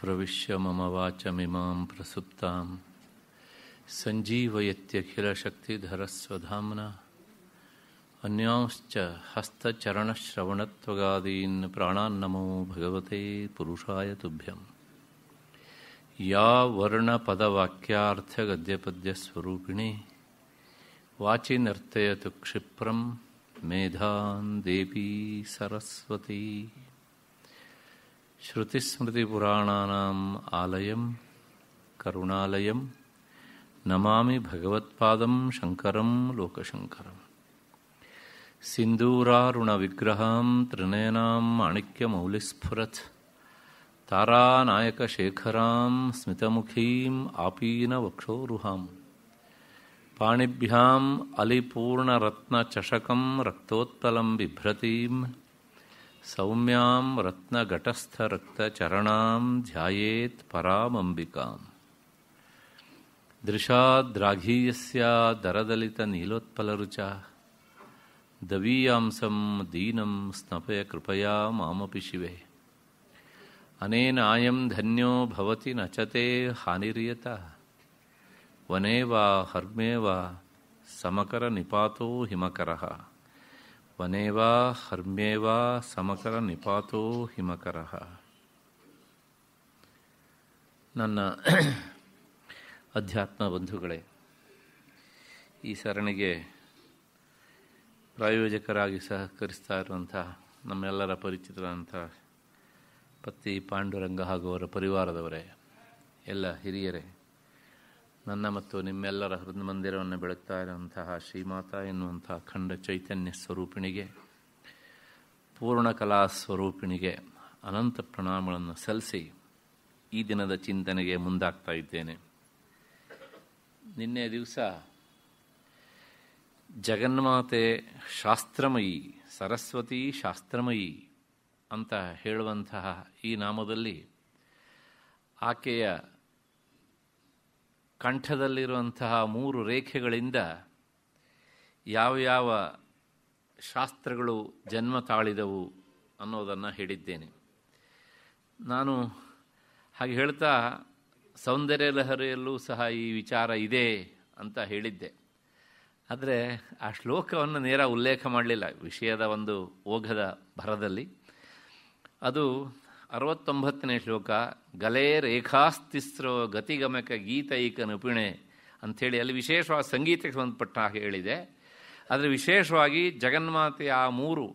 प्रविश्य मम वाचमीमां प्रसुप्तां सञ्जीवयत्यखिलशक्तिधरस्वधाम्ना अन्यांश्च हस्तचरणश्रवणत्वगादीन् प्राणान्नमो भगवते पुरुषाय तुभ्यं या वर्णपदवाक्यार्थगद्यपद्यस्वरूपिणी वाचि नर्तयतु क्षिप्रं मेधां देवी सरस्वती श्रुतिस्मृतिपुराणानाम् आलयं करुणालयं नमामि भगवत्पादं शङ्करं लोकशङ्करम् त्रिनयनां माणिक्यमौलिस्फुरत् तारानायकशेखरां स्मितमुखीम् आपीनवक्षोरुहाम् पाणिभ्याम् अलिपूर्णरत्नचषकं रक्तोत्पलं बिभ्रतीम् सौम्यां रत्नघटस्थरक्तचरणां ध्यायेत् परामम्बिकाम् दृशाद्राघीयस्या दरदलितनीलोत्पलरुचा दवीयांसं दीनं स्नपय कृपया मामपि शिवे अने धन्यो भवति न च ते हानिर्यता वने वा हर्मे वा समकरनिपातो हिमकरः ವನೇವಾ ಹರ್ಮೇವಾ ಸಮಕರ ನಿಪಾತೋ ಹಿಮಕರ ನನ್ನ ಅಧ್ಯಾತ್ಮ ಬಂಧುಗಳೇ ಈ ಸರಣಿಗೆ ಪ್ರಾಯೋಜಕರಾಗಿ ಸಹಕರಿಸ್ತಾ ಇರುವಂಥ ನಮ್ಮೆಲ್ಲರ ಪರಿಚಿತರಂಥ ಪತಿ ಪಾಂಡುರಂಗ ಹಾಗೂ ಅವರ ಪರಿವಾರದವರೇ ಎಲ್ಲ ಹಿರಿಯರೇ ನನ್ನ ಮತ್ತು ನಿಮ್ಮೆಲ್ಲರ ಹೃದಯ ಮಂದಿರವನ್ನು ಬೆಳಗ್ತಾ ಇರುವಂತಹ ಶ್ರೀಮಾತ ಎನ್ನುವಂತಹ ಖಂಡ ಚೈತನ್ಯ ಸ್ವರೂಪಿಣಿಗೆ ಪೂರ್ಣ ಕಲಾ ಸ್ವರೂಪಿಣಿಗೆ ಅನಂತ ಪ್ರಣಾಮಗಳನ್ನು ಸಲ್ಲಿಸಿ ಈ ದಿನದ ಚಿಂತನೆಗೆ ಮುಂದಾಗ್ತಾ ಇದ್ದೇನೆ ನಿನ್ನೆ ದಿವಸ ಜಗನ್ಮಾತೆ ಶಾಸ್ತ್ರಮಯಿ ಸರಸ್ವತಿ ಶಾಸ್ತ್ರಮಯಿ ಅಂತ ಹೇಳುವಂತಹ ಈ ನಾಮದಲ್ಲಿ ಆಕೆಯ ಕಂಠದಲ್ಲಿರುವಂತಹ ಮೂರು ರೇಖೆಗಳಿಂದ ಯಾವ ಯಾವ ಶಾಸ್ತ್ರಗಳು ಜನ್ಮ ತಾಳಿದವು ಅನ್ನೋದನ್ನು ಹೇಳಿದ್ದೇನೆ ನಾನು ಹಾಗೆ ಹೇಳ್ತಾ ಸೌಂದರ್ಯ ಲಹರಿಯಲ್ಲೂ ಸಹ ಈ ವಿಚಾರ ಇದೆ ಅಂತ ಹೇಳಿದ್ದೆ ಆದರೆ ಆ ಶ್ಲೋಕವನ್ನು ನೇರ ಉಲ್ಲೇಖ ಮಾಡಲಿಲ್ಲ ವಿಷಯದ ಒಂದು ಓಘದ ಭರದಲ್ಲಿ ಅದು ಅರವತ್ತೊಂಬತ್ತನೇ ಶ್ಲೋಕ ಗಲೇ ರೇಖಾಸ್ತಿಸ್ರೋ ಗತಿಗಮಕ ಗೀತೈಕ ನುಪಿಣೆ ಅಂಥೇಳಿ ಅಲ್ಲಿ ವಿಶೇಷವಾಗಿ ಸಂಗೀತಕ್ಕೆ ಸಂಬಂಧಪಟ್ಟ ಹಾಗೆ ಹೇಳಿದೆ ಆದರೆ ವಿಶೇಷವಾಗಿ ಜಗನ್ಮಾತೆಯ ಆ ಮೂರು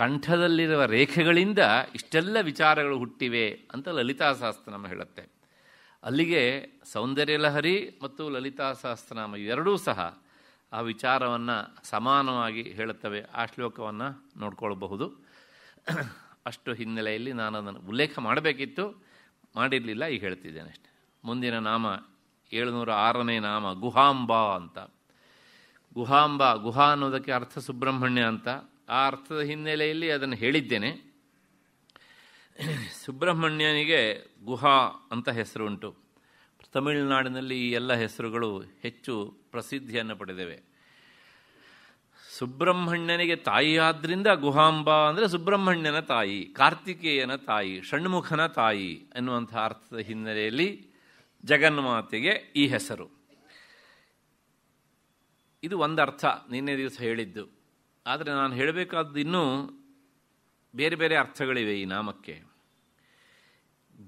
ಕಂಠದಲ್ಲಿರುವ ರೇಖೆಗಳಿಂದ ಇಷ್ಟೆಲ್ಲ ವಿಚಾರಗಳು ಹುಟ್ಟಿವೆ ಅಂತ ನಮ್ಮ ಹೇಳುತ್ತೆ ಅಲ್ಲಿಗೆ ಸೌಂದರ್ಯ ಲಹರಿ ಮತ್ತು ನಾಮ ಎರಡೂ ಸಹ ಆ ವಿಚಾರವನ್ನು ಸಮಾನವಾಗಿ ಹೇಳುತ್ತವೆ ಆ ಶ್ಲೋಕವನ್ನು ನೋಡ್ಕೊಳ್ಬಹುದು ಅಷ್ಟು ಹಿನ್ನೆಲೆಯಲ್ಲಿ ನಾನು ಅದನ್ನು ಉಲ್ಲೇಖ ಮಾಡಬೇಕಿತ್ತು ಮಾಡಿರಲಿಲ್ಲ ಈಗ ಹೇಳ್ತಿದ್ದೇನೆ ಅಷ್ಟೆ ಮುಂದಿನ ನಾಮ ಏಳುನೂರ ಆರನೇ ನಾಮ ಗುಹಾಂಬಾ ಅಂತ ಗುಹಾಂಬ ಗುಹಾ ಅನ್ನೋದಕ್ಕೆ ಅರ್ಥ ಸುಬ್ರಹ್ಮಣ್ಯ ಅಂತ ಆ ಅರ್ಥದ ಹಿನ್ನೆಲೆಯಲ್ಲಿ ಅದನ್ನು ಹೇಳಿದ್ದೇನೆ ಸುಬ್ರಹ್ಮಣ್ಯನಿಗೆ ಗುಹಾ ಅಂತ ಹೆಸರು ಉಂಟು ತಮಿಳುನಾಡಿನಲ್ಲಿ ಈ ಎಲ್ಲ ಹೆಸರುಗಳು ಹೆಚ್ಚು ಪ್ರಸಿದ್ಧಿಯನ್ನು ಪಡೆದಿವೆ ಸುಬ್ರಹ್ಮಣ್ಯನಿಗೆ ತಾಯಿಯಾದ್ರಿಂದ ಗುಹಾಂಬ ಅಂದರೆ ಸುಬ್ರಹ್ಮಣ್ಯನ ತಾಯಿ ಕಾರ್ತಿಕೇಯನ ತಾಯಿ ಷಣ್ಮುಖನ ತಾಯಿ ಎನ್ನುವಂಥ ಅರ್ಥದ ಹಿನ್ನೆಲೆಯಲ್ಲಿ ಜಗನ್ಮಾತೆಗೆ ಈ ಹೆಸರು ಇದು ಒಂದು ಅರ್ಥ ನಿನ್ನೆ ದಿವಸ ಹೇಳಿದ್ದು ಆದರೆ ನಾನು ಹೇಳಬೇಕಾದ್ದು ಇನ್ನೂ ಬೇರೆ ಬೇರೆ ಅರ್ಥಗಳಿವೆ ಈ ನಾಮಕ್ಕೆ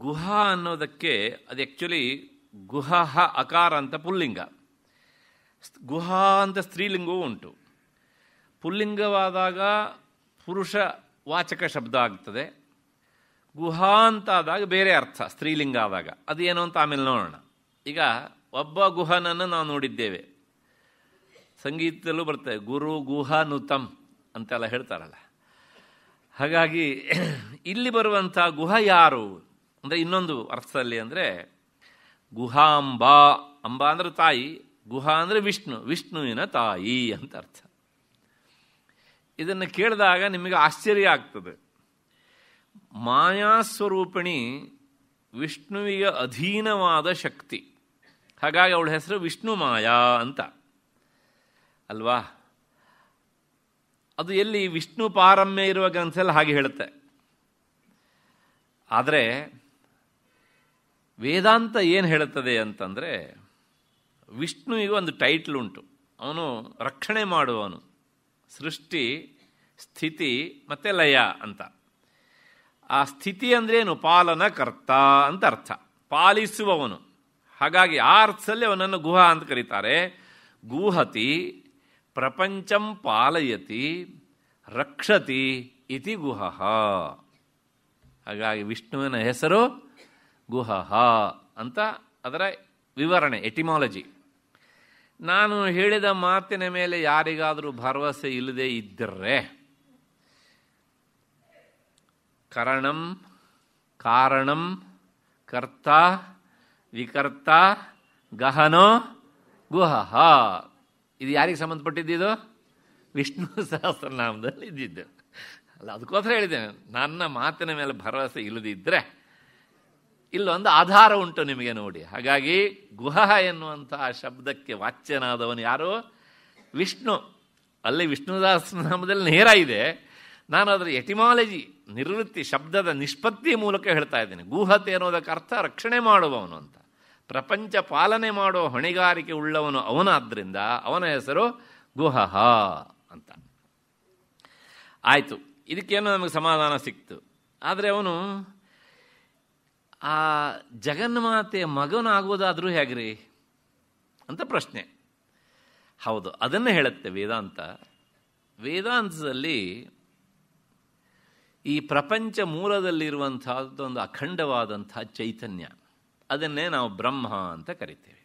ಗುಹಾ ಅನ್ನೋದಕ್ಕೆ ಅದು ಆ್ಯಕ್ಚುಲಿ ಗುಹ ಅಕಾರ ಅಂತ ಪುಲ್ಲಿಂಗ ಗುಹಾ ಅಂತ ಸ್ತ್ರೀಲಿಂಗವೂ ಉಂಟು ಪುಲ್ಲಿಂಗವಾದಾಗ ಪುರುಷ ವಾಚಕ ಶಬ್ದ ಆಗ್ತದೆ ಗುಹಾ ಅಂತಾದಾಗ ಬೇರೆ ಅರ್ಥ ಸ್ತ್ರೀಲಿಂಗ ಆದಾಗ ಅದೇನು ಅಂತ ಆಮೇಲೆ ನೋಡೋಣ ಈಗ ಒಬ್ಬ ಗುಹನನ್ನು ನಾವು ನೋಡಿದ್ದೇವೆ ಸಂಗೀತದಲ್ಲೂ ಬರ್ತೇವೆ ಗುರು ಗುಹಾನು ತಮ್ ಅಂತೆಲ್ಲ ಹೇಳ್ತಾರಲ್ಲ ಹಾಗಾಗಿ ಇಲ್ಲಿ ಬರುವಂಥ ಗುಹ ಯಾರು ಅಂದರೆ ಇನ್ನೊಂದು ಅರ್ಥದಲ್ಲಿ ಅಂದರೆ ಗುಹಾಂಬಾ ಅಂಬಾ ಅಂದರೆ ತಾಯಿ ಗುಹಾ ಅಂದರೆ ವಿಷ್ಣು ವಿಷ್ಣುವಿನ ತಾಯಿ ಅಂತ ಅರ್ಥ ಇದನ್ನು ಕೇಳಿದಾಗ ನಿಮಗೆ ಆಶ್ಚರ್ಯ ಆಗ್ತದೆ ಮಾಯಾಸ್ವರೂಪಿಣಿ ವಿಷ್ಣುವಿಗೆ ಅಧೀನವಾದ ಶಕ್ತಿ ಹಾಗಾಗಿ ಅವಳ ಹೆಸರು ವಿಷ್ಣು ಮಾಯಾ ಅಂತ ಅಲ್ವಾ ಅದು ಎಲ್ಲಿ ವಿಷ್ಣು ಪಾರಮ್ಯ ಇರುವ ಗ್ರಂಥದಲ್ಲಿ ಹಾಗೆ ಹೇಳುತ್ತೆ ಆದರೆ ವೇದಾಂತ ಏನು ಹೇಳುತ್ತದೆ ಅಂತಂದರೆ ವಿಷ್ಣುವಿಗೆ ಒಂದು ಟೈಟ್ಲ್ ಉಂಟು ಅವನು ರಕ್ಷಣೆ ಮಾಡುವವನು ಸೃಷ್ಟಿ ಸ್ಥಿತಿ ಮತ್ತು ಲಯ ಅಂತ ಆ ಸ್ಥಿತಿ ಪಾಲನ ಪಾಲನಕರ್ತ ಅಂತ ಅರ್ಥ ಪಾಲಿಸುವವನು ಹಾಗಾಗಿ ಆ ಅರ್ಥದಲ್ಲಿ ಅವನನ್ನು ಗುಹ ಅಂತ ಕರೀತಾರೆ ಗೂಹತಿ ಪ್ರಪಂಚಂ ಪಾಲಯತಿ ರಕ್ಷತಿ ಇತಿ ಗುಹ ಹಾಗಾಗಿ ವಿಷ್ಣುವಿನ ಹೆಸರು ಗುಹ ಅಂತ ಅದರ ವಿವರಣೆ ಎಟಿಮಾಲಜಿ ನಾನು ಹೇಳಿದ ಮಾತಿನ ಮೇಲೆ ಯಾರಿಗಾದರೂ ಭರವಸೆ ಇಲ್ಲದೆ ಇದ್ದರೆ ಕರಣಂ ಕಾರಣಂ ಕರ್ತ ವಿಕರ್ತ ಗಹನೋ ಗುಹ ಇದು ಯಾರಿಗೆ ಸಂಬಂಧಪಟ್ಟಿದ್ದು ವಿಷ್ಣು ಸಹಸ್ರನಾಮದಲ್ಲಿ ಇದ್ದಿದ್ದು ಅಲ್ಲ ಅದಕ್ಕೋಸ್ಕರ ಹೇಳಿದ್ದೇನೆ ನನ್ನ ಮಾತಿನ ಮೇಲೆ ಭರವಸೆ ಇಲ್ಲದಿದ್ದರೆ ಇಲ್ಲೊಂದು ಆಧಾರ ಉಂಟು ನಿಮಗೆ ನೋಡಿ ಹಾಗಾಗಿ ಗುಹ ಎನ್ನುವಂತಹ ಶಬ್ದಕ್ಕೆ ವಾಚ್ಯನಾದವನು ಯಾರು ವಿಷ್ಣು ಅಲ್ಲಿ ನಾಮದಲ್ಲಿ ನೇರ ಇದೆ ನಾನು ಅದರ ಎಟಿಮಾಲಜಿ ನಿವೃತ್ತಿ ಶಬ್ದದ ನಿಷ್ಪತ್ತಿ ಮೂಲಕ ಹೇಳ್ತಾ ಇದ್ದೇನೆ ಗುಹತೆ ಅನ್ನೋದಕ್ಕೆ ಅರ್ಥ ರಕ್ಷಣೆ ಮಾಡುವವನು ಅಂತ ಪ್ರಪಂಚ ಪಾಲನೆ ಮಾಡುವ ಹೊಣೆಗಾರಿಕೆ ಉಳ್ಳವನು ಅವನಾದ್ದರಿಂದ ಅವನ ಹೆಸರು ಗುಹ ಅಂತ ಆಯಿತು ಇದಕ್ಕೇನು ನಮಗೆ ಸಮಾಧಾನ ಸಿಕ್ತು ಆದರೆ ಅವನು ಆ ಜಗನ್ಮಾತೆ ಮಗನಾಗೋದಾದರೂ ಹೇಗ್ರಿ ಅಂತ ಪ್ರಶ್ನೆ ಹೌದು ಅದನ್ನು ಹೇಳುತ್ತೆ ವೇದಾಂತ ವೇದಾಂತದಲ್ಲಿ ಈ ಪ್ರಪಂಚ ಒಂದು ಅಖಂಡವಾದಂಥ ಚೈತನ್ಯ ಅದನ್ನೇ ನಾವು ಬ್ರಹ್ಮ ಅಂತ ಕರಿತೇವೆ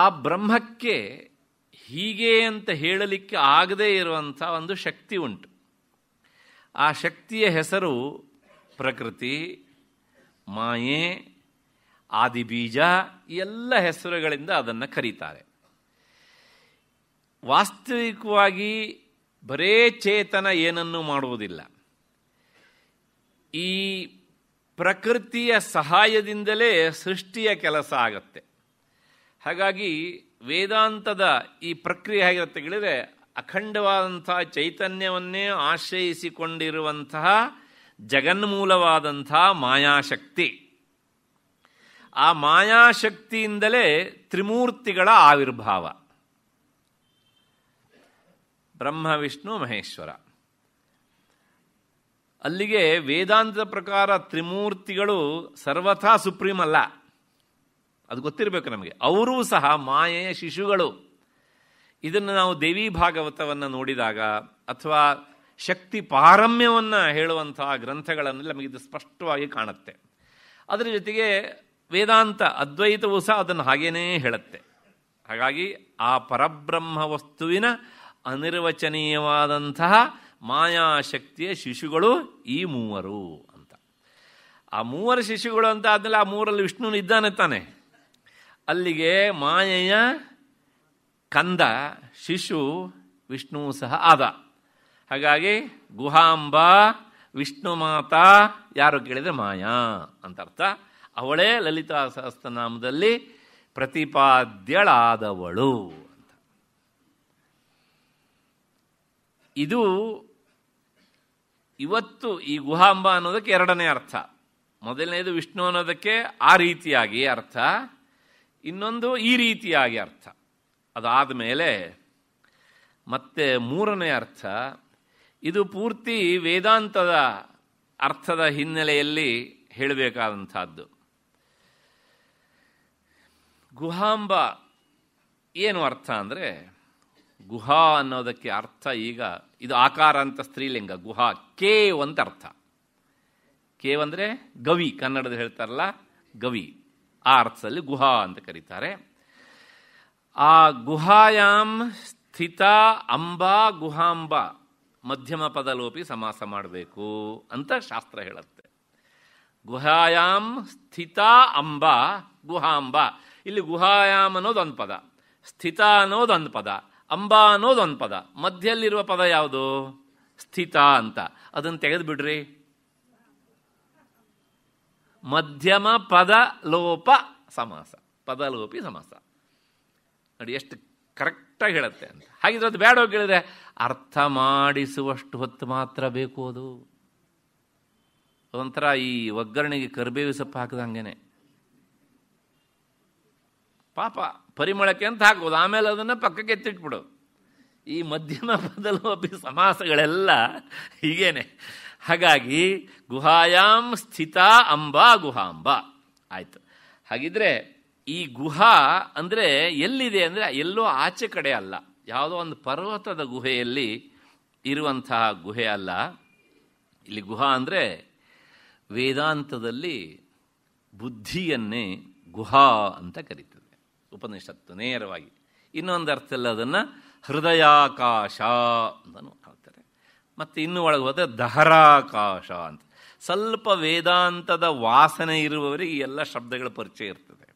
ಆ ಬ್ರಹ್ಮಕ್ಕೆ ಹೀಗೆ ಅಂತ ಹೇಳಲಿಕ್ಕೆ ಆಗದೇ ಇರುವಂಥ ಒಂದು ಶಕ್ತಿ ಉಂಟು ಆ ಶಕ್ತಿಯ ಹೆಸರು ಪ್ರಕೃತಿ ಮಾಯೆ ಆದಿಬೀಜ ಎಲ್ಲ ಹೆಸರುಗಳಿಂದ ಅದನ್ನು ಕರೀತಾರೆ ವಾಸ್ತವಿಕವಾಗಿ ಬರೇ ಚೇತನ ಏನನ್ನು ಮಾಡುವುದಿಲ್ಲ ಈ ಪ್ರಕೃತಿಯ ಸಹಾಯದಿಂದಲೇ ಸೃಷ್ಟಿಯ ಕೆಲಸ ಆಗತ್ತೆ ಹಾಗಾಗಿ ವೇದಾಂತದ ಈ ಪ್ರಕ್ರಿಯೆ ಹೇಗಿರುತ್ತೆ ಹೇಳಿದರೆ ಅಖಂಡವಾದಂತಹ ಚೈತನ್ಯವನ್ನೇ ಆಶ್ರಯಿಸಿಕೊಂಡಿರುವಂತಹ ಜಗನ್ಮೂಲವಾದಂಥ ಮಾಯಾಶಕ್ತಿ ಆ ಮಾಯಾಶಕ್ತಿಯಿಂದಲೇ ತ್ರಿಮೂರ್ತಿಗಳ ಆವಿರ್ಭಾವ ಬ್ರಹ್ಮ ವಿಷ್ಣು ಮಹೇಶ್ವರ ಅಲ್ಲಿಗೆ ವೇದಾಂತದ ಪ್ರಕಾರ ತ್ರಿಮೂರ್ತಿಗಳು ಸರ್ವಥಾ ಸುಪ್ರೀಂ ಅಲ್ಲ ಅದು ಗೊತ್ತಿರಬೇಕು ನಮಗೆ ಅವರೂ ಸಹ ಮಾಯೆಯ ಶಿಶುಗಳು ಇದನ್ನು ನಾವು ದೇವಿ ಭಾಗವತವನ್ನು ನೋಡಿದಾಗ ಅಥವಾ ಶಕ್ತಿ ಪಾರಮ್ಯವನ್ನು ಹೇಳುವಂತಹ ನಮಗೆ ನಮಗಿದು ಸ್ಪಷ್ಟವಾಗಿ ಕಾಣುತ್ತೆ ಅದರ ಜೊತೆಗೆ ವೇದಾಂತ ಅದ್ವೈತವೂ ಸಹ ಅದನ್ನು ಹಾಗೇನೇ ಹೇಳುತ್ತೆ ಹಾಗಾಗಿ ಆ ಪರಬ್ರಹ್ಮ ವಸ್ತುವಿನ ಅನಿರ್ವಚನೀಯವಾದಂತಹ ಮಾಯಾಶಕ್ತಿಯ ಶಿಶುಗಳು ಈ ಮೂವರು ಅಂತ ಆ ಮೂವರ ಶಿಶುಗಳು ಅಂತ ಆದಮೇಲೆ ಆ ಮೂರಲ್ಲಿ ವಿಷ್ಣುನು ಇದ್ದಾನೆ ತಾನೆ ಅಲ್ಲಿಗೆ ಮಾಯೆಯ ಕಂದ ಶಿಶು ವಿಷ್ಣುವು ಸಹ ಆದ ಹಾಗಾಗಿ ಗುಹಾಂಬ ವಿಷ್ಣು ಮಾತಾ ಯಾರು ಕೇಳಿದರೆ ಮಾಯಾ ಅಂತ ಅರ್ಥ ಅವಳೇ ಲಲಿತಾ ಸಹಸ್ರನಾಮದಲ್ಲಿ ಪ್ರತಿಪಾದ್ಯಳಾದವಳು ಅಂತ ಇದು ಇವತ್ತು ಈ ಗುಹಾಂಬ ಅನ್ನೋದಕ್ಕೆ ಎರಡನೇ ಅರ್ಥ ಮೊದಲನೇದು ವಿಷ್ಣು ಅನ್ನೋದಕ್ಕೆ ಆ ರೀತಿಯಾಗಿ ಅರ್ಥ ಇನ್ನೊಂದು ಈ ರೀತಿಯಾಗಿ ಅರ್ಥ ಅದಾದ ಮೇಲೆ ಮತ್ತೆ ಮೂರನೇ ಅರ್ಥ ಇದು ಪೂರ್ತಿ ವೇದಾಂತದ ಅರ್ಥದ ಹಿನ್ನೆಲೆಯಲ್ಲಿ ಹೇಳಬೇಕಾದಂಥದ್ದು ಗುಹಾಂಬ ಏನು ಅರ್ಥ ಅಂದರೆ ಗುಹಾ ಅನ್ನೋದಕ್ಕೆ ಅರ್ಥ ಈಗ ಇದು ಆಕಾರ ಅಂತ ಸ್ತ್ರೀಲಿಂಗ ಗುಹಾ ಕೇವ್ ಅಂತ ಅರ್ಥ ಕೇವ್ ಅಂದರೆ ಗವಿ ಕನ್ನಡದ ಹೇಳ್ತಾರಲ್ಲ ಗವಿ ಆ ಅರ್ಥದಲ್ಲಿ ಗುಹಾ ಅಂತ ಕರೀತಾರೆ ಆ ಗುಹಾಯಾಮ್ ಸ್ಥಿತ ಅಂಬಾ ಗುಹಾಂಬ ಮಧ್ಯಮ ಪದಲೋಪಿ ಸಮಾಸ ಮಾಡಬೇಕು ಅಂತ ಶಾಸ್ತ್ರ ಹೇಳುತ್ತೆ ಗುಹಾಯಾಂ ಸ್ಥಿತ ಅಂಬ ಗುಹಾಂಬ ಇಲ್ಲಿ ಗುಹಾಯಾಮ್ ಒಂದು ಪದ ಸ್ಥಿತ ಅನ್ನೋದೊಂದು ಪದ ಅಂಬಾ ಒಂದು ಪದ ಮಧ್ಯಲ್ಲಿರುವ ಪದ ಯಾವುದು ಸ್ಥಿತ ಅಂತ ಅದನ್ನು ತೆಗೆದು ಬಿಡ್ರಿ ಮಧ್ಯಮ ಪದ ಲೋಪ ಸಮಾಸ ಲೋಪಿ ಸಮಾಸ ನೋಡಿ ಎಷ್ಟು ಕರೆಕ್ಟಾಗಿ ಹೇಳುತ್ತೆ ಅಂತ ಹಾಗಿದ್ರೆ ಅದು ಬೇಡ ಹೋಗಿ ಹೇಳಿದ್ರೆ ಅರ್ಥ ಮಾಡಿಸುವಷ್ಟು ಹೊತ್ತು ಮಾತ್ರ ಬೇಕು ಅದು ಒಂಥರ ಈ ಒಗ್ಗರಣೆಗೆ ಕರಿಬೇವು ಸೊಪ್ಪು ಹಾಕಿದಂಗೆನೆ ಪಾಪ ಪರಿಮಳಕ್ಕೆ ಅಂತ ಹಾಕ್ಬೋದು ಆಮೇಲೆ ಅದನ್ನು ಪಕ್ಕಕ್ಕೆ ಎತ್ತಿಟ್ಬಿಡು ಈ ಮಧ್ಯಮ ಬದಲು ಸಮಾಸಗಳೆಲ್ಲ ಹೀಗೇನೆ ಹಾಗಾಗಿ ಗುಹಾಯಾಂ ಸ್ಥಿತ ಅಂಬ ಗುಹಾಂಬ ಆಯಿತು ಹಾಗಿದ್ರೆ ಈ ಗುಹಾ ಅಂದರೆ ಎಲ್ಲಿದೆ ಅಂದರೆ ಎಲ್ಲೋ ಆಚೆ ಕಡೆ ಅಲ್ಲ ಯಾವುದೋ ಒಂದು ಪರ್ವತದ ಗುಹೆಯಲ್ಲಿ ಇರುವಂತಹ ಗುಹೆ ಅಲ್ಲ ಇಲ್ಲಿ ಗುಹಾ ಅಂದರೆ ವೇದಾಂತದಲ್ಲಿ ಬುದ್ಧಿಯನ್ನೇ ಗುಹಾ ಅಂತ ಕರೀತದೆ ಉಪನಿಷತ್ತು ನೇರವಾಗಿ ಇನ್ನೊಂದು ಅರ್ಥದಲ್ಲಿ ಅದನ್ನು ಹೃದಯಾಕಾಶ ಅಂತಲೂ ಹೇಳ್ತಾರೆ ಮತ್ತು ಇನ್ನು ಒಳಗೆ ಹೋದರೆ ದಹರಾಕಾಶ ಅಂತ ಸ್ವಲ್ಪ ವೇದಾಂತದ ವಾಸನೆ ಇರುವವರಿಗೆ ಈ ಎಲ್ಲ ಶಬ್ದಗಳ ಪರಿಚಯ ಇರ್ತದೆ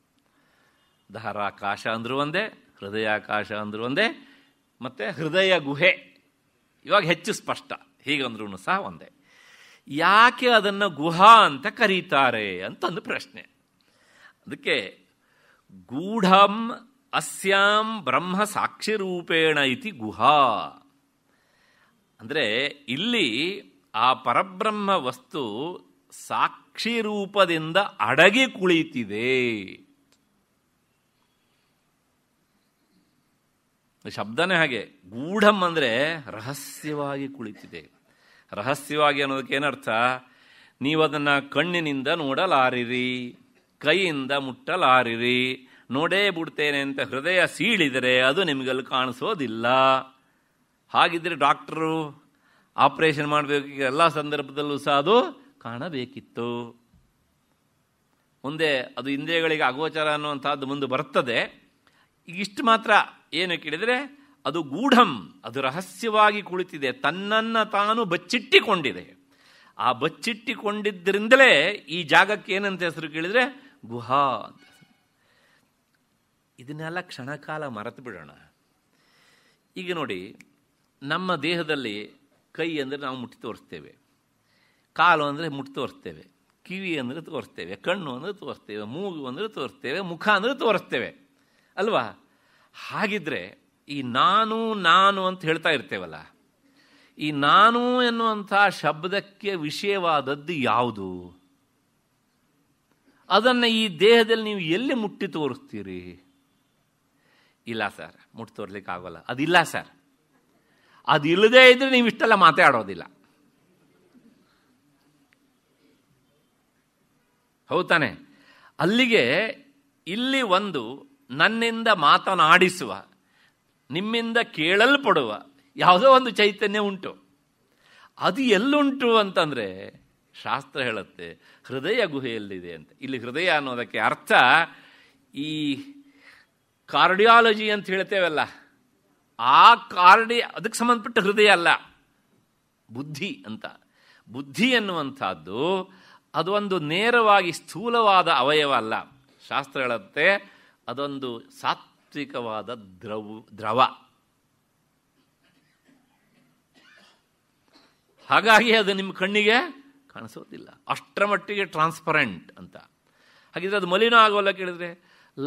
ದಹರಾಕಾಶ ಅಂದರೂ ಒಂದೇ ಹೃದಯಾಕಾಶ ಅಂದರೂ ಒಂದೇ ಮತ್ತು ಹೃದಯ ಗುಹೆ ಇವಾಗ ಹೆಚ್ಚು ಸ್ಪಷ್ಟ ಹೀಗಂದ್ರೂ ಸಹ ಒಂದೇ ಯಾಕೆ ಅದನ್ನು ಗುಹಾ ಅಂತ ಕರೀತಾರೆ ಅಂತಂದು ಪ್ರಶ್ನೆ ಅದಕ್ಕೆ ಗೂಢಂ ಅಸ್ಯಾಂ ಬ್ರಹ್ಮ ರೂಪೇಣ ಇತಿ ಗುಹಾ ಅಂದರೆ ಇಲ್ಲಿ ಆ ಪರಬ್ರಹ್ಮ ವಸ್ತು ಸಾಕ್ಷಿ ರೂಪದಿಂದ ಅಡಗಿ ಕುಳಿತಿದೆ ಶಬ್ದನೇ ಹಾಗೆ ಗೂಢಂ ಅಂದರೆ ರಹಸ್ಯವಾಗಿ ಕುಳಿತಿದೆ ರಹಸ್ಯವಾಗಿ ಅನ್ನೋದಕ್ಕೆ ಏನರ್ಥ ನೀವು ಅದನ್ನು ಕಣ್ಣಿನಿಂದ ನೋಡಲಾರಿರಿ ಕೈಯಿಂದ ಮುಟ್ಟಲಾರಿರಿ ನೋಡೇ ಬಿಡ್ತೇನೆ ಅಂತ ಹೃದಯ ಸೀಳಿದರೆ ಅದು ನಿಮಗಲ್ಲಿ ಕಾಣಿಸೋದಿಲ್ಲ ಹಾಗಿದ್ರೆ ಡಾಕ್ಟರು ಆಪರೇಷನ್ ಮಾಡಬೇಕು ಎಲ್ಲ ಸಂದರ್ಭದಲ್ಲೂ ಸಹ ಅದು ಕಾಣಬೇಕಿತ್ತು ಮುಂದೆ ಅದು ಇಂದ್ರಿಯಗಳಿಗೆ ಅಗೋಚರ ಅನ್ನುವಂಥದ್ದು ಮುಂದೆ ಬರ್ತದೆ ಇಷ್ಟು ಮಾತ್ರ ಏನು ಕೇಳಿದರೆ ಅದು ಗೂಢಂ ಅದು ರಹಸ್ಯವಾಗಿ ಕುಳಿತಿದೆ ತನ್ನನ್ನು ತಾನು ಬಚ್ಚಿಟ್ಟಿಕೊಂಡಿದೆ ಆ ಬಚ್ಚಿಟ್ಟಿಕೊಂಡಿದ್ದರಿಂದಲೇ ಈ ಜಾಗಕ್ಕೆ ಏನಂತ ಹೆಸರು ಕೇಳಿದರೆ ಗುಹಾ ಇದನ್ನೆಲ್ಲ ಕ್ಷಣಕಾಲ ಮರೆತು ಬಿಡೋಣ ಈಗ ನೋಡಿ ನಮ್ಮ ದೇಹದಲ್ಲಿ ಕೈ ಅಂದರೆ ನಾವು ಮುಟ್ಟಿ ತೋರಿಸ್ತೇವೆ ಕಾಲು ಅಂದರೆ ಮುಟ್ಟಿ ತೋರಿಸ್ತೇವೆ ಕಿವಿ ಅಂದರೆ ತೋರಿಸ್ತೇವೆ ಕಣ್ಣು ಅಂದರೆ ತೋರಿಸ್ತೇವೆ ಮೂಗು ಅಂದರೆ ತೋರಿಸ್ತೇವೆ ಮುಖ ಅಂದರೆ ತೋರಿಸ್ತೇವೆ ಅಲ್ವಾ ಹಾಗಿದ್ರೆ ಈ ನಾನು ನಾನು ಅಂತ ಹೇಳ್ತಾ ಇರ್ತೇವಲ್ಲ ಈ ನಾನು ಎನ್ನುವಂಥ ಶಬ್ದಕ್ಕೆ ವಿಷಯವಾದದ್ದು ಯಾವುದು ಅದನ್ನು ಈ ದೇಹದಲ್ಲಿ ನೀವು ಎಲ್ಲಿ ಮುಟ್ಟಿ ತೋರಿಸ್ತೀರಿ ಇಲ್ಲ ಸರ್ ಮುಟ್ಟಿ ತೋರ್ಲಿಕ್ಕೆ ಆಗೋಲ್ಲ ಅದಿಲ್ಲ ಸರ್ ಅದಿಲ್ಲದೆ ಇದ್ರೆ ನೀವು ಇಷ್ಟೆಲ್ಲ ಮಾತಾಡೋದಿಲ್ಲ ಹೌದು ತಾನೆ ಅಲ್ಲಿಗೆ ಇಲ್ಲಿ ಒಂದು ನನ್ನಿಂದ ಮಾತನಾಡಿಸುವ ನಿಮ್ಮಿಂದ ಕೇಳಲ್ಪಡುವ ಯಾವುದೋ ಒಂದು ಚೈತನ್ಯ ಉಂಟು ಅದು ಎಲ್ಲುಂಟು ಅಂತಂದರೆ ಶಾಸ್ತ್ರ ಹೇಳುತ್ತೆ ಹೃದಯ ಗುಹೆಯಲ್ಲಿದೆ ಅಂತ ಇಲ್ಲಿ ಹೃದಯ ಅನ್ನೋದಕ್ಕೆ ಅರ್ಥ ಈ ಕಾರ್ಡಿಯಾಲಜಿ ಅಂತ ಹೇಳ್ತೇವಲ್ಲ ಆ ಕಾರ್ಡಿ ಅದಕ್ಕೆ ಸಂಬಂಧಪಟ್ಟ ಹೃದಯ ಅಲ್ಲ ಬುದ್ಧಿ ಅಂತ ಬುದ್ಧಿ ಎನ್ನುವಂಥದ್ದು ಅದೊಂದು ನೇರವಾಗಿ ಸ್ಥೂಲವಾದ ಅವಯವ ಅಲ್ಲ ಶಾಸ್ತ್ರ ಹೇಳುತ್ತೆ ಅದೊಂದು ಸಾತ್ವಿಕವಾದ ದ್ರವ ದ್ರವ ಹಾಗಾಗಿ ಅದು ನಿಮ್ಮ ಕಣ್ಣಿಗೆ ಕಾಣಿಸೋದಿಲ್ಲ ಅಷ್ಟರ ಮಟ್ಟಿಗೆ ಟ್ರಾನ್ಸ್ಪರೆಂಟ್ ಅಂತ ಹಾಗಿದ್ರೆ ಅದು ಮಲಿನ ಆಗೋಲ್ಲ ಕೇಳಿದ್ರೆ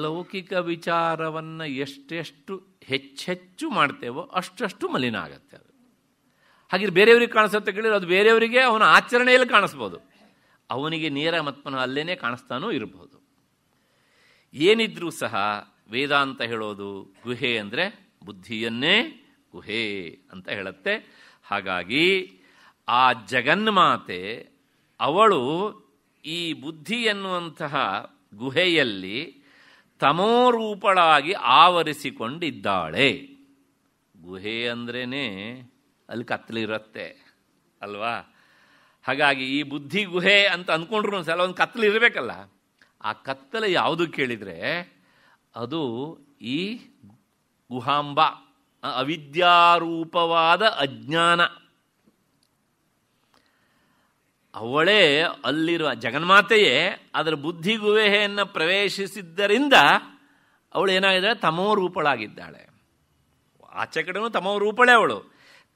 ಲೌಕಿಕ ವಿಚಾರವನ್ನು ಎಷ್ಟೆಷ್ಟು ಹೆಚ್ಚೆಚ್ಚು ಮಾಡ್ತೇವೋ ಅಷ್ಟಷ್ಟು ಮಲಿನ ಆಗುತ್ತೆ ಅದು ಹಾಗಿದ್ರೆ ಬೇರೆಯವ್ರಿಗೆ ಕಾಣಿಸುತ್ತೆ ಕೇಳಿದ್ರೆ ಅದು ಬೇರೆಯವರಿಗೆ ಅವನ ಆಚರಣೆಯಲ್ಲಿ ಕಾಣಿಸ್ಬೋದು ಅವನಿಗೆ ನೇರ ಮತ್ಮನ ಅಲ್ಲೇ ಕಾಣಿಸ್ತಾನೂ ಇರಬಹುದು ಏನಿದ್ರೂ ಸಹ ವೇದಾಂತ ಹೇಳೋದು ಗುಹೆ ಅಂದರೆ ಬುದ್ಧಿಯನ್ನೇ ಗುಹೆ ಅಂತ ಹೇಳುತ್ತೆ ಹಾಗಾಗಿ ಆ ಜಗನ್ಮಾತೆ ಅವಳು ಈ ಬುದ್ಧಿ ಎನ್ನುವಂತಹ ಗುಹೆಯಲ್ಲಿ ತಮೋರೂಪಳಾಗಿ ಆವರಿಸಿಕೊಂಡಿದ್ದಾಳೆ ಗುಹೆ ಅಂದ್ರೇ ಅಲ್ಲಿ ಕತ್ತಲಿರುತ್ತೆ ಅಲ್ವಾ ಹಾಗಾಗಿ ಈ ಬುದ್ಧಿ ಗುಹೆ ಅಂತ ಅಂದ್ಕೊಂಡ್ರು ಸಲ ಒಂದು ಕತ್ಲಿರಬೇಕಲ್ಲ ಆ ಕತ್ತಲೆ ಯಾವುದು ಕೇಳಿದರೆ ಅದು ಈ ಗುಹಾಂಬ ಅವಿದ್ಯಾರೂಪವಾದ ಅಜ್ಞಾನ ಅವಳೇ ಅಲ್ಲಿರುವ ಜಗನ್ಮಾತೆಯೇ ಅದರ ಬುದ್ಧಿ ಗುಹೆಯನ್ನು ಪ್ರವೇಶಿಸಿದ್ದರಿಂದ ಅವಳು ಏನಾಗಿದ್ದಾಳೆ ತಮೋ ರೂಪಳಾಗಿದ್ದಾಳೆ ಆಚೆ ಕಡೆನೂ ತಮೋ ರೂಪಳೆ ಅವಳು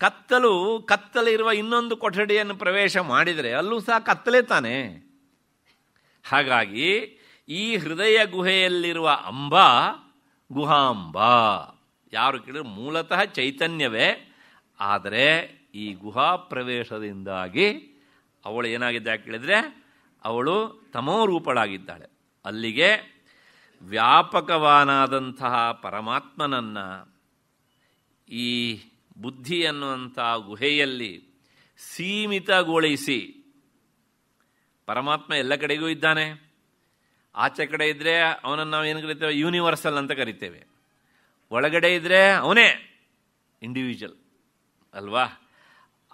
ಕತ್ತಲು ಕತ್ತಲಿರುವ ಇನ್ನೊಂದು ಕೊಠಡಿಯನ್ನು ಪ್ರವೇಶ ಮಾಡಿದರೆ ಅಲ್ಲೂ ಸಹ ಕತ್ತಲೇ ತಾನೆ ಹಾಗಾಗಿ ಈ ಹೃದಯ ಗುಹೆಯಲ್ಲಿರುವ ಅಂಬ ಗುಹಾಂಬ ಯಾರು ಕೇಳಿದ್ರೆ ಮೂಲತಃ ಚೈತನ್ಯವೇ ಆದರೆ ಈ ಗುಹಾ ಪ್ರವೇಶದಿಂದಾಗಿ ಅವಳು ಏನಾಗಿದ್ದಾಳೆ ಕೇಳಿದರೆ ಅವಳು ರೂಪಳಾಗಿದ್ದಾಳೆ ಅಲ್ಲಿಗೆ ವ್ಯಾಪಕವಾನಾದಂತಹ ಪರಮಾತ್ಮನನ್ನು ಈ ಬುದ್ಧಿ ಅನ್ನುವಂಥ ಗುಹೆಯಲ್ಲಿ ಸೀಮಿತಗೊಳಿಸಿ ಪರಮಾತ್ಮ ಎಲ್ಲ ಕಡೆಗೂ ಇದ್ದಾನೆ ಆಚೆ ಕಡೆ ಇದ್ದರೆ ಅವನನ್ನು ನಾವು ಏನು ಕರಿತೇವೆ ಯೂನಿವರ್ಸಲ್ ಅಂತ ಕರಿತೇವೆ ಒಳಗಡೆ ಇದ್ದರೆ ಅವನೇ ಇಂಡಿವಿಜುವಲ್ ಅಲ್ವಾ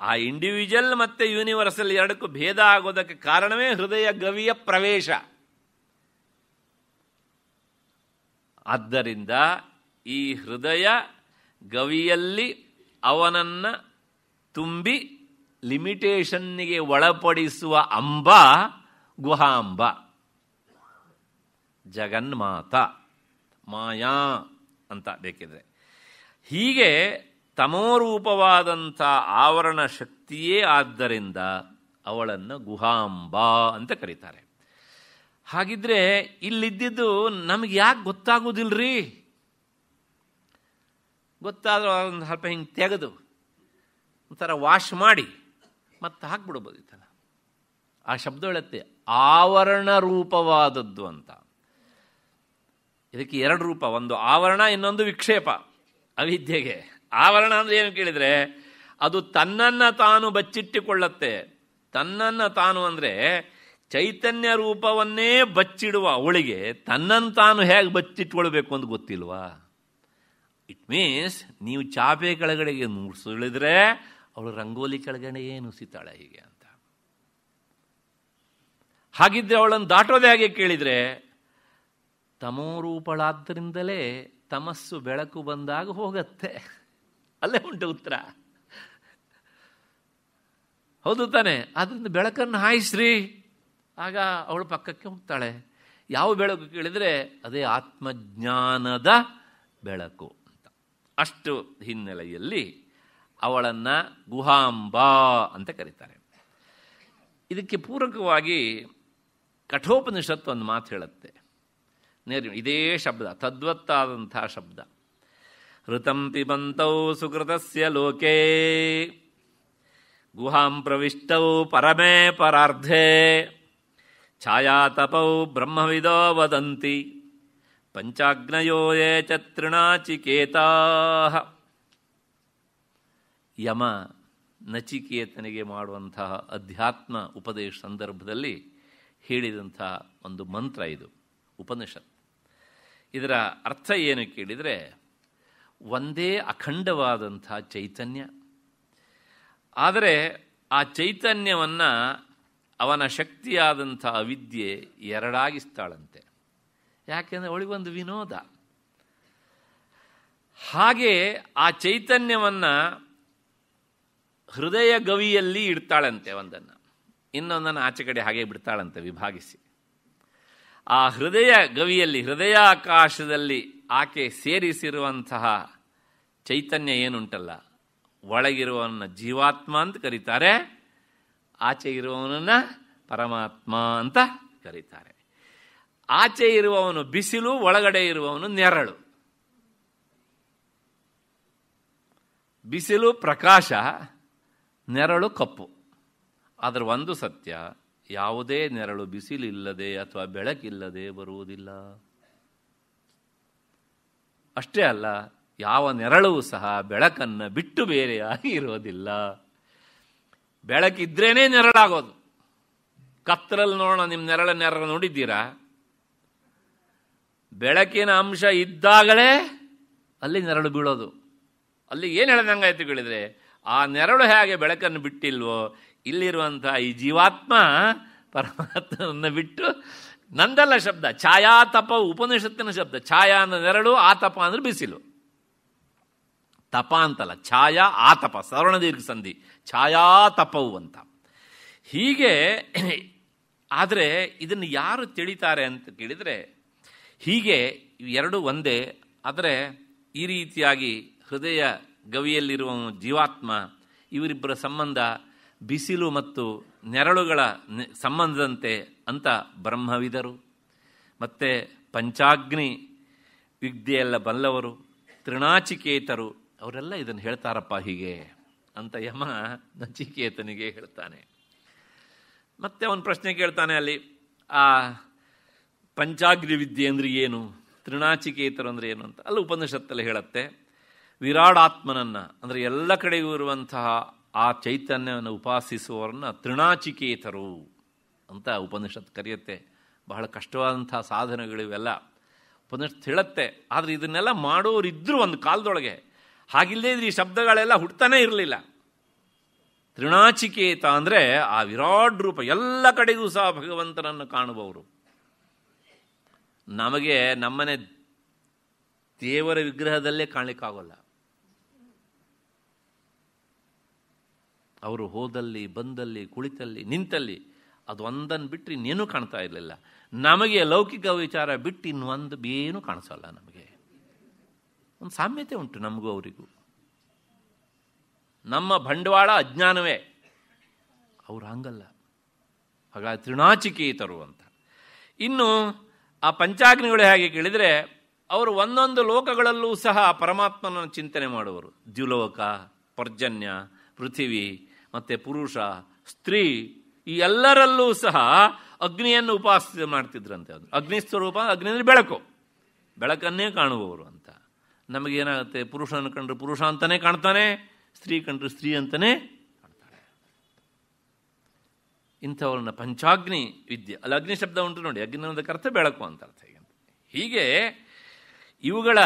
ಆ ಇಂಡಿವಿಜುವಲ್ ಮತ್ತು ಯೂನಿವರ್ಸಲ್ ಎರಡಕ್ಕೂ ಭೇದ ಆಗೋದಕ್ಕೆ ಕಾರಣವೇ ಹೃದಯ ಗವಿಯ ಪ್ರವೇಶ ಆದ್ದರಿಂದ ಈ ಹೃದಯ ಗವಿಯಲ್ಲಿ ಅವನನ್ನು ತುಂಬಿ ಲಿಮಿಟೇಷನ್ನಿಗೆ ಒಳಪಡಿಸುವ ಅಂಬ ಗುಹಾಂಬ ಜಗನ್ಮಾತ ಮಾಯಾ ಅಂತ ಬೇಕಿದ್ರೆ ಹೀಗೆ ತಮೋರೂಪವಾದಂಥ ಆವರಣ ಶಕ್ತಿಯೇ ಆದ್ದರಿಂದ ಅವಳನ್ನು ಗುಹಾಂಬಾ ಅಂತ ಕರೀತಾರೆ ಹಾಗಿದ್ರೆ ಇಲ್ಲಿದ್ದಿದ್ದು ನಮಗೆ ಯಾಕೆ ಗೊತ್ತಾಗೋದಿಲ್ರಿ ಗೊತ್ತಾದರೂ ಒಂದು ಸ್ವಲ್ಪ ಹಿಂಗೆ ತೆಗೆದು ಒಂಥರ ವಾಶ್ ಮಾಡಿ ಮತ್ತೆ ಹಾಕ್ಬಿಡ್ಬೋದಿತ್ತಲ್ಲ ಆ ಶಬ್ದ ಹೇಳುತ್ತೆ ಆವರಣ ರೂಪವಾದದ್ದು ಅಂತ ಇದಕ್ಕೆ ಎರಡು ರೂಪ ಒಂದು ಆವರಣ ಇನ್ನೊಂದು ವಿಕ್ಷೇಪ ಅವಿದ್ಯೆಗೆ ಆವರಣ ಅಂದರೆ ಏನು ಕೇಳಿದರೆ ಅದು ತನ್ನನ್ನು ತಾನು ಬಚ್ಚಿಟ್ಟುಕೊಳ್ಳತ್ತೆ ತನ್ನನ್ನು ತಾನು ಅಂದರೆ ಚೈತನ್ಯ ರೂಪವನ್ನೇ ಬಚ್ಚಿಡುವ ಅವಳಿಗೆ ತನ್ನನ್ನು ತಾನು ಹೇಗೆ ಬಚ್ಚಿಟ್ಕೊಳ್ಬೇಕು ಅಂತ ಗೊತ್ತಿಲ್ವಾ ಇಟ್ ಮೀನ್ಸ್ ನೀವು ಚಾಪೆ ಕೆಳಗಡೆಗೆ ನುಡಿಸಿದ್ರೆ ಅವಳು ರಂಗೋಲಿ ಏನು ನುಸಿತಾಳೆ ಹೀಗೆ ಅಂತ ಹಾಗಿದ್ರೆ ಅವಳನ್ನು ದಾಟೋದೇ ಹಾಗೆ ಕೇಳಿದರೆ ತಮೋರೂಪಳಾದ್ದರಿಂದಲೇ ತಮಸ್ಸು ಬೆಳಕು ಬಂದಾಗ ಹೋಗತ್ತೆ ಅಲ್ಲೇ ಉಂಟು ಉತ್ತರ ಹೌದು ತಾನೆ ಅದರಿಂದ ಬೆಳಕನ್ನು ಹಾಯಿಸ್ರಿ ಆಗ ಅವಳು ಪಕ್ಕಕ್ಕೆ ಹೋಗ್ತಾಳೆ ಯಾವ ಬೆಳಕು ಕೇಳಿದರೆ ಅದೇ ಆತ್ಮಜ್ಞಾನದ ಬೆಳಕು ಅಂತ ಅಷ್ಟು ಹಿನ್ನೆಲೆಯಲ್ಲಿ ಅವಳನ್ನು ಗುಹಾಂಬಾ ಅಂತ ಕರೀತಾರೆ ಇದಕ್ಕೆ ಪೂರಕವಾಗಿ ಕಠೋಪನಿಷತ್ತು ಒಂದು ಮಾತು ಹೇಳುತ್ತೆ ನೇರಿ ಇದೇ ಶಬ್ದ ತದ್ವತ್ತಾದಂಥ ಶಬ್ದ ಋತಂ ಪಿಬಂತೌ ಸುಕೃತಸ್ಯ ಲೋಕೆ ಗುಹಾಂ ಪ್ರವಿಷ್ಟೌ ಪರಮೇ ಪರಾರ್ಧೆ ಛಾಯಾತಪೌ ಬ್ರಹ್ಮವಿದೋ ವದಂತಿ ಪಂಚಾಗ್ನಯೋ ಯೇ ಚತೃಣಾಚಿಕೇತಾ ಯಮ ನಚಿಕೇತನಿಗೆ ಮಾಡುವಂತಹ ಅಧ್ಯಾತ್ಮ ಉಪದೇಶ ಸಂದರ್ಭದಲ್ಲಿ ಹೇಳಿದಂತಹ ಒಂದು ಮಂತ್ರ ಇದು ಉಪನಿಷತ್ ಇದರ ಅರ್ಥ ಏನು ಕೇಳಿದರೆ ಒಂದೇ ಅಖಂಡವಾದಂಥ ಚೈತನ್ಯ ಆದರೆ ಆ ಚೈತನ್ಯವನ್ನು ಅವನ ಶಕ್ತಿಯಾದಂಥ ಅವಿದ್ಯೆ ಎರಡಾಗಿಸ್ತಾಳಂತೆ ಯಾಕೆಂದರೆ ಅವಳಿಗೊಂದು ವಿನೋದ ಹಾಗೆ ಆ ಚೈತನ್ಯವನ್ನು ಹೃದಯ ಗವಿಯಲ್ಲಿ ಇಡ್ತಾಳಂತೆ ಒಂದನ್ನು ಇನ್ನೊಂದನ್ನು ಆಚೆ ಕಡೆ ಹಾಗೆ ಬಿಡ್ತಾಳಂತೆ ವಿಭಾಗಿಸಿ ಆ ಹೃದಯ ಗವಿಯಲ್ಲಿ ಹೃದಯಾಕಾಶದಲ್ಲಿ ಆಕೆ ಸೇರಿಸಿರುವಂತಹ ಚೈತನ್ಯ ಏನುಂಟಲ್ಲ ಒಳಗಿರುವವನ್ನ ಜೀವಾತ್ಮ ಅಂತ ಕರೀತಾರೆ ಆಚೆ ಇರುವವನನ್ನ ಪರಮಾತ್ಮ ಅಂತ ಕರೀತಾರೆ ಆಚೆ ಇರುವವನು ಬಿಸಿಲು ಒಳಗಡೆ ಇರುವವನು ನೆರಳು ಬಿಸಿಲು ಪ್ರಕಾಶ ನೆರಳು ಕಪ್ಪು ಅದರ ಒಂದು ಸತ್ಯ ಯಾವುದೇ ನೆರಳು ಬಿಸಿಲಿಲ್ಲದೆ ಅಥವಾ ಬೆಳಕಿಲ್ಲದೆ ಬರುವುದಿಲ್ಲ ಅಷ್ಟೇ ಅಲ್ಲ ಯಾವ ನೆರಳು ಸಹ ಬೆಳಕನ್ನು ಬಿಟ್ಟು ಬೇರೆಯಾಗಿ ಇರೋದಿಲ್ಲ ಬೆಳಕಿದ್ರೇನೆ ನೆರಳಾಗೋದು ಕತ್ತಲಲ್ಲಿ ನೋಡೋಣ ನಿಮ್ಮ ನೆರಳ ನೆರಳು ನೋಡಿದ್ದೀರಾ ಬೆಳಕಿನ ಅಂಶ ಇದ್ದಾಗಲೇ ಅಲ್ಲಿ ನೆರಳು ಬೀಳೋದು ಅಲ್ಲಿ ಏನು ಹೇಳಿದಂಗಾಯ್ತು ಆಯಿತು ಕೇಳಿದರೆ ಆ ನೆರಳು ಹೇಗೆ ಬೆಳಕನ್ನು ಬಿಟ್ಟಿಲ್ವೋ ಇಲ್ಲಿರುವಂತಹ ಈ ಜೀವಾತ್ಮ ಪರಮಾತ್ಮನನ್ನು ಬಿಟ್ಟು ನಂದಲ್ಲ ಶಬ್ದ ಛಾಯಾ ತಪ ಉಪನಿಷತ್ತಿನ ಶಬ್ದ ಛಾಯಾ ನೆರಳು ಆತಪ ಅಂದ್ರೆ ಬಿಸಿಲು ತಪ ಅಂತಲ್ಲ ಛಾಯಾ ಆತಪ ಸವರ್ಣ ದೀರ್ಘ ಸಂಧಿ ಛಾಯಾ ತಪವು ಅಂತ ಹೀಗೆ ಆದರೆ ಇದನ್ನು ಯಾರು ತಿಳಿತಾರೆ ಅಂತ ಕೇಳಿದರೆ ಹೀಗೆ ಎರಡು ಒಂದೇ ಆದರೆ ಈ ರೀತಿಯಾಗಿ ಹೃದಯ ಗವಿಯಲ್ಲಿರುವ ಜೀವಾತ್ಮ ಇವರಿಬ್ಬರ ಸಂಬಂಧ ಬಿಸಿಲು ಮತ್ತು ನೆರಳುಗಳ ಸಂಬಂಧದಂತೆ ಅಂತ ಬ್ರಹ್ಮವಿದರು ಮತ್ತು ಪಂಚಾಗ್ನಿ ವಿದ್ಯೆಯೆಲ್ಲ ಬಲ್ಲವರು ತ್ರಿಣಾಚಿಕೇತರು ಅವರೆಲ್ಲ ಇದನ್ನು ಹೇಳ್ತಾರಪ್ಪ ಹೀಗೆ ಅಂತ ಯಮ ನಚಿಕೇತನಿಗೆ ಹೇಳ್ತಾನೆ ಮತ್ತೆ ಅವನು ಪ್ರಶ್ನೆ ಕೇಳ್ತಾನೆ ಅಲ್ಲಿ ಆ ಪಂಚಾಗ್ನಿ ವಿದ್ಯೆ ಅಂದರೆ ಏನು ತ್ರಿಣಾಚಿಕೇತರು ಅಂದರೆ ಏನು ಅಂತ ಅಲ್ಲಿ ಉಪನಿಷತ್ತಲ್ಲಿ ಹೇಳುತ್ತೆ ವಿರಾಡಾತ್ಮನನ್ನು ಅಂದರೆ ಎಲ್ಲ ಕಡೆಗೂ ಇರುವಂತಹ ಆ ಚೈತನ್ಯವನ್ನು ಉಪಾಸಿಸುವವರನ್ನ ತೃಣಾಚಿಕೇತರು ಅಂತ ಉಪನಿಷತ್ ಕರೆಯುತ್ತೆ ಬಹಳ ಕಷ್ಟವಾದಂಥ ಸಾಧನೆಗಳಿವೆಲ್ಲ ಉಪನಿಷತ್ ಹೇಳುತ್ತೆ ಆದರೆ ಇದನ್ನೆಲ್ಲ ಮಾಡೋರಿದ್ದರು ಒಂದು ಕಾಲದೊಳಗೆ ಹಾಗಿಲ್ಲದೆ ಇದ್ರೆ ಈ ಶಬ್ದಗಳೆಲ್ಲ ಹುಡ್ತಾನೇ ಇರಲಿಲ್ಲ ತೃಣಾಚಿಕೇತ ಅಂದರೆ ಆ ವಿರಾಡ್ ರೂಪ ಎಲ್ಲ ಕಡೆಗೂ ಸಹ ಭಗವಂತನನ್ನು ಕಾಣುವವರು ನಮಗೆ ನಮ್ಮನೆ ದೇವರ ವಿಗ್ರಹದಲ್ಲೇ ಕಾಣಲಿಕ್ಕಾಗೋಲ್ಲ ಅವರು ಹೋದಲ್ಲಿ ಬಂದಲ್ಲಿ ಕುಳಿತಲ್ಲಿ ನಿಂತಲ್ಲಿ ಅದು ಒಂದನ್ನು ಬಿಟ್ಟು ಇನ್ನೇನು ಕಾಣ್ತಾ ಇರಲಿಲ್ಲ ನಮಗೆ ಲೌಕಿಕ ವಿಚಾರ ಬಿಟ್ಟು ಇನ್ನೊಂದು ಏನೂ ಕಾಣಿಸಲ್ಲ ನಮಗೆ ಒಂದು ಸಾಮ್ಯತೆ ಉಂಟು ನಮಗೂ ಅವರಿಗೂ ನಮ್ಮ ಬಂಡವಾಳ ಅಜ್ಞಾನವೇ ಅವರು ಹಂಗಲ್ಲ ಹಾಗಾಗಿ ತ್ರಿಣಾಚಿಕೇತರು ಅಂತ ಇನ್ನು ಆ ಪಂಚಾಗ್ನಿಗಳು ಹೇಗೆ ಕೇಳಿದರೆ ಅವರು ಒಂದೊಂದು ಲೋಕಗಳಲ್ಲೂ ಸಹ ಪರಮಾತ್ಮನ ಚಿಂತನೆ ಮಾಡುವರು ದ್ಯುಲೋಕ ಪರ್ಜನ್ಯ ಪೃಥಿವಿ ಮತ್ತೆ ಪುರುಷ ಸ್ತ್ರೀ ಈ ಎಲ್ಲರಲ್ಲೂ ಸಹ ಅಗ್ನಿಯನ್ನು ಉಪಾಸ ಮಾಡ್ತಿದ್ರಂತೆ ಅದು ಅಗ್ನಿ ಸ್ವರೂಪ ಅಗ್ನಿ ಅಂದರೆ ಬೆಳಕು ಬೆಳಕನ್ನೇ ಕಾಣುವವರು ಅಂತ ನಮಗೇನಾಗುತ್ತೆ ಪುರುಷನ ಕಂಡ್ರೆ ಪುರುಷ ಅಂತಲೇ ಕಾಣ್ತಾನೆ ಸ್ತ್ರೀ ಕಂಡ್ರೆ ಸ್ತ್ರೀ ಅಂತಲೇ ಕಾಣ್ತಾಳೆ ಇಂಥವ್ರನ್ನ ಪಂಚಾಗ್ನಿ ವಿದ್ಯೆ ಅಲ್ಲಿ ಅಗ್ನಿ ಶಬ್ದ ಉಂಟು ನೋಡಿ ಅಗ್ನಿ ಅನ್ನೋದಕ್ಕೆ ಅರ್ಥ ಬೆಳಕು ಅಂತ ಅರ್ಥ ಹೀಗೆ ಇವುಗಳ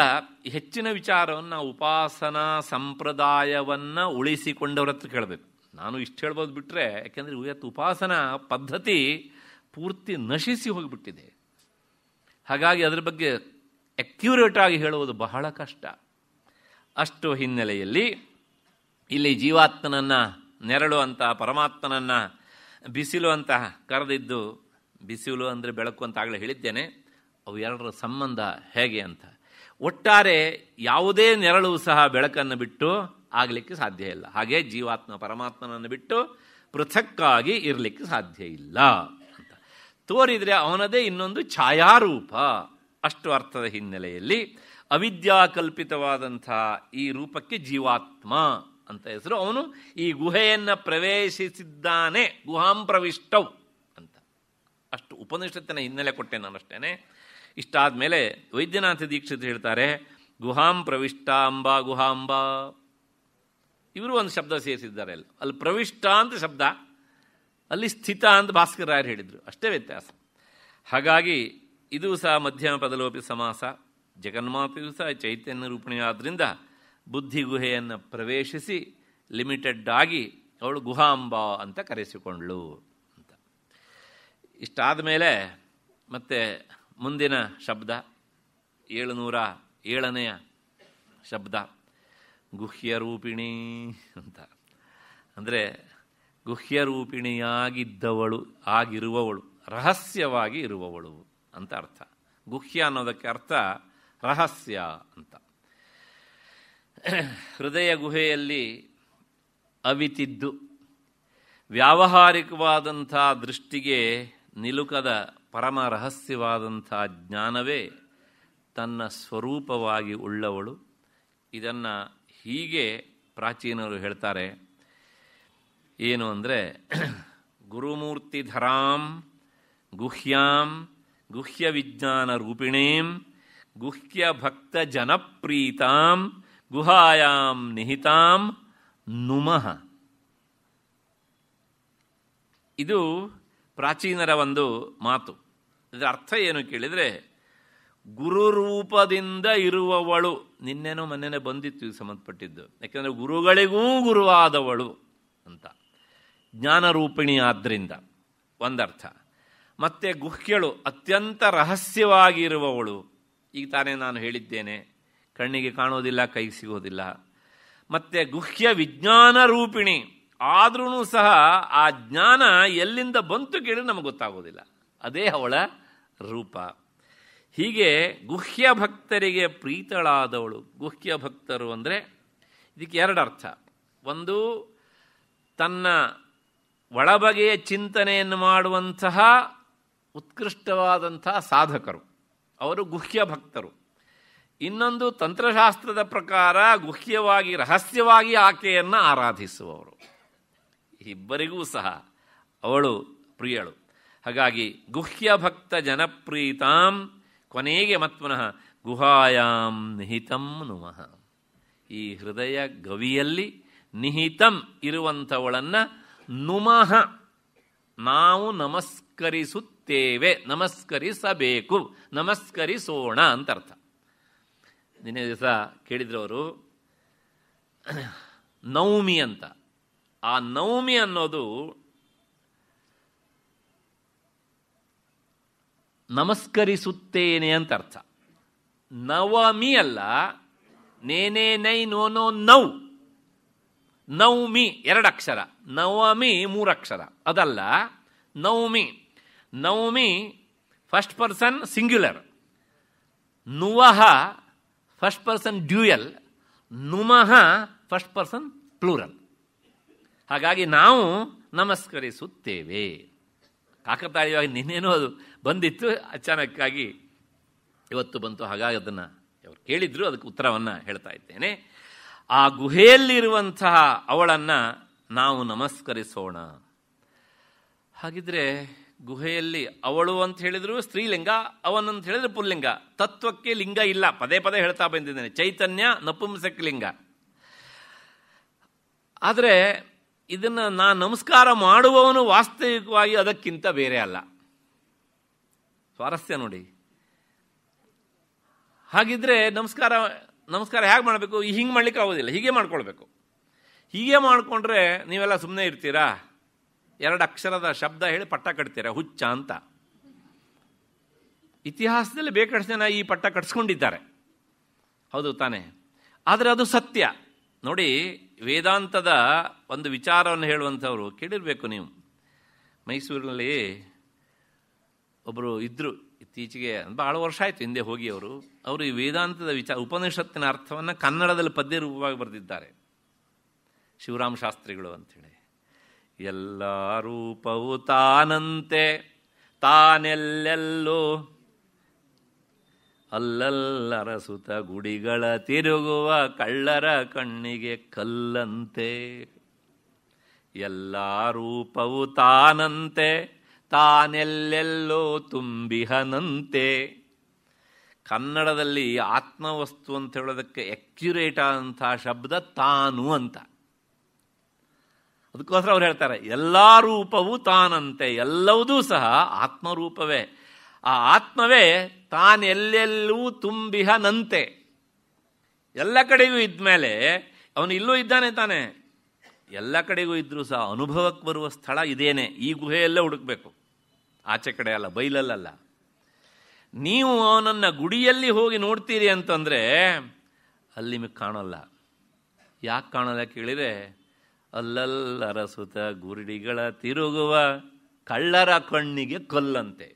ಹೆಚ್ಚಿನ ವಿಚಾರವನ್ನು ಉಪಾಸನಾ ಸಂಪ್ರದಾಯವನ್ನು ಉಳಿಸಿಕೊಂಡವ್ರ ಹತ್ರ ಕೇಳಬೇಕು ನಾನು ಇಷ್ಟು ಹೇಳ್ಬೋದು ಬಿಟ್ಟರೆ ಯಾಕೆಂದರೆ ಇವತ್ತು ಉಪಾಸನಾ ಪದ್ಧತಿ ಪೂರ್ತಿ ನಶಿಸಿ ಹೋಗಿಬಿಟ್ಟಿದೆ ಹಾಗಾಗಿ ಅದರ ಬಗ್ಗೆ ಆಗಿ ಹೇಳುವುದು ಬಹಳ ಕಷ್ಟ ಅಷ್ಟು ಹಿನ್ನೆಲೆಯಲ್ಲಿ ಇಲ್ಲಿ ಜೀವಾತ್ಮನನ್ನು ನೆರಳು ಅಂತ ಪರಮಾತ್ಮನನ್ನು ಬಿಸಿಲು ಅಂತ ಕರೆದಿದ್ದು ಬಿಸಿಲು ಅಂದರೆ ಬೆಳಕು ಅಂತ ಆಗಲೇ ಹೇಳಿದ್ದೇನೆ ಅವು ಎರಡರ ಸಂಬಂಧ ಹೇಗೆ ಅಂತ ಒಟ್ಟಾರೆ ಯಾವುದೇ ನೆರಳು ಸಹ ಬೆಳಕನ್ನು ಬಿಟ್ಟು ಆಗಲಿಕ್ಕೆ ಸಾಧ್ಯ ಇಲ್ಲ ಹಾಗೆ ಜೀವಾತ್ಮ ಪರಮಾತ್ಮನನ್ನು ಬಿಟ್ಟು ಪೃಥಕ್ಕಾಗಿ ಇರಲಿಕ್ಕೆ ಸಾಧ್ಯ ಇಲ್ಲ ಅಂತ ತೋರಿದರೆ ಅವನದೇ ಇನ್ನೊಂದು ಛಾಯಾರೂಪ ಅಷ್ಟು ಅರ್ಥದ ಹಿನ್ನೆಲೆಯಲ್ಲಿ ಅವಿದ್ಯಾಕಲ್ಪಿತವಾದಂಥ ಈ ರೂಪಕ್ಕೆ ಜೀವಾತ್ಮ ಅಂತ ಹೆಸರು ಅವನು ಈ ಗುಹೆಯನ್ನು ಪ್ರವೇಶಿಸಿದ್ದಾನೆ ಗುಹಾಂಪ್ರವಿಷ್ಟವ್ ಅಂತ ಅಷ್ಟು ಉಪನಿಷತ್ತಿನ ಹಿನ್ನೆಲೆ ಕೊಟ್ಟೆ ನಾನು ಅಷ್ಟೇ ಇಷ್ಟಾದ ಮೇಲೆ ವೈದ್ಯನಾಥ ದೀಕ್ಷಿತ್ ಹೇಳ್ತಾರೆ ಗುಹಾಂ ಅಂಬಾ ಗುಹಾಂಬಾ ಇವರು ಒಂದು ಶಬ್ದ ಸೇರಿಸಿದ್ದಾರೆ ಅಲ್ಲಿ ಅಲ್ಲಿ ಪ್ರವಿಷ್ಟ ಅಂತ ಶಬ್ದ ಅಲ್ಲಿ ಸ್ಥಿತ ಅಂತ ಭಾಸ್ಕರ್ ರಾಯರು ಹೇಳಿದರು ಅಷ್ಟೇ ವ್ಯತ್ಯಾಸ ಹಾಗಾಗಿ ಇದು ಸಹ ಮಧ್ಯಮ ಪದಲೋಪಿ ಸಮಾಸ ಜಗನ್ಮಾತೆಯು ಸಹ ಚೈತನ್ಯ ರೂಪಣೆಯಾದ್ದರಿಂದ ಬುದ್ಧಿ ಗುಹೆಯನ್ನು ಪ್ರವೇಶಿಸಿ ಲಿಮಿಟೆಡ್ ಆಗಿ ಅವಳು ಗುಹಾಂಬ ಅಂತ ಕರೆಸಿಕೊಂಡಳು ಅಂತ ಇಷ್ಟಾದ ಮೇಲೆ ಮತ್ತೆ ಮುಂದಿನ ಶಬ್ದ ಏಳುನೂರ ಏಳನೆಯ ಶಬ್ದ ಗುಹ್ಯರೂಪಿಣಿ ಅಂತ ಅಂದರೆ ಗುಹ್ಯರೂಪಿಣಿಯಾಗಿದ್ದವಳು ಆಗಿರುವವಳು ರಹಸ್ಯವಾಗಿ ಇರುವವಳು ಅಂತ ಅರ್ಥ ಗುಹ್ಯ ಅನ್ನೋದಕ್ಕೆ ಅರ್ಥ ರಹಸ್ಯ ಅಂತ ಹೃದಯ ಗುಹೆಯಲ್ಲಿ ಅವಿತಿದ್ದು ವ್ಯಾವಹಾರಿಕವಾದಂಥ ದೃಷ್ಟಿಗೆ ನಿಲುಕದ ಪರಮ ರಹಸ್ಯವಾದಂಥ ಜ್ಞಾನವೇ ತನ್ನ ಸ್ವರೂಪವಾಗಿ ಉಳ್ಳವಳು ಇದನ್ನು ಹೀಗೆ ಪ್ರಾಚೀನರು ಹೇಳ್ತಾರೆ ಏನು ಅಂದರೆ ಗುರುಮೂರ್ತಿಧರಾಂ ಗುಹ್ಯಾಂ ಗುಹ್ಯ ವಿಜ್ಞಾನ ರೂಪಿಣೀಂ ಗುಹ್ಯ ಭಕ್ತ ಜನಪ್ರೀತಾಂ ಗುಹಾಯಾಂ ನಿಹಿತಾಂ ನುಮಃ ಇದು ಪ್ರಾಚೀನರ ಒಂದು ಮಾತು ಇದರ ಅರ್ಥ ಏನು ಕೇಳಿದರೆ ಗುರುರೂಪದಿಂದ ಇರುವವಳು ನಿನ್ನೆನೋ ಮೊನ್ನೆನೇ ಬಂದಿತ್ತು ಇದು ಸಂಬಂಧಪಟ್ಟಿದ್ದು ಯಾಕೆಂದರೆ ಗುರುಗಳಿಗೂ ಗುರುವಾದವಳು ಅಂತ ಜ್ಞಾನರೂಪಿಣಿ ಆದ್ದರಿಂದ ಒಂದರ್ಥ ಮತ್ತೆ ಗುಹ್ಯಳು ಅತ್ಯಂತ ರಹಸ್ಯವಾಗಿರುವವಳು ಈಗ ತಾನೇ ನಾನು ಹೇಳಿದ್ದೇನೆ ಕಣ್ಣಿಗೆ ಕಾಣೋದಿಲ್ಲ ಕೈಗೆ ಸಿಗೋದಿಲ್ಲ ಮತ್ತು ಗುಹ್ಯ ವಿಜ್ಞಾನ ರೂಪಿಣಿ ಆದ್ರೂ ಸಹ ಆ ಜ್ಞಾನ ಎಲ್ಲಿಂದ ಬಂತು ಕೇಳಿ ನಮಗೆ ಗೊತ್ತಾಗೋದಿಲ್ಲ ಅದೇ ಅವಳ ರೂಪ ಹೀಗೆ ಗುಹ್ಯ ಭಕ್ತರಿಗೆ ಪ್ರೀತಳಾದವಳು ಗುಹ್ಯ ಭಕ್ತರು ಅಂದರೆ ಇದಕ್ಕೆ ಎರಡು ಅರ್ಥ ಒಂದು ತನ್ನ ಒಳಬಗೆಯ ಚಿಂತನೆಯನ್ನು ಮಾಡುವಂತಹ ಉತ್ಕೃಷ್ಟವಾದಂತಹ ಸಾಧಕರು ಅವರು ಗುಹ್ಯ ಭಕ್ತರು ಇನ್ನೊಂದು ತಂತ್ರಶಾಸ್ತ್ರದ ಪ್ರಕಾರ ಗುಹ್ಯವಾಗಿ ರಹಸ್ಯವಾಗಿ ಆಕೆಯನ್ನು ಆರಾಧಿಸುವವರು ಇಬ್ಬರಿಗೂ ಸಹ ಅವಳು ಪ್ರಿಯಳು ಹಾಗಾಗಿ ಗುಹ್ಯ ಭಕ್ತ ಜನಪ್ರೀತಾಂ ಕೊನೆಗೆ ಮತ್ಪುನಃ ಗುಹಾಯಾಂ ನಿಹಿತಂ ನುಮಃ ಈ ಹೃದಯ ಗವಿಯಲ್ಲಿ ನಿಹಿತಂ ಇರುವಂಥವಳನ್ನು ನುಮಃ ನಾವು ನಮಸ್ಕರಿಸುತ್ತೇವೆ ನಮಸ್ಕರಿಸಬೇಕು ನಮಸ್ಕರಿಸೋಣ ಅಂತ ಅರ್ಥ ನಿನ್ನೆ ದಿವಸ ಕೇಳಿದ್ರವರು ನೌಮಿ ಅಂತ ಆ ನೌಮಿ ಅನ್ನೋದು ನಮಸ್ಕರಿಸುತ್ತೇನೆ ಅಂತ ಅರ್ಥ ನವಮಿ ಅಲ್ಲ ನೇನೇ ನೈ ನೋ ನೋ ನೌ ನೌಮಿ ಎರಡಕ್ಷರ ನವಮಿ ಮೂರಕ್ಷರ ಅದಲ್ಲ ನೌಮಿ ನೌಮಿ ಫಸ್ಟ್ ಪರ್ಸನ್ ಸಿಂಗ್ಯುಲರ್ ನುವಹ ಫಸ್ಟ್ ಪರ್ಸನ್ ಡ್ಯೂಯಲ್ ನುಮಃ ಫಸ್ಟ್ ಪರ್ಸನ್ ಪ್ಲೂರಲ್ ಹಾಗಾಗಿ ನಾವು ನಮಸ್ಕರಿಸುತ್ತೇವೆ ಕಾಕತಾಳೀಯವಾಗಿ ನಿನ್ನೇನು ಅದು ಬಂದಿತ್ತು ಅಚಾನಕ್ಕಾಗಿ ಇವತ್ತು ಬಂತು ಹಾಗಾಗಿ ಅದನ್ನು ಅವರು ಕೇಳಿದ್ರು ಅದಕ್ಕೆ ಉತ್ತರವನ್ನು ಹೇಳ್ತಾ ಇದ್ದೇನೆ ಆ ಗುಹೆಯಲ್ಲಿರುವಂತಹ ಅವಳನ್ನು ನಾವು ನಮಸ್ಕರಿಸೋಣ ಹಾಗಿದ್ರೆ ಗುಹೆಯಲ್ಲಿ ಅವಳು ಅಂತ ಹೇಳಿದ್ರು ಸ್ತ್ರೀಲಿಂಗ ಅವನಂತ ಹೇಳಿದ್ರು ಪುಲ್ಲಿಂಗ ತತ್ವಕ್ಕೆ ಲಿಂಗ ಇಲ್ಲ ಪದೇ ಪದೇ ಹೇಳ್ತಾ ಬಂದಿದ್ದೇನೆ ಚೈತನ್ಯ ಲಿಂಗ ಆದರೆ ಇದನ್ನು ನಾ ನಮಸ್ಕಾರ ಮಾಡುವವನು ವಾಸ್ತವಿಕವಾಗಿ ಅದಕ್ಕಿಂತ ಬೇರೆ ಅಲ್ಲ ಸ್ವಾರಸ್ಯ ನೋಡಿ ಹಾಗಿದ್ರೆ ನಮಸ್ಕಾರ ನಮಸ್ಕಾರ ಹೇಗೆ ಮಾಡಬೇಕು ಈ ಹಿಂಗೆ ಮಾಡ್ಲಿಕ್ಕೆ ಆಗೋದಿಲ್ಲ ಹೀಗೆ ಮಾಡ್ಕೊಳ್ಬೇಕು ಹೀಗೆ ಮಾಡಿಕೊಂಡ್ರೆ ನೀವೆಲ್ಲ ಸುಮ್ಮನೆ ಇರ್ತೀರಾ ಎರಡು ಅಕ್ಷರದ ಶಬ್ದ ಹೇಳಿ ಪಟ್ಟ ಕಟ್ತೀರಾ ಹುಚ್ಚ ಅಂತ ಇತಿಹಾಸದಲ್ಲಿ ಬೇಕಷ್ಟು ಜನ ಈ ಪಟ್ಟ ಕಟ್ಸ್ಕೊಂಡಿದ್ದಾರೆ ಹೌದು ತಾನೇ ಆದರೆ ಅದು ಸತ್ಯ ನೋಡಿ ವೇದಾಂತದ ಒಂದು ವಿಚಾರವನ್ನು ಹೇಳುವಂಥವ್ರು ಕೇಳಿರಬೇಕು ನೀವು ಮೈಸೂರಿನಲ್ಲಿ ಒಬ್ಬರು ಇದ್ದರು ಇತ್ತೀಚೆಗೆ ಭಾಳ ವರ್ಷ ಆಯಿತು ಹಿಂದೆ ಹೋಗಿ ಅವರು ಅವರು ಈ ವೇದಾಂತದ ವಿಚಾರ ಉಪನಿಷತ್ತಿನ ಅರ್ಥವನ್ನು ಕನ್ನಡದಲ್ಲಿ ಪದ್ಯ ರೂಪವಾಗಿ ಬರೆದಿದ್ದಾರೆ ಶಿವರಾಮ ಶಾಸ್ತ್ರಿಗಳು ಅಂಥೇಳಿ ಎಲ್ಲ ರೂಪವು ತಾನಂತೆ ತಾನೆಲ್ಲೆಲ್ಲೋ ಅಲ್ಲಲ್ಲರ ಸುತ ಗುಡಿಗಳ ತಿರುಗುವ ಕಳ್ಳರ ಕಣ್ಣಿಗೆ ಕಲ್ಲಂತೆ ಎಲ್ಲ ರೂಪವು ತಾನಂತೆ ತಾನೆಲ್ಲೆಲ್ಲೋ ತುಂಬಿಹನಂತೆ ಕನ್ನಡದಲ್ಲಿ ಆತ್ಮವಸ್ತು ಅಂತ ಹೇಳೋದಕ್ಕೆ ಎಕ್ಯುರೇಟ್ ಆದಂಥ ಶಬ್ದ ತಾನು ಅಂತ ಅದಕ್ಕೋಸ್ಕರ ಅವ್ರು ಹೇಳ್ತಾರೆ ಎಲ್ಲ ರೂಪವೂ ತಾನಂತೆ ಎಲ್ಲವುದೂ ಸಹ ಆತ್ಮರೂಪವೇ ಆ ಆತ್ಮವೇ ತಾನೆಲ್ಲೆಲ್ಲೂ ತುಂಬಿಹನಂತೆ ಎಲ್ಲ ಕಡೆಗೂ ಇದ್ಮೇಲೆ ಅವನು ಇಲ್ಲೂ ಇದ್ದಾನೆ ತಾನೆ ಎಲ್ಲ ಕಡೆಗೂ ಇದ್ದರೂ ಸಹ ಅನುಭವಕ್ಕೆ ಬರುವ ಸ್ಥಳ ಇದೇನೆ ಈ ಗುಹೆಯಲ್ಲೇ ಹುಡುಕಬೇಕು ಆಚೆ ಕಡೆ ಅಲ್ಲ ಬೈಲಲ್ಲ ನೀವು ಅವನನ್ನು ಗುಡಿಯಲ್ಲಿ ಹೋಗಿ ನೋಡ್ತೀರಿ ಅಂತಂದರೆ ಅಲ್ಲಿ ನಿಮಗೆ ಕಾಣಲ್ಲ ಯಾಕೆ ಕಾಣಲ್ಲ ಕೇಳಿದರೆ ಸುತ ಗುರುಡಿಗಳ ತಿರುಗುವ ಕಳ್ಳರ ಕಣ್ಣಿಗೆ ಕೊಲ್ಲಂತೆ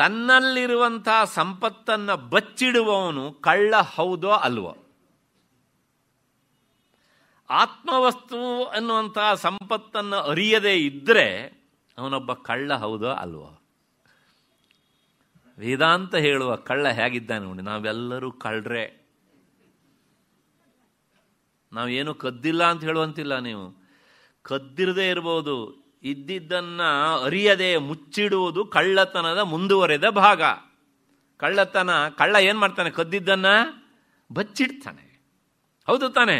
ತನ್ನಲ್ಲಿರುವಂಥ ಸಂಪತ್ತನ್ನು ಬಚ್ಚಿಡುವವನು ಕಳ್ಳ ಹೌದೋ ಅಲ್ವೋ ಆತ್ಮವಸ್ತು ಅನ್ನುವಂತಹ ಸಂಪತ್ತನ್ನು ಅರಿಯದೇ ಇದ್ದರೆ ಅವನೊಬ್ಬ ಕಳ್ಳ ಹೌದೋ ಅಲ್ವೋ ವೇದಾಂತ ಹೇಳುವ ಕಳ್ಳ ಹೇಗಿದ್ದಾನೆ ನೋಡಿ ನಾವೆಲ್ಲರೂ ಕಳ್ಳರೆ ನಾವೇನು ಕದ್ದಿಲ್ಲ ಅಂತ ಹೇಳುವಂತಿಲ್ಲ ನೀವು ಕದ್ದಿರದೇ ಇರ್ಬೋದು ಇದ್ದಿದ್ದನ್ನು ಅರಿಯದೆ ಮುಚ್ಚಿಡುವುದು ಕಳ್ಳತನದ ಮುಂದುವರೆದ ಭಾಗ ಕಳ್ಳತನ ಕಳ್ಳ ಏನು ಮಾಡ್ತಾನೆ ಕದ್ದಿದ್ದನ್ನ ಬಚ್ಚಿಡ್ತಾನೆ ಹೌದು ತಾನೆ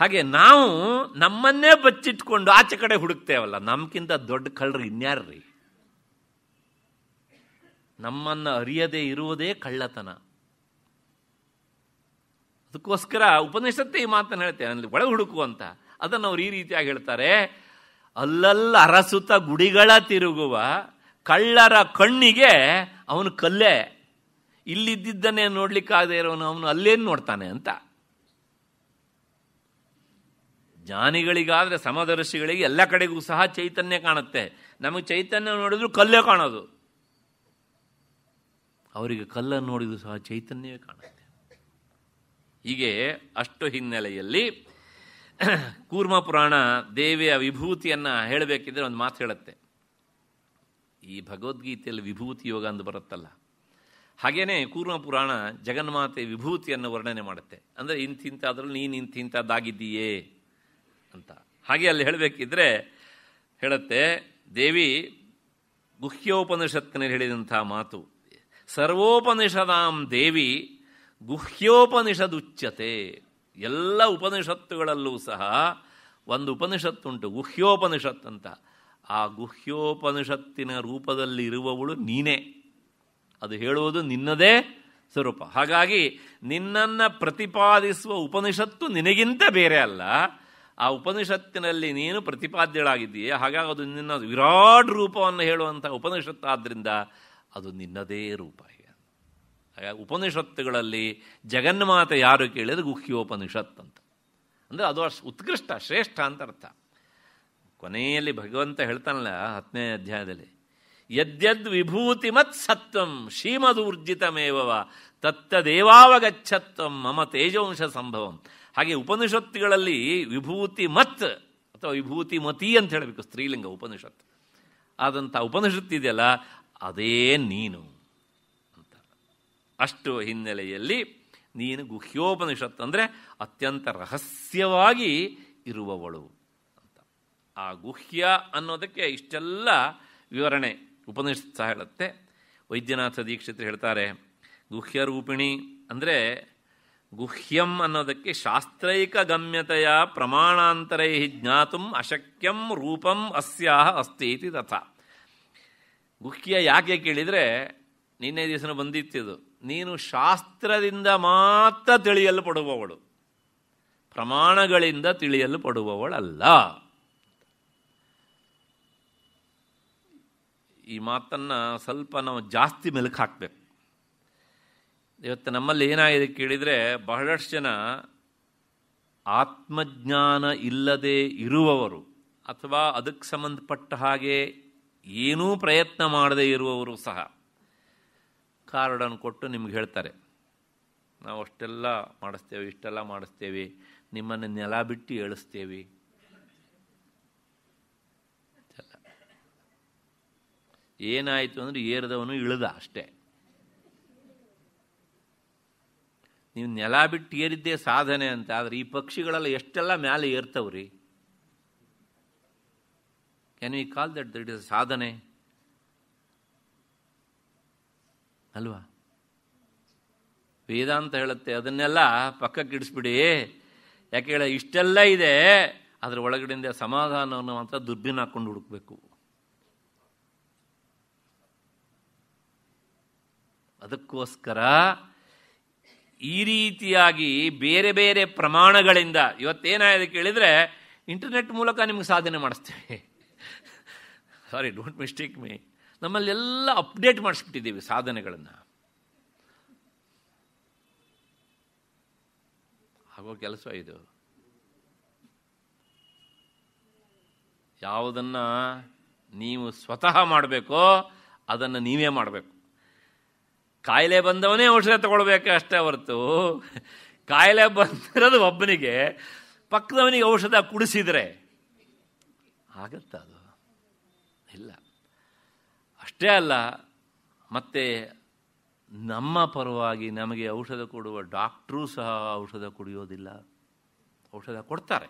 ಹಾಗೆ ನಾವು ನಮ್ಮನ್ನೇ ಬಚ್ಚಿಟ್ಕೊಂಡು ಆಚೆ ಕಡೆ ಹುಡುಕ್ತೇವಲ್ಲ ನಮ್ಗಿಂತ ದೊಡ್ಡ ಕಳ್ಳರು ಇನ್ಯಾರ್ರಿ ನಮ್ಮನ್ನು ಅರಿಯದೇ ಇರುವುದೇ ಕಳ್ಳತನ ಅದಕ್ಕೋಸ್ಕರ ಉಪನಿಷತ್ತೇ ಈ ಮಾತನ್ನು ಹೇಳ್ತೇವೆ ಅಲ್ಲಿ ಒಳಗೆ ಹುಡುಕು ಅಂತ ಅದನ್ನು ಅವ್ರು ಈ ರೀತಿಯಾಗಿ ಹೇಳ್ತಾರೆ ಅಲ್ಲಲ್ಲ ಅರಸುತ ಗುಡಿಗಳ ತಿರುಗುವ ಕಳ್ಳರ ಕಣ್ಣಿಗೆ ಅವನು ಕಲ್ಲೇ ಇಲ್ಲಿದ್ದನ್ನೇ ನೋಡ್ಲಿಕ್ಕಾಗದೇ ಇರೋನು ಅವನು ಅಲ್ಲೇನು ನೋಡ್ತಾನೆ ಅಂತ ಜ್ಞಾನಿಗಳಿಗಾದರೆ ಸಮದರ್ಶಿಗಳಿಗೆ ಎಲ್ಲ ಕಡೆಗೂ ಸಹ ಚೈತನ್ಯ ಕಾಣುತ್ತೆ ನಮಗೆ ಚೈತನ್ಯ ನೋಡಿದ್ರು ಕಲ್ಲೇ ಕಾಣೋದು ಅವರಿಗೆ ಕಲ್ಲನ್ನು ನೋಡಿದ್ರು ಸಹ ಚೈತನ್ಯವೇ ಕಾಣುತ್ತೆ ಹೀಗೆ ಅಷ್ಟು ಹಿನ್ನೆಲೆಯಲ್ಲಿ ಕೂರ್ಮ ಪುರಾಣ ದೇವಿಯ ವಿಭೂತಿಯನ್ನು ಹೇಳಬೇಕಿದ್ರೆ ಒಂದು ಮಾತು ಹೇಳುತ್ತೆ ಈ ಭಗವದ್ಗೀತೆಯಲ್ಲಿ ವಿಭೂತಿ ಯೋಗ ಅಂದು ಬರುತ್ತಲ್ಲ ಹಾಗೆಯೇ ಕೂರ್ಮ ಪುರಾಣ ಜಗನ್ಮಾತೆ ವಿಭೂತಿಯನ್ನು ವರ್ಣನೆ ಮಾಡುತ್ತೆ ಅಂದರೆ ಇಂತಿಂತಾದ್ರಲ್ಲಿ ನೀನು ಇಂತಿಂಥದ್ದಾಗಿದ್ದೀಯೇ ಅಂತ ಹಾಗೆ ಅಲ್ಲಿ ಹೇಳಬೇಕಿದ್ರೆ ಹೇಳುತ್ತೆ ದೇವಿ ಗುಹ್ಯೋಪನಿಷತ್ತಿನಲ್ಲಿ ಹೇಳಿದಂಥ ಮಾತು ಸರ್ವೋಪನಿಷದಾಂ ದೇವಿ ಗುಹ್ಯೋಪನಿಷದುಚ್ಯತೆ ಎಲ್ಲ ಉಪನಿಷತ್ತುಗಳಲ್ಲೂ ಸಹ ಒಂದು ಉಪನಿಷತ್ತುಂಟು ಗುಹ್ಯೋಪನಿಷತ್ ಅಂತ ಆ ಗುಹ್ಯೋಪನಿಷತ್ತಿನ ರೂಪದಲ್ಲಿ ಇರುವವಳು ನೀನೇ ಅದು ಹೇಳುವುದು ನಿನ್ನದೇ ಸ್ವರೂಪ ಹಾಗಾಗಿ ನಿನ್ನನ್ನು ಪ್ರತಿಪಾದಿಸುವ ಉಪನಿಷತ್ತು ನಿನಗಿಂತ ಬೇರೆ ಅಲ್ಲ ಆ ಉಪನಿಷತ್ತಿನಲ್ಲಿ ನೀನು ಪ್ರತಿಪಾದ್ಯಳಾಗಿದ್ದೀಯ ಹಾಗಾಗಿ ಅದು ನಿನ್ನ ವಿರಾಟ್ ರೂಪವನ್ನು ಹೇಳುವಂಥ ಆದ್ದರಿಂದ ಅದು ನಿನ್ನದೇ ರೂಪ ಹಾಗಾಗಿ ಉಪನಿಷತ್ತುಗಳಲ್ಲಿ ಜಗನ್ಮಾತೆ ಯಾರು ಕೇಳಿದ್ರೆ ಗುಹ್ಯೋಪನಿಷತ್ ಅಂತ ಅಂದರೆ ಅದು ಅಷ್ಟು ಉತ್ಕೃಷ್ಟ ಶ್ರೇಷ್ಠ ಅಂತ ಅರ್ಥ ಕೊನೆಯಲ್ಲಿ ಭಗವಂತ ಹೇಳ್ತಾನಲ್ಲ ಹತ್ತನೇ ಅಧ್ಯಾಯದಲ್ಲಿ ಯದ್ಯದ್ ವಿಭೂತಿಮತ್ ಸತ್ವಂ ಶ್ರೀಮದೂರ್ಜಿತಮೇವ ತತ್ತದೇವಾವಗಚ್ಚತ್ವಂ ಮಮ ತೇಜವಂಶ ಸಂಭವಂ ಹಾಗೆ ಉಪನಿಷತ್ತುಗಳಲ್ಲಿ ವಿಭೂತಿ ಮತ್ ಅಥವಾ ವಿಭೂತಿ ಮತಿ ಅಂತ ಹೇಳಬೇಕು ಸ್ತ್ರೀಲಿಂಗ ಉಪನಿಷತ್ತು ಆದಂಥ ಇದೆಯಲ್ಲ ಅದೇ ನೀನು ಅಂತ ಅಷ್ಟು ಹಿನ್ನೆಲೆಯಲ್ಲಿ ನೀನು ಗುಹ್ಯೋಪನಿಷತ್ತು ಅಂದರೆ ಅತ್ಯಂತ ರಹಸ್ಯವಾಗಿ ಇರುವವಳು ಅಂತ ಆ ಗುಹ್ಯ ಅನ್ನೋದಕ್ಕೆ ಇಷ್ಟೆಲ್ಲ ವಿವರಣೆ ಉಪನಿಷತ್ ಸಹ ಹೇಳುತ್ತೆ ವೈದ್ಯನಾಥ ದೀಕ್ಷಿತರು ಹೇಳ್ತಾರೆ ಗುಹ್ಯ ರೂಪಿಣಿ ಅಂದರೆ ಗುಹ್ಯಂ ಅನ್ನೋದಕ್ಕೆ ಶಾಸ್ತ್ರೈಕ ಗಮ್ಯತೆಯ ಪ್ರಮಾಣಾಂತರೈ ಜ್ಞಾತು ಅಶಕ್ಯಂ ರೂಪಂ ಅಸ್ಯಾ ಅಸ್ತಿ ಇತಿ ತಥ ಗುಹ್ಯ ಯಾಕೆ ಕೇಳಿದರೆ ನಿನ್ನೆ ದಿವಸನ ಬಂದಿತ್ತಿದು ನೀನು ಶಾಸ್ತ್ರದಿಂದ ಮಾತ್ರ ತಿಳಿಯಲು ಪಡುವವಳು ಪ್ರಮಾಣಗಳಿಂದ ತಿಳಿಯಲು ಪಡುವವಳಲ್ಲ ಈ ಮಾತನ್ನು ಸ್ವಲ್ಪ ನಾವು ಜಾಸ್ತಿ ಮೆಲುಕು ಹಾಕಬೇಕು ಇವತ್ತು ನಮ್ಮಲ್ಲಿ ಏನಾಗಿದೆ ಕೇಳಿದರೆ ಬಹಳಷ್ಟು ಜನ ಆತ್ಮಜ್ಞಾನ ಇಲ್ಲದೆ ಇರುವವರು ಅಥವಾ ಅದಕ್ಕೆ ಸಂಬಂಧಪಟ್ಟ ಹಾಗೆ ಏನೂ ಪ್ರಯತ್ನ ಮಾಡದೇ ಇರುವವರು ಸಹ ಕಾರ್ಡನ್ನು ಕೊಟ್ಟು ನಿಮ್ಗೆ ಹೇಳ್ತಾರೆ ನಾವು ಅಷ್ಟೆಲ್ಲ ಮಾಡಿಸ್ತೇವೆ ಇಷ್ಟೆಲ್ಲ ಮಾಡಿಸ್ತೇವೆ ನಿಮ್ಮನ್ನು ನೆಲ ಬಿಟ್ಟು ಏಳಿಸ್ತೇವೆ ಏನಾಯಿತು ಅಂದರೆ ಏರಿದವನು ಇಳಿದ ಅಷ್ಟೇ ನೀವು ನೆಲ ಬಿಟ್ಟು ಏರಿದ್ದೇ ಸಾಧನೆ ಅಂತ ಆದರೆ ಈ ಪಕ್ಷಿಗಳೆಲ್ಲ ಎಷ್ಟೆಲ್ಲ ಮ್ಯಾಲೆ ಏರ್ತವ್ರಿ can you call that that is ಸಾಧನೆ ಅಲ್ವಾ ವೇದಾಂತ ಹೇಳುತ್ತೆ ಅದನ್ನೆಲ್ಲ ಪಕ್ಕಕ್ಕೆ ಯಾಕೆ ಹೇಳ ಇಷ್ಟೆಲ್ಲ ಇದೆ ಅದರ ಒಳಗಡೆಯಿಂದ ಸಮಾಧಾನವನ್ನು ಮಾತ್ರ ದುರ್ಬಿನ್ ಹಾಕ್ಕೊಂಡು ಹುಡುಕ್ಬೇಕು ಅದಕ್ಕೋಸ್ಕರ ಈ ರೀತಿಯಾಗಿ ಬೇರೆ ಬೇರೆ ಪ್ರಮಾಣಗಳಿಂದ ಇವತ್ತೇನಾಗಿದೆ ಕೇಳಿದರೆ ಇಂಟರ್ನೆಟ್ ಮೂಲಕ ನಿಮ್ಗೆ ಸಾಧನೆ ಮಾಡಿಸ್ತೀವಿ ಸಾರಿ ಡೋಂಟ್ ಮಿಸ್ಟೇಕ್ ಮೀ ನಮ್ಮಲ್ಲೆಲ್ಲ ಅಪ್ಡೇಟ್ ಮಾಡಿಸ್ಬಿಟ್ಟಿದ್ದೀವಿ ಸಾಧನೆಗಳನ್ನು ಆಗೋ ಕೆಲಸ ಇದು ಯಾವುದನ್ನು ನೀವು ಸ್ವತಃ ಮಾಡಬೇಕೋ ಅದನ್ನು ನೀವೇ ಮಾಡಬೇಕು ಕಾಯಿಲೆ ಬಂದವನೇ ಔಷಧ ತಗೊಳ್ಬೇಕು ಅಷ್ಟೇ ಹೊರತು ಕಾಯಿಲೆ ಬಂದಿರೋದು ಒಬ್ಬನಿಗೆ ಪಕ್ಕದವನಿಗೆ ಔಷಧ ಕುಡಿಸಿದರೆ ಆಗತ್ತ ಅದು ಇಲ್ಲ ಅಷ್ಟೇ ಅಲ್ಲ ಮತ್ತೆ ನಮ್ಮ ಪರವಾಗಿ ನಮಗೆ ಔಷಧ ಕೊಡುವ ಡಾಕ್ಟ್ರೂ ಸಹ ಔಷಧ ಕುಡಿಯೋದಿಲ್ಲ ಔಷಧ ಕೊಡ್ತಾರೆ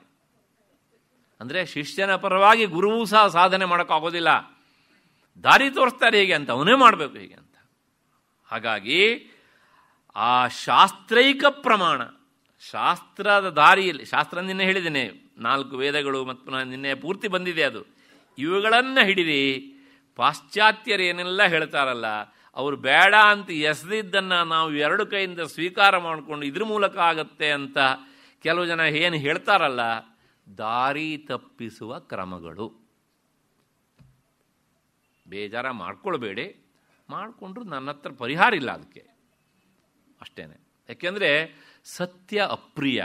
ಅಂದರೆ ಶಿಷ್ಯನ ಪರವಾಗಿ ಗುರುವೂ ಸಹ ಸಾಧನೆ ಮಾಡೋಕ್ಕಾಗೋದಿಲ್ಲ ದಾರಿ ತೋರಿಸ್ತಾರೆ ಹೀಗೆ ಅಂತ ಅವನೇ ಮಾಡಬೇಕು ಹೀಗೆ ಹಾಗಾಗಿ ಆ ಶಾಸ್ತ್ರೈಕ ಪ್ರಮಾಣ ಶಾಸ್ತ್ರದ ದಾರಿಯಲ್ಲಿ ಶಾಸ್ತ್ರ ನಿನ್ನೆ ಹೇಳಿದ್ದೇನೆ ನಾಲ್ಕು ವೇದಗಳು ಮತ್ತು ನಾನು ನಿನ್ನೆ ಪೂರ್ತಿ ಬಂದಿದೆ ಅದು ಇವುಗಳನ್ನು ಹಿಡಿರಿ ಪಾಶ್ಚಾತ್ಯರೇನೆಲ್ಲ ಹೇಳ್ತಾರಲ್ಲ ಅವರು ಬೇಡ ಅಂತ ಎಸೆದಿದ್ದನ್ನು ನಾವು ಎರಡು ಕೈಯಿಂದ ಸ್ವೀಕಾರ ಮಾಡಿಕೊಂಡು ಇದ್ರ ಮೂಲಕ ಆಗತ್ತೆ ಅಂತ ಕೆಲವು ಜನ ಏನು ಹೇಳ್ತಾರಲ್ಲ ದಾರಿ ತಪ್ಪಿಸುವ ಕ್ರಮಗಳು ಬೇಜಾರ ಮಾಡ್ಕೊಳ್ಬೇಡಿ ಮಾಡಿಕೊಂಡ್ರು ನನ್ನ ಹತ್ರ ಪರಿಹಾರ ಇಲ್ಲ ಅದಕ್ಕೆ ಅಷ್ಟೇ ಯಾಕೆಂದರೆ ಸತ್ಯ ಅಪ್ರಿಯ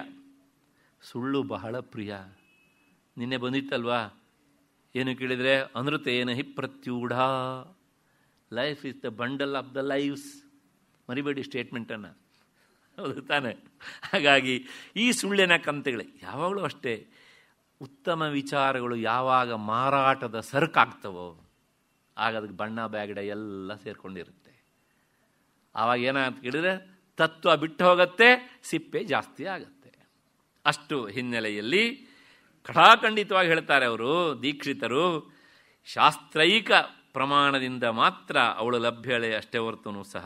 ಸುಳ್ಳು ಬಹಳ ಪ್ರಿಯ ನಿನ್ನೆ ಬಂದಿತ್ತಲ್ವಾ ಏನು ಕೇಳಿದರೆ ಅನೃತ ಏನು ಹಿ ಪ್ರತ್ಯೂಢ life is the bundle of the lives ಮರಿಬೇಡಿ ಸ್ಟೇಟ್ಮೆಂಟನ್ನು ಹೌದು ತಾನೆ ಹಾಗಾಗಿ ಈ ಸುಳ್ಳಿನ ಕಂತೆಗಳು ಯಾವಾಗಲೂ ಅಷ್ಟೇ ಉತ್ತಮ ವಿಚಾರಗಳು ಯಾವಾಗ ಮಾರಾಟದ ಸರಕಾಗ್ತವೋ ಆಗ ಅದಕ್ಕೆ ಬಣ್ಣ ಬ್ಯಾಗಡ ಎಲ್ಲ ಸೇರಿಕೊಂಡಿರುತ್ತೆ ಆವಾಗ ಏನಾಗ ಕೇಳಿದರೆ ತತ್ವ ಬಿಟ್ಟು ಹೋಗುತ್ತೆ ಸಿಪ್ಪೆ ಜಾಸ್ತಿ ಆಗುತ್ತೆ ಅಷ್ಟು ಹಿನ್ನೆಲೆಯಲ್ಲಿ ಕಡಾಖಂಡಿತವಾಗಿ ಹೇಳ್ತಾರೆ ಅವರು ದೀಕ್ಷಿತರು ಶಾಸ್ತ್ರೈಕ ಪ್ರಮಾಣದಿಂದ ಮಾತ್ರ ಅವಳು ಲಭ್ಯಳೆ ಅಷ್ಟೇ ಹೊರತು ಸಹ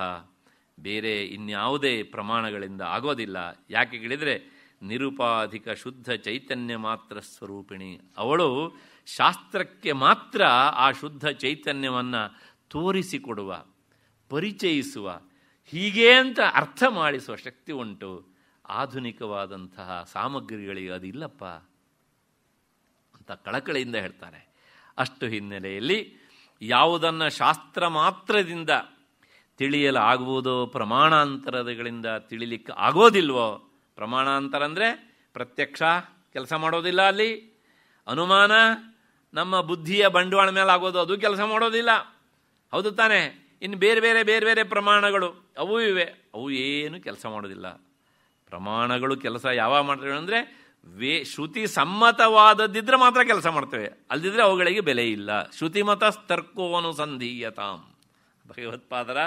ಬೇರೆ ಇನ್ಯಾವುದೇ ಪ್ರಮಾಣಗಳಿಂದ ಆಗೋದಿಲ್ಲ ಯಾಕೆ ಕೇಳಿದರೆ ನಿರುಪಾಧಿಕ ಶುದ್ಧ ಚೈತನ್ಯ ಮಾತ್ರ ಸ್ವರೂಪಿಣಿ ಅವಳು ಶಾಸ್ತ್ರಕ್ಕೆ ಮಾತ್ರ ಆ ಶುದ್ಧ ಚೈತನ್ಯವನ್ನು ತೋರಿಸಿಕೊಡುವ ಪರಿಚಯಿಸುವ ಹೀಗೇ ಅಂತ ಅರ್ಥ ಮಾಡಿಸುವ ಶಕ್ತಿ ಉಂಟು ಆಧುನಿಕವಾದಂತಹ ಸಾಮಗ್ರಿಗಳಿಗೆ ಅದಿಲ್ಲಪ್ಪ ಅಂತ ಕಳಕಳಿಯಿಂದ ಹೇಳ್ತಾರೆ ಅಷ್ಟು ಹಿನ್ನೆಲೆಯಲ್ಲಿ ಯಾವುದನ್ನು ಶಾಸ್ತ್ರ ಮಾತ್ರದಿಂದ ಆಗುವುದೋ ಪ್ರಮಾಣಾಂತರಗಳಿಂದ ತಿಳಿಲಿಕ್ಕೆ ಆಗೋದಿಲ್ವೋ ಪ್ರಮಾಣಾಂತರ ಅಂದರೆ ಪ್ರತ್ಯಕ್ಷ ಕೆಲಸ ಮಾಡೋದಿಲ್ಲ ಅಲ್ಲಿ ಅನುಮಾನ ನಮ್ಮ ಬುದ್ಧಿಯ ಬಂಡವಾಳ ಮೇಲೆ ಆಗೋದು ಅದು ಕೆಲಸ ಮಾಡೋದಿಲ್ಲ ಹೌದು ತಾನೆ ಇನ್ನು ಬೇರೆ ಬೇರೆ ಬೇರೆ ಬೇರೆ ಪ್ರಮಾಣಗಳು ಅವು ಇವೆ ಅವು ಏನು ಕೆಲಸ ಮಾಡೋದಿಲ್ಲ ಪ್ರಮಾಣಗಳು ಕೆಲಸ ಯಾವಾಗ ಮಾಡ್ತವೆ ಅಂದರೆ ವೇ ಶ್ರುತಿ ಸಮ್ಮತವಾದದ್ದಿದ್ರೆ ಮಾತ್ರ ಕೆಲಸ ಮಾಡ್ತವೆ ಅಲ್ದಿದ್ರೆ ಅವುಗಳಿಗೆ ಬೆಲೆ ಇಲ್ಲ ಶ್ರುತಿಮತ ಸಂಧೀಯತಾಂ ಭಗವತ್ಪಾದರ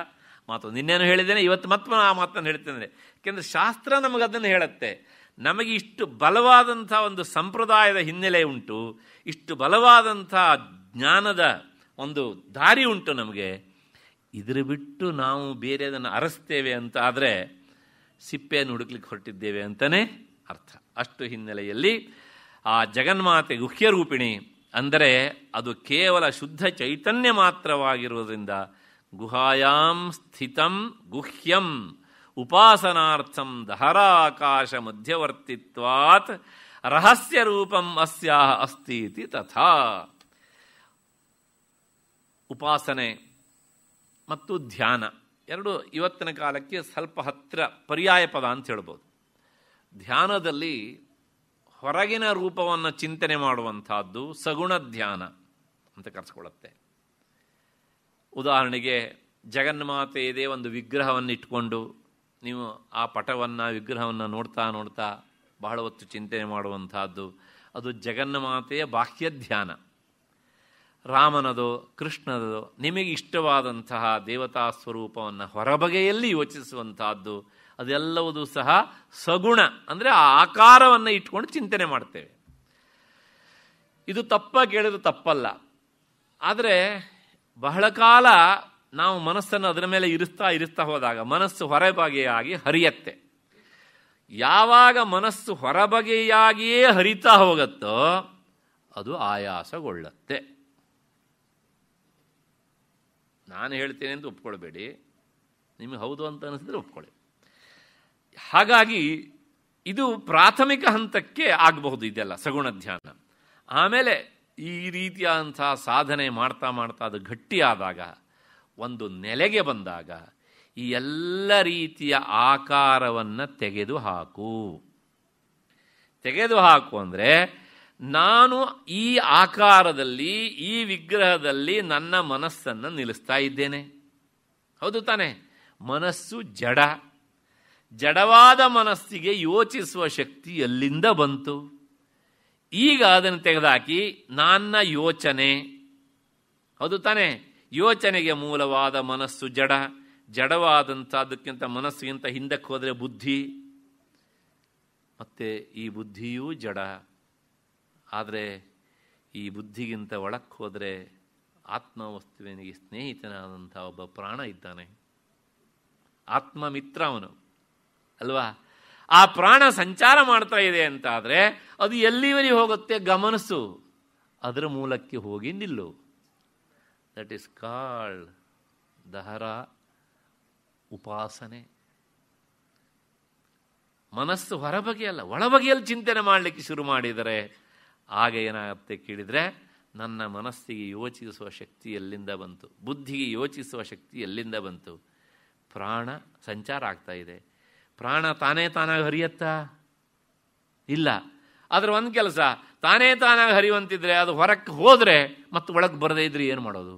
ಮಾತು ನಿನ್ನೇನು ಹೇಳಿದ್ದೇನೆ ಇವತ್ತು ಮತ್ತೆ ಆ ಮಾತನ್ನು ಹೇಳ್ತೇನೆ ಯಾಕೆಂದರೆ ಶಾಸ್ತ್ರ ನಮಗದನ್ನು ಹೇಳುತ್ತೆ ನಮಗೆ ಇಷ್ಟು ಬಲವಾದಂಥ ಒಂದು ಸಂಪ್ರದಾಯದ ಹಿನ್ನೆಲೆ ಉಂಟು ಇಷ್ಟು ಬಲವಾದಂಥ ಜ್ಞಾನದ ಒಂದು ದಾರಿ ಉಂಟು ನಮಗೆ ಇದ್ರ ಬಿಟ್ಟು ನಾವು ಬೇರೆದನ್ನು ಅರಸ್ತೇವೆ ಅಂತ ಆದರೆ ಸಿಪ್ಪೆಯನ್ನು ಹುಡುಕ್ಲಿಕ್ಕೆ ಹೊರಟಿದ್ದೇವೆ ಅಂತಲೇ ಅರ್ಥ ಅಷ್ಟು ಹಿನ್ನೆಲೆಯಲ್ಲಿ ಆ ಜಗನ್ಮಾತೆ ಗುಹ್ಯ ರೂಪಿಣಿ ಅಂದರೆ ಅದು ಕೇವಲ ಶುದ್ಧ ಚೈತನ್ಯ ಮಾತ್ರವಾಗಿರುವುದರಿಂದ ಗುಹಾಯಾಂ ಸ್ಥಿತಂ ಗುಹ್ಯಂ ಉಪಾಸನಾರ್ಥಂ ದಹರಾಕಾಶ ಮಧ್ಯವರ್ತಿತ್ವಾತ್ ರಹಸ್ಯ ರೂಪಂ ಅಸ್ಯಾ ಅಸ್ತಿ ಇತಿ ತಥಾ ಉಪಾಸನೆ ಮತ್ತು ಧ್ಯಾನ ಎರಡು ಇವತ್ತಿನ ಕಾಲಕ್ಕೆ ಸ್ವಲ್ಪ ಹತ್ತಿರ ಪರ್ಯಾಯ ಪದ ಅಂತ ಹೇಳ್ಬೋದು ಧ್ಯಾನದಲ್ಲಿ ಹೊರಗಿನ ರೂಪವನ್ನು ಚಿಂತನೆ ಮಾಡುವಂಥದ್ದು ಸಗುಣ ಧ್ಯಾನ ಅಂತ ಕರೆಸ್ಕೊಳ್ಳುತ್ತೆ ಉದಾಹರಣೆಗೆ ಜಗನ್ಮಾತೆಯದೇ ಒಂದು ವಿಗ್ರಹವನ್ನು ಇಟ್ಕೊಂಡು ನೀವು ಆ ಪಟವನ್ನು ವಿಗ್ರಹವನ್ನು ನೋಡ್ತಾ ನೋಡ್ತಾ ಬಹಳ ಹೊತ್ತು ಚಿಂತನೆ ಮಾಡುವಂಥದ್ದು ಅದು ಜಗನ್ಮಾತೆಯ ಬಾಹ್ಯ ಧ್ಯಾನ ರಾಮನದು ಕೃಷ್ಣನದು ನಿಮಗೆ ಇಷ್ಟವಾದಂತಹ ದೇವತಾ ಸ್ವರೂಪವನ್ನು ಹೊರಬಗೆಯಲ್ಲಿ ಯೋಚಿಸುವಂತಹದ್ದು ಅದೆಲ್ಲವುದು ಸಹ ಸಗುಣ ಅಂದರೆ ಆ ಆಕಾರವನ್ನು ಇಟ್ಕೊಂಡು ಚಿಂತನೆ ಮಾಡ್ತೇವೆ ಇದು ತಪ್ಪ ಕೇಳಿದ್ರೆ ತಪ್ಪಲ್ಲ ಆದರೆ ಬಹಳ ಕಾಲ ನಾವು ಮನಸ್ಸನ್ನು ಅದರ ಮೇಲೆ ಇರಿಸ್ತಾ ಇರಿಸ್ತಾ ಹೋದಾಗ ಮನಸ್ಸು ಹೊರಬಗೆಯಾಗಿ ಹರಿಯತ್ತೆ ಯಾವಾಗ ಮನಸ್ಸು ಹೊರಬಗೆಯಾಗಿಯೇ ಹರಿತಾ ಹೋಗುತ್ತೋ ಅದು ಆಯಾಸಗೊಳ್ಳುತ್ತೆ ನಾನು ಹೇಳ್ತೇನೆ ಅಂತ ಒಪ್ಕೊಳ್ಬೇಡಿ ನಿಮಗೆ ಹೌದು ಅಂತ ಅನಿಸಿದ್ರೆ ಒಪ್ಕೊಳ್ಳಿ ಹಾಗಾಗಿ ಇದು ಪ್ರಾಥಮಿಕ ಹಂತಕ್ಕೆ ಆಗಬಹುದು ಇದೆಲ್ಲ ಸಗುಣ ಧ್ಯಾನ ಆಮೇಲೆ ಈ ರೀತಿಯಾದಂಥ ಸಾಧನೆ ಮಾಡ್ತಾ ಮಾಡ್ತಾ ಅದು ಗಟ್ಟಿಯಾದಾಗ ಒಂದು ನೆಲೆಗೆ ಬಂದಾಗ ಈ ಎಲ್ಲ ರೀತಿಯ ಆಕಾರವನ್ನು ತೆಗೆದುಹಾಕು ತೆಗೆದುಹಾಕು ಅಂದರೆ ನಾನು ಈ ಆಕಾರದಲ್ಲಿ ಈ ವಿಗ್ರಹದಲ್ಲಿ ನನ್ನ ಮನಸ್ಸನ್ನು ನಿಲ್ಲಿಸ್ತಾ ಇದ್ದೇನೆ ಹೌದು ತಾನೆ ಮನಸ್ಸು ಜಡ ಜಡವಾದ ಮನಸ್ಸಿಗೆ ಯೋಚಿಸುವ ಶಕ್ತಿ ಎಲ್ಲಿಂದ ಬಂತು ಈಗ ಅದನ್ನು ತೆಗೆದಾಕಿ ನನ್ನ ಯೋಚನೆ ಹೌದು ತಾನೆ ಯೋಚನೆಗೆ ಮೂಲವಾದ ಮನಸ್ಸು ಜಡ ಅದಕ್ಕಿಂತ ಮನಸ್ಸಿಗಿಂತ ಹಿಂದಕ್ಕೆ ಹೋದರೆ ಬುದ್ಧಿ ಮತ್ತೆ ಈ ಬುದ್ಧಿಯೂ ಜಡ ಆದರೆ ಈ ಬುದ್ಧಿಗಿಂತ ಒಳಕ್ಕೆ ಹೋದರೆ ಆತ್ಮವಸ್ತುವಿನಿಗೆ ಸ್ನೇಹಿತನಾದಂಥ ಒಬ್ಬ ಪ್ರಾಣ ಇದ್ದಾನೆ ಆತ್ಮ ಮಿತ್ರ ಅವನು ಅಲ್ವಾ ಆ ಪ್ರಾಣ ಸಂಚಾರ ಮಾಡ್ತಾ ಇದೆ ಅಂತಾದರೆ ಅದು ಎಲ್ಲಿವರೆಗೆ ಹೋಗುತ್ತೆ ಗಮನಿಸು ಅದರ ಮೂಲಕ್ಕೆ ಹೋಗಿ ನಿಲ್ಲು ದಟ್ ಈಸ್ ಕಾಲ್ಡ್ ದಹರ ಉಪಾಸನೆ ಮನಸ್ಸು ಹೊರಬಗೆಯಲ್ಲ ಒಳಬಗೆಯಲ್ಲಿ ಚಿಂತನೆ ಮಾಡಲಿಕ್ಕೆ ಶುರು ಮಾಡಿದರೆ ಆಗ ಏನಾಗುತ್ತೆ ಕೇಳಿದರೆ ನನ್ನ ಮನಸ್ಸಿಗೆ ಯೋಚಿಸುವ ಶಕ್ತಿ ಎಲ್ಲಿಂದ ಬಂತು ಬುದ್ಧಿಗೆ ಯೋಚಿಸುವ ಶಕ್ತಿ ಎಲ್ಲಿಂದ ಬಂತು ಪ್ರಾಣ ಸಂಚಾರ ಆಗ್ತಾ ಇದೆ ಪ್ರಾಣ ತಾನೇ ತಾನಾಗಿ ಹರಿಯತ್ತಾ ಇಲ್ಲ ಆದರೆ ಒಂದು ಕೆಲಸ ತಾನೇ ತಾನಾಗಿ ಹರಿಯುವಂತಿದ್ರೆ ಅದು ಹೊರಕ್ಕೆ ಹೋದರೆ ಮತ್ತು ಒಳಗೆ ಬರದೇ ಇದ್ರೆ ಏನು ಮಾಡೋದು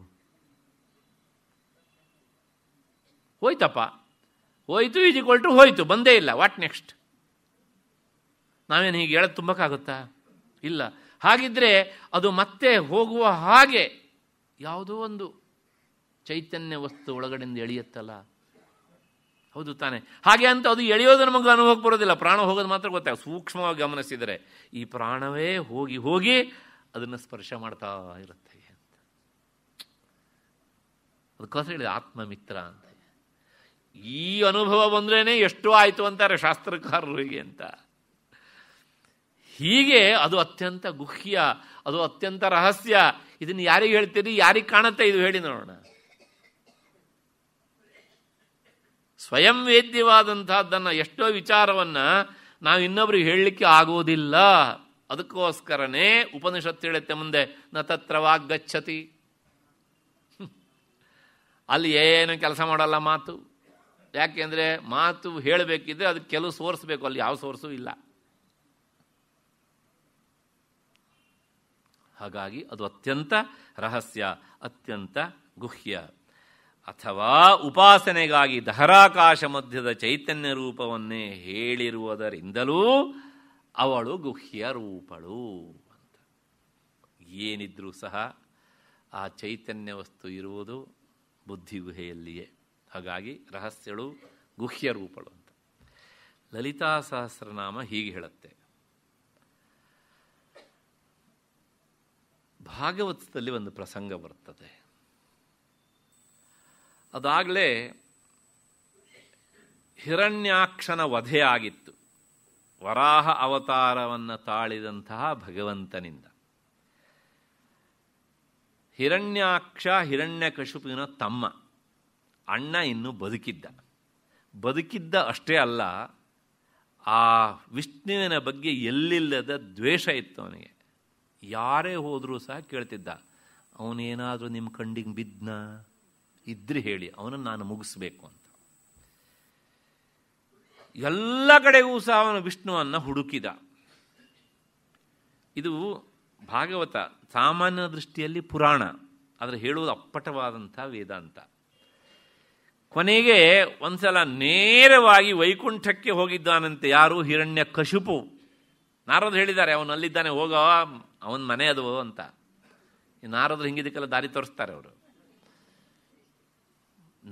ಹೋಯ್ತಪ್ಪ ಹೋಯ್ತು ಈಸ್ ಈಕ್ವಲ್ ಹೋಯ್ತು ಬಂದೇ ಇಲ್ಲ ವಾಟ್ ನೆಕ್ಸ್ಟ್ ನಾವೇನು ಹೀಗೆ ಹೇಳೋದು ತುಂಬಕ್ಕಾಗುತ್ತಾ ಇಲ್ಲ ಹಾಗಿದ್ರೆ ಅದು ಮತ್ತೆ ಹೋಗುವ ಹಾಗೆ ಯಾವುದೋ ಒಂದು ಚೈತನ್ಯ ವಸ್ತು ಒಳಗಡೆಯಿಂದ ಎಳೆಯುತ್ತಲ್ಲ ಹೌದು ತಾನೆ ಹಾಗೆ ಅಂತ ಅದು ಎಳೆಯೋದು ನಮಗೆ ಅನುಭವಕ್ಕೆ ಬರೋದಿಲ್ಲ ಪ್ರಾಣ ಹೋಗೋದು ಮಾತ್ರ ಗೊತ್ತಾಗ ಸೂಕ್ಷ್ಮವಾಗಿ ಗಮನಿಸಿದರೆ ಈ ಪ್ರಾಣವೇ ಹೋಗಿ ಹೋಗಿ ಅದನ್ನು ಸ್ಪರ್ಶ ಮಾಡ್ತಾ ಇರುತ್ತೆ ಅಂತ ಅದಕ್ಕೋಸ್ಕರ ಹೇಳಿದೆ ಆತ್ಮ ಮಿತ್ರ ಅಂತ ಈ ಅನುಭವ ಬಂದ್ರೇ ಎಷ್ಟು ಆಯಿತು ಅಂತಾರೆ ಶಾಸ್ತ್ರಕಾರರಿಗೆ ಅಂತ ಹೀಗೆ ಅದು ಅತ್ಯಂತ ಗುಹ್ಯ ಅದು ಅತ್ಯಂತ ರಹಸ್ಯ ಇದನ್ನು ಯಾರಿಗೆ ಹೇಳ್ತೀರಿ ಯಾರಿಗೆ ಕಾಣುತ್ತೆ ಇದು ಹೇಳಿ ನೋಡೋಣ ಸ್ವಯಂ ವೇದ್ಯವಾದಂತಹದ್ದನ್ನು ಎಷ್ಟೋ ವಿಚಾರವನ್ನು ನಾವು ಇನ್ನೊಬ್ರಿಗೆ ಹೇಳಲಿಕ್ಕೆ ಆಗೋದಿಲ್ಲ ಅದಕ್ಕೋಸ್ಕರನೇ ಉಪನಿಷತ್ತು ಹೇಳುತ್ತೆ ಮುಂದೆ ನ ವಾಗ್ಗಚ್ಚತಿ ಅಲ್ಲಿ ಏನು ಕೆಲಸ ಮಾಡಲ್ಲ ಮಾತು ಯಾಕೆಂದರೆ ಮಾತು ಹೇಳಬೇಕಿದ್ರೆ ಅದು ಕೆಲವು ಸೋರ್ಸ್ ಬೇಕು ಅಲ್ಲಿ ಯಾವ ಸೋರ್ಸು ಇಲ್ಲ ಹಾಗಾಗಿ ಅದು ಅತ್ಯಂತ ರಹಸ್ಯ ಅತ್ಯಂತ ಗುಹ್ಯ ಅಥವಾ ಉಪಾಸನೆಗಾಗಿ ದಹರಾಕಾಶ ಮಧ್ಯದ ಚೈತನ್ಯ ರೂಪವನ್ನೇ ಹೇಳಿರುವುದರಿಂದಲೂ ಅವಳು ಗುಹ್ಯ ರೂಪಳು ಅಂತ ಏನಿದ್ರೂ ಸಹ ಆ ಚೈತನ್ಯ ವಸ್ತು ಇರುವುದು ಬುದ್ಧಿಗುಹೆಯಲ್ಲಿಯೇ ಹಾಗಾಗಿ ರಹಸ್ಯಳು ಗುಹ್ಯ ರೂಪಳು ಅಂತ ಲಲಿತಾ ಸಹಸ್ರನಾಮ ಹೀಗೆ ಹೇಳುತ್ತೆ ಭಾಗವತದಲ್ಲಿ ಒಂದು ಪ್ರಸಂಗ ಬರ್ತದೆ ಅದಾಗಲೇ ಹಿರಣ್ಯಾಕ್ಷನ ವಧೆಯಾಗಿತ್ತು ವರಾಹ ಅವತಾರವನ್ನು ತಾಳಿದಂತಹ ಭಗವಂತನಿಂದ ಹಿರಣ್ಯಾಕ್ಷ ಹಿರಣ್ಯಕಶುಪಿನ ತಮ್ಮ ಅಣ್ಣ ಇನ್ನೂ ಬದುಕಿದ್ದ ಬದುಕಿದ್ದ ಅಷ್ಟೇ ಅಲ್ಲ ಆ ವಿಷ್ಣುವಿನ ಬಗ್ಗೆ ಎಲ್ಲಿಲ್ಲದ ದ್ವೇಷ ಇತ್ತು ಅವನಿಗೆ ಯಾರೇ ಹೋದರೂ ಸಹ ಕೇಳ್ತಿದ್ದ ಅವನೇನಾದರೂ ನಿಮ್ಮ ಕಂಡಿಗೆ ಬಿದ್ನ ಇದ್ರೆ ಹೇಳಿ ಅವನನ್ನು ನಾನು ಮುಗಿಸ್ಬೇಕು ಅಂತ ಎಲ್ಲ ಕಡೆಗೂ ಸಹ ಅವನು ವಿಷ್ಣುವನ್ನು ಹುಡುಕಿದ ಇದು ಭಾಗವತ ಸಾಮಾನ್ಯ ದೃಷ್ಟಿಯಲ್ಲಿ ಪುರಾಣ ಆದರೆ ಹೇಳುವುದು ಅಪ್ಪಟವಾದಂಥ ವೇದಾಂತ ಕೊನೆಗೆ ಒಂದ್ಸಲ ನೇರವಾಗಿ ವೈಕುಂಠಕ್ಕೆ ಹೋಗಿದ್ದಾನಂತೆ ಯಾರು ಹಿರಣ್ಯ ಕಶುಪು ನಾರದ್ರು ಹೇಳಿದ್ದಾರೆ ಅವನು ಅಲ್ಲಿದ್ದಾನೆ ಹೋಗೋ ಅವನ ಮನೆ ಅದು ಅಂತ ನಾರದ್ರು ಹಿಂಗಿದಕ್ಕೆಲ್ಲ ದಾರಿ ತೋರಿಸ್ತಾರೆ ಅವರು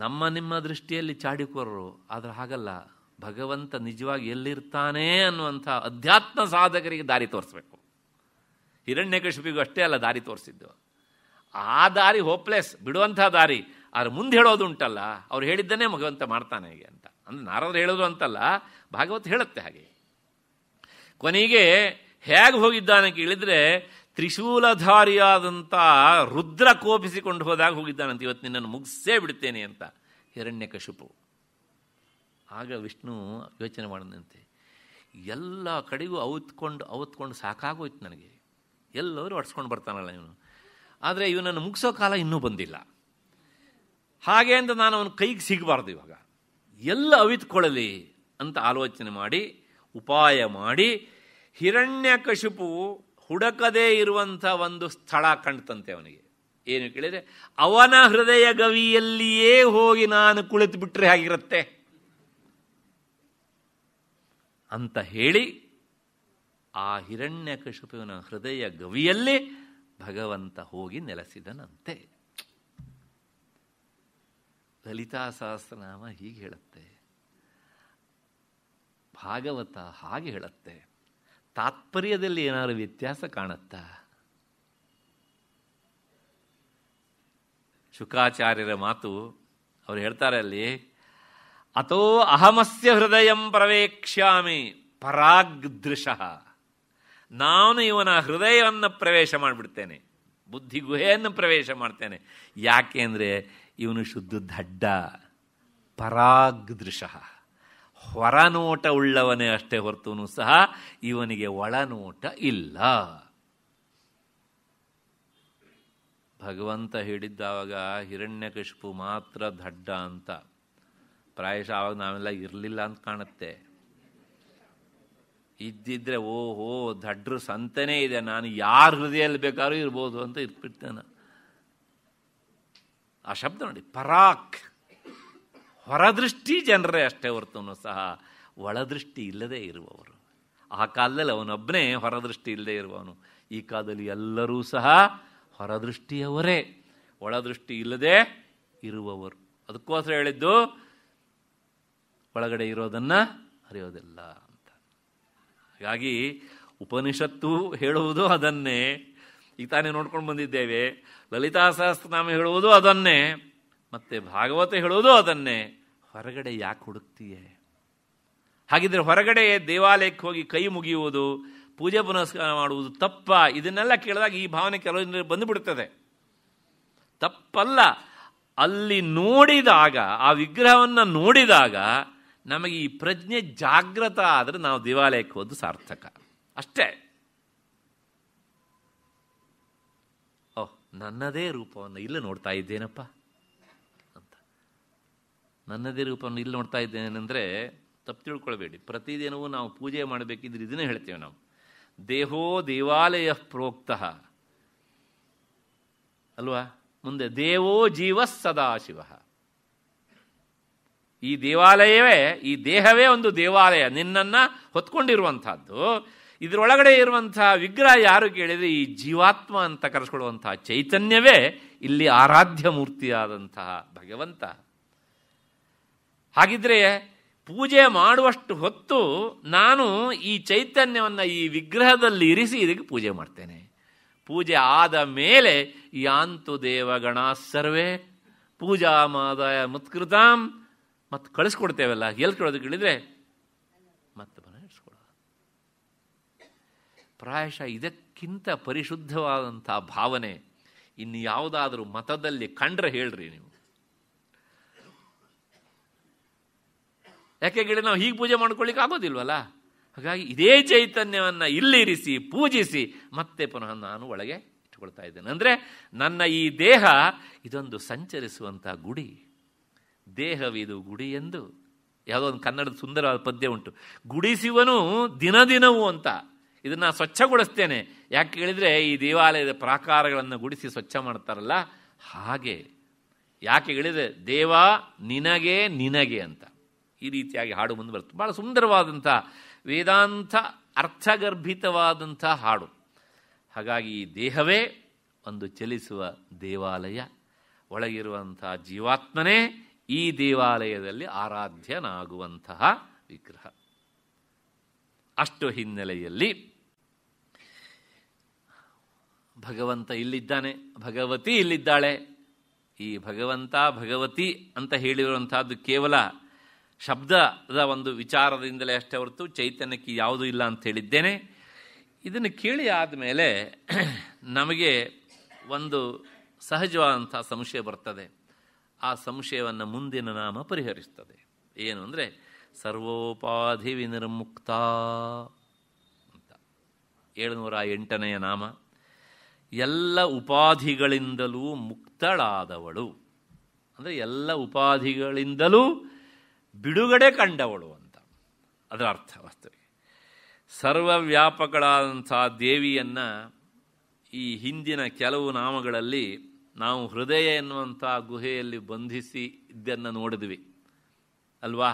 ನಮ್ಮ ನಿಮ್ಮ ದೃಷ್ಟಿಯಲ್ಲಿ ಚಾಡಿಕೋರರು ಆದ್ರೆ ಹಾಗಲ್ಲ ಭಗವಂತ ನಿಜವಾಗಿ ಎಲ್ಲಿರ್ತಾನೆ ಅನ್ನುವಂಥ ಅಧ್ಯಾತ್ಮ ಸಾಧಕರಿಗೆ ದಾರಿ ತೋರಿಸ್ಬೇಕು ಹಿರಣ್ಯಕಶಿಪಿಗೂ ಅಷ್ಟೇ ಅಲ್ಲ ದಾರಿ ತೋರಿಸಿದ್ದು ಆ ದಾರಿ ಹೋಪ್ಲೆಸ್ ಬಿಡುವಂಥ ದಾರಿ ಆದ್ರೆ ಮುಂದೆ ಹೇಳೋದು ಉಂಟಲ್ಲ ಅವ್ರು ಹೇಳಿದ್ದನ್ನೇ ಭಗವಂತ ಮಾಡ್ತಾನೆ ಹೇಗೆ ಅಂತ ಅಂದ್ರೆ ನಾರಾದ್ರು ಹೇಳೋದು ಅಂತಲ್ಲ ಭಾಗವತ್ ಹೇಳುತ್ತೆ ಹಾಗೆ ಕೊನೆಗೆ ಹೇಗೆ ಹೋಗಿದ್ದಾನೆ ಕೇಳಿದರೆ ತ್ರಿಶೂಲಧಾರಿಯಾದಂಥ ರುದ್ರ ಕೋಪಿಸಿಕೊಂಡು ಹೋದಾಗ ಹೋಗಿದ್ದಾನಂತ ಇವತ್ತು ನಿನ್ನನ್ನು ಮುಗಿಸೇ ಬಿಡ್ತೇನೆ ಅಂತ ಕಶುಪು ಆಗ ವಿಷ್ಣು ಯೋಚನೆ ಮಾಡಿದಂತೆ ಎಲ್ಲ ಕಡೆಗೂ ಅವತ್ಕೊಂಡು ಅವತ್ಕೊಂಡು ಸಾಕಾಗೋಯ್ತು ನನಗೆ ಎಲ್ಲರೂ ಅಡ್ಸ್ಕೊಂಡು ಬರ್ತಾನಲ್ಲ ಇವನು ಆದರೆ ಇವನನ್ನು ಮುಗಿಸೋ ಕಾಲ ಇನ್ನೂ ಬಂದಿಲ್ಲ ಹಾಗೆ ಅಂತ ನಾನು ಅವನ ಕೈಗೆ ಸಿಗಬಾರ್ದು ಇವಾಗ ಎಲ್ಲ ಅವಿತ್ಕೊಳ್ಳಲಿ ಅಂತ ಆಲೋಚನೆ ಮಾಡಿ ಉಪಾಯ ಮಾಡಿ ಹಿರಣ್ಯ ಕಶುಪು ಹುಡಕದೇ ಇರುವಂಥ ಒಂದು ಸ್ಥಳ ಕಂಡ್ತಂತೆ ಅವನಿಗೆ ಏನು ಕೇಳಿದರೆ ಅವನ ಹೃದಯ ಗವಿಯಲ್ಲಿಯೇ ಹೋಗಿ ನಾನು ಕುಳಿತು ಬಿಟ್ಟರೆ ಆಗಿರುತ್ತೆ ಅಂತ ಹೇಳಿ ಆ ಹಿರಣ್ಯ ಕಶುಪಿನ ಹೃದಯ ಗವಿಯಲ್ಲಿ ಭಗವಂತ ಹೋಗಿ ನೆಲೆಸಿದನಂತೆ ಲಲಿತಾ ಸಹಸ್ರನಾಮ ಹೀಗೆ ಹೇಳುತ್ತೆ ಭಾಗವತ ಹಾಗೆ ಹೇಳುತ್ತೆ ತಾತ್ಪರ್ಯದಲ್ಲಿ ಏನಾದರೂ ವ್ಯತ್ಯಾಸ ಕಾಣುತ್ತಾ ಶುಕಾಚಾರ್ಯರ ಮಾತು ಅವರು ಹೇಳ್ತಾರೆ ಅಲ್ಲಿ ಅಥೋ ಅಹಮಸ್ಯ ಹೃದಯ ಪ್ರವೇಕ್ಷ್ಯಾಮಿ ಪರಾಗ್ದೃಶಃ ನಾನು ಇವನ ಹೃದಯವನ್ನು ಪ್ರವೇಶ ಮಾಡಿಬಿಡ್ತೇನೆ ಬುದ್ಧಿಗುಹೆಯನ್ನು ಪ್ರವೇಶ ಮಾಡ್ತೇನೆ ಯಾಕೆ ಅಂದರೆ ಇವನು ಶುದ್ಧ ಪರಾಗ್ ಪರಾಗ್ದೃಶಃ ಹೊರನೋಟ ಉಳ್ಳವನೇ ಅಷ್ಟೇ ಹೊರತೂ ಸಹ ಇವನಿಗೆ ಒಳನೋಟ ಇಲ್ಲ ಭಗವಂತ ಹೇಳಿದ್ದಾವಾಗ ಹಿರಣ್ಯಕಶಿಪು ಮಾತ್ರ ದಡ್ಡ ಅಂತ ಪ್ರಾಯಶಃ ಆವಾಗ ನಾವೆಲ್ಲ ಇರಲಿಲ್ಲ ಅಂತ ಕಾಣುತ್ತೆ ಇದ್ದಿದ್ರೆ ಓಹೋ ದಡ್ರು ಸಂತನೇ ಇದೆ ನಾನು ಯಾರ ಹೃದಯಲ್ಲಿ ಬೇಕಾದ್ರೂ ಇರ್ಬೋದು ಅಂತ ಇರ್ಬಿಡ್ತಾನೆ ಆ ಶಬ್ದ ನೋಡಿ ಪರಾಕ್ ಹೊರದೃಷ್ಟಿ ಜನರೇ ಅಷ್ಟೇ ಹೊರ್ತವನು ಸಹ ಒಳದೃಷ್ಟಿ ಇಲ್ಲದೆ ಇರುವವರು ಆ ಕಾಲದಲ್ಲಿ ಅವನೊಬ್ಬನೇ ಹೊರದೃಷ್ಟಿ ಇಲ್ಲದೆ ಇರುವವನು ಈ ಕಾಲದಲ್ಲಿ ಎಲ್ಲರೂ ಸಹ ಹೊರದೃಷ್ಟಿಯವರೇ ಒಳದೃಷ್ಟಿ ಇಲ್ಲದೆ ಇರುವವರು ಅದಕ್ಕೋಸ್ಕರ ಹೇಳಿದ್ದು ಒಳಗಡೆ ಇರೋದನ್ನು ಅರಿಯೋದಿಲ್ಲ ಅಂತ ಹಾಗಾಗಿ ಉಪನಿಷತ್ತು ಹೇಳುವುದು ಅದನ್ನೇ ಈಗ ತಾನೇ ನೋಡ್ಕೊಂಡು ಬಂದಿದ್ದೇವೆ ಲಲಿತಾ ಸಹಸ್ರನಾಮ ಹೇಳುವುದು ಅದನ್ನೇ ಮತ್ತೆ ಭಾಗವತ ಹೇಳುವುದು ಅದನ್ನೇ ಹೊರಗಡೆ ಯಾಕೆ ಹುಡುಕ್ತೀಯ ಹಾಗಿದ್ರೆ ಹೊರಗಡೆ ದೇವಾಲಯಕ್ಕೆ ಹೋಗಿ ಕೈ ಮುಗಿಯುವುದು ಪೂಜೆ ಪುನಸ್ಕಾರ ಮಾಡುವುದು ತಪ್ಪ ಇದನ್ನೆಲ್ಲ ಕೇಳಿದಾಗ ಈ ಭಾವನೆ ಕೆಲವು ಜನರಿಗೆ ಬಂದುಬಿಡುತ್ತದೆ ತಪ್ಪಲ್ಲ ಅಲ್ಲಿ ನೋಡಿದಾಗ ಆ ವಿಗ್ರಹವನ್ನು ನೋಡಿದಾಗ ನಮಗೆ ಈ ಪ್ರಜ್ಞೆ ಜಾಗ್ರತ ಆದರೆ ನಾವು ದೇವಾಲಯಕ್ಕೆ ಹೋದ್ದು ಸಾರ್ಥಕ ಅಷ್ಟೇ ನನ್ನದೇ ರೂಪವನ್ನು ಇಲ್ಲಿ ನೋಡ್ತಾ ಇದ್ದೇನಪ್ಪ ಅಂತ ನನ್ನದೇ ರೂಪವನ್ನು ಇಲ್ಲಿ ನೋಡ್ತಾ ಇದ್ದೇನೆಂದರೆ ತಪ್ಪು ತಿಳ್ಕೊಳ್ಬೇಡಿ ಪ್ರತಿದಿನವೂ ನಾವು ಪೂಜೆ ಮಾಡಬೇಕಿದ್ರೆ ಇದನ್ನೇ ಹೇಳ್ತೇವೆ ನಾವು ದೇಹೋ ದೇವಾಲಯ ಪ್ರೋಕ್ತ ಅಲ್ವಾ ಮುಂದೆ ದೇವೋ ಜೀವ ಸದಾಶಿವ ಈ ದೇವಾಲಯವೇ ಈ ದೇಹವೇ ಒಂದು ದೇವಾಲಯ ನಿನ್ನನ್ನು ಹೊತ್ಕೊಂಡಿರುವಂಥದ್ದು ಇದರೊಳಗಡೆ ಇರುವಂತಹ ವಿಗ್ರಹ ಯಾರು ಕೇಳಿದರೆ ಈ ಜೀವಾತ್ಮ ಅಂತ ಕರೆಸ್ಕೊಳ್ಳುವಂತಹ ಚೈತನ್ಯವೇ ಇಲ್ಲಿ ಆರಾಧ್ಯ ಮೂರ್ತಿಯಾದಂತಹ ಭಗವಂತ ಹಾಗಿದ್ರೆ ಪೂಜೆ ಮಾಡುವಷ್ಟು ಹೊತ್ತು ನಾನು ಈ ಚೈತನ್ಯವನ್ನು ಈ ವಿಗ್ರಹದಲ್ಲಿ ಇರಿಸಿ ಇದಕ್ಕೆ ಪೂಜೆ ಮಾಡ್ತೇನೆ ಪೂಜೆ ಆದ ಮೇಲೆ ಯಾಂತು ದೇವಗಣ ಸರ್ವೇ ಪೂಜಾ ಮಾದಾಯ ಮುತ್ಕೃತಾಂ ಮತ್ತು ಕಳಿಸ್ಕೊಡ್ತೇವಲ್ಲ ಎಲ್ಲಿ ಕೇಳೋದಕ್ಕೆ ಹೇಳಿದರೆ ಪ್ರಾಯಶಃ ಇದಕ್ಕಿಂತ ಪರಿಶುದ್ಧವಾದಂಥ ಭಾವನೆ ಇನ್ನು ಯಾವುದಾದರೂ ಮತದಲ್ಲಿ ಕಂಡ್ರೆ ಹೇಳ್ರಿ ನೀವು ಯಾಕೆ ಗಿಡ ನಾವು ಹೀಗೆ ಪೂಜೆ ಮಾಡ್ಕೊಳ್ಳಿಕ್ಕೆ ಆಗೋದಿಲ್ವಲ್ಲ ಹಾಗಾಗಿ ಇದೇ ಚೈತನ್ಯವನ್ನು ಇಲ್ಲಿರಿಸಿ ಪೂಜಿಸಿ ಮತ್ತೆ ಪುನಃ ನಾನು ಒಳಗೆ ಇಟ್ಕೊಳ್ತಾ ಇದ್ದೇನೆ ಅಂದರೆ ನನ್ನ ಈ ದೇಹ ಇದೊಂದು ಸಂಚರಿಸುವಂಥ ಗುಡಿ ದೇಹವಿದು ಗುಡಿ ಎಂದು ಯಾವುದೋ ಒಂದು ಕನ್ನಡದ ಸುಂದರವಾದ ಪದ್ಯ ಉಂಟು ದಿನ ದಿನದಿನವೂ ಅಂತ ಇದನ್ನು ಸ್ವಚ್ಛಗೊಳಿಸ್ತೇನೆ ಯಾಕೆ ಹೇಳಿದರೆ ಈ ದೇವಾಲಯದ ಪ್ರಾಕಾರಗಳನ್ನು ಗುಡಿಸಿ ಸ್ವಚ್ಛ ಮಾಡ್ತಾರಲ್ಲ ಹಾಗೆ ಯಾಕೆ ಹೇಳಿದರೆ ದೇವ ನಿನಗೆ ನಿನಗೆ ಅಂತ ಈ ರೀತಿಯಾಗಿ ಹಾಡು ಮುಂದೆ ಬರುತ್ತೆ ಭಾಳ ಸುಂದರವಾದಂಥ ವೇದಾಂತ ಅರ್ಥಗರ್ಭಿತವಾದಂಥ ಹಾಡು ಹಾಗಾಗಿ ಈ ದೇಹವೇ ಒಂದು ಚಲಿಸುವ ದೇವಾಲಯ ಒಳಗಿರುವಂಥ ಜೀವಾತ್ಮನೇ ಈ ದೇವಾಲಯದಲ್ಲಿ ಆರಾಧ್ಯನಾಗುವಂತಹ ವಿಗ್ರಹ ಅಷ್ಟು ಹಿನ್ನೆಲೆಯಲ್ಲಿ ಭಗವಂತ ಇಲ್ಲಿದ್ದಾನೆ ಭಗವತಿ ಇಲ್ಲಿದ್ದಾಳೆ ಈ ಭಗವಂತ ಭಗವತಿ ಅಂತ ಹೇಳಿರುವಂತಹದ್ದು ಕೇವಲ ಶಬ್ದದ ಒಂದು ವಿಚಾರದಿಂದಲೇ ಅಷ್ಟೇ ಹೊರತು ಚೈತನ್ಯಕ್ಕೆ ಯಾವುದೂ ಇಲ್ಲ ಅಂತ ಹೇಳಿದ್ದೇನೆ ಇದನ್ನು ಕೇಳಿ ಆದಮೇಲೆ ನಮಗೆ ಒಂದು ಸಹಜವಾದಂಥ ಸಂಶಯ ಬರ್ತದೆ ಆ ಸಂಶಯವನ್ನು ಮುಂದಿನ ನಾಮ ಪರಿಹರಿಸ್ತದೆ ಏನು ಅಂದರೆ ಸರ್ವೋಪಾಧಿ ವಿನಿರ್ಮುಕ್ತ ಅಂತ ಏಳುನೂರ ಎಂಟನೆಯ ನಾಮ ಎಲ್ಲ ಉಪಾಧಿಗಳಿಂದಲೂ ಮುಕ್ತಳಾದವಳು ಅಂದರೆ ಎಲ್ಲ ಉಪಾಧಿಗಳಿಂದಲೂ ಬಿಡುಗಡೆ ಕಂಡವಳು ಅಂತ ಅದರ ಅರ್ಥ ವಸ್ತುವಿಗೆ ಸರ್ವವ್ಯಾಪಕಳಾದಂಥ ದೇವಿಯನ್ನು ಈ ಹಿಂದಿನ ಕೆಲವು ನಾಮಗಳಲ್ಲಿ ನಾವು ಹೃದಯ ಎನ್ನುವಂಥ ಗುಹೆಯಲ್ಲಿ ಬಂಧಿಸಿ ಇದನ್ನು ನೋಡಿದ್ವಿ ಅಲ್ವಾ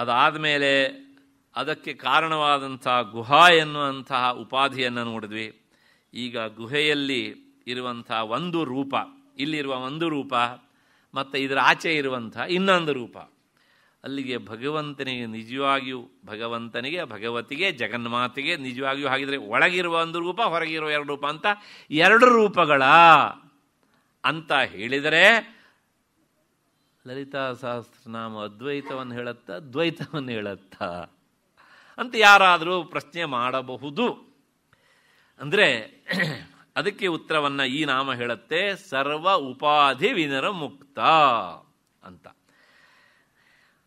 ಅದಾದ ಮೇಲೆ ಅದಕ್ಕೆ ಕಾರಣವಾದಂಥ ಗುಹಾ ಎನ್ನುವಂತಹ ಉಪಾಧಿಯನ್ನು ನೋಡಿದ್ವಿ ಈಗ ಗುಹೆಯಲ್ಲಿ ಇರುವಂಥ ಒಂದು ರೂಪ ಇಲ್ಲಿರುವ ಒಂದು ರೂಪ ಮತ್ತು ಇದರ ಆಚೆ ಇರುವಂಥ ಇನ್ನೊಂದು ರೂಪ ಅಲ್ಲಿಗೆ ಭಗವಂತನಿಗೆ ನಿಜವಾಗಿಯೂ ಭಗವಂತನಿಗೆ ಭಗವತಿಗೆ ಜಗನ್ಮಾತೆಗೆ ನಿಜವಾಗಿಯೂ ಹಾಗಿದ್ರೆ ಒಳಗಿರುವ ಒಂದು ರೂಪ ಹೊರಗಿರುವ ಎರಡು ರೂಪ ಅಂತ ಎರಡು ರೂಪಗಳ ಅಂತ ಹೇಳಿದರೆ ಲಲಿತಾ ಸಹಸ್ರನಾಮ ಅದ್ವೈತವನ್ನು ಹೇಳುತ್ತಾ ದ್ವೈತವನ್ನು ಹೇಳುತ್ತಾ ಅಂತ ಯಾರಾದರೂ ಪ್ರಶ್ನೆ ಮಾಡಬಹುದು ಅಂದರೆ ಅದಕ್ಕೆ ಉತ್ತರವನ್ನು ಈ ನಾಮ ಹೇಳುತ್ತೆ ಸರ್ವ ಉಪಾಧಿ ವಿನರ ಮುಕ್ತ ಅಂತ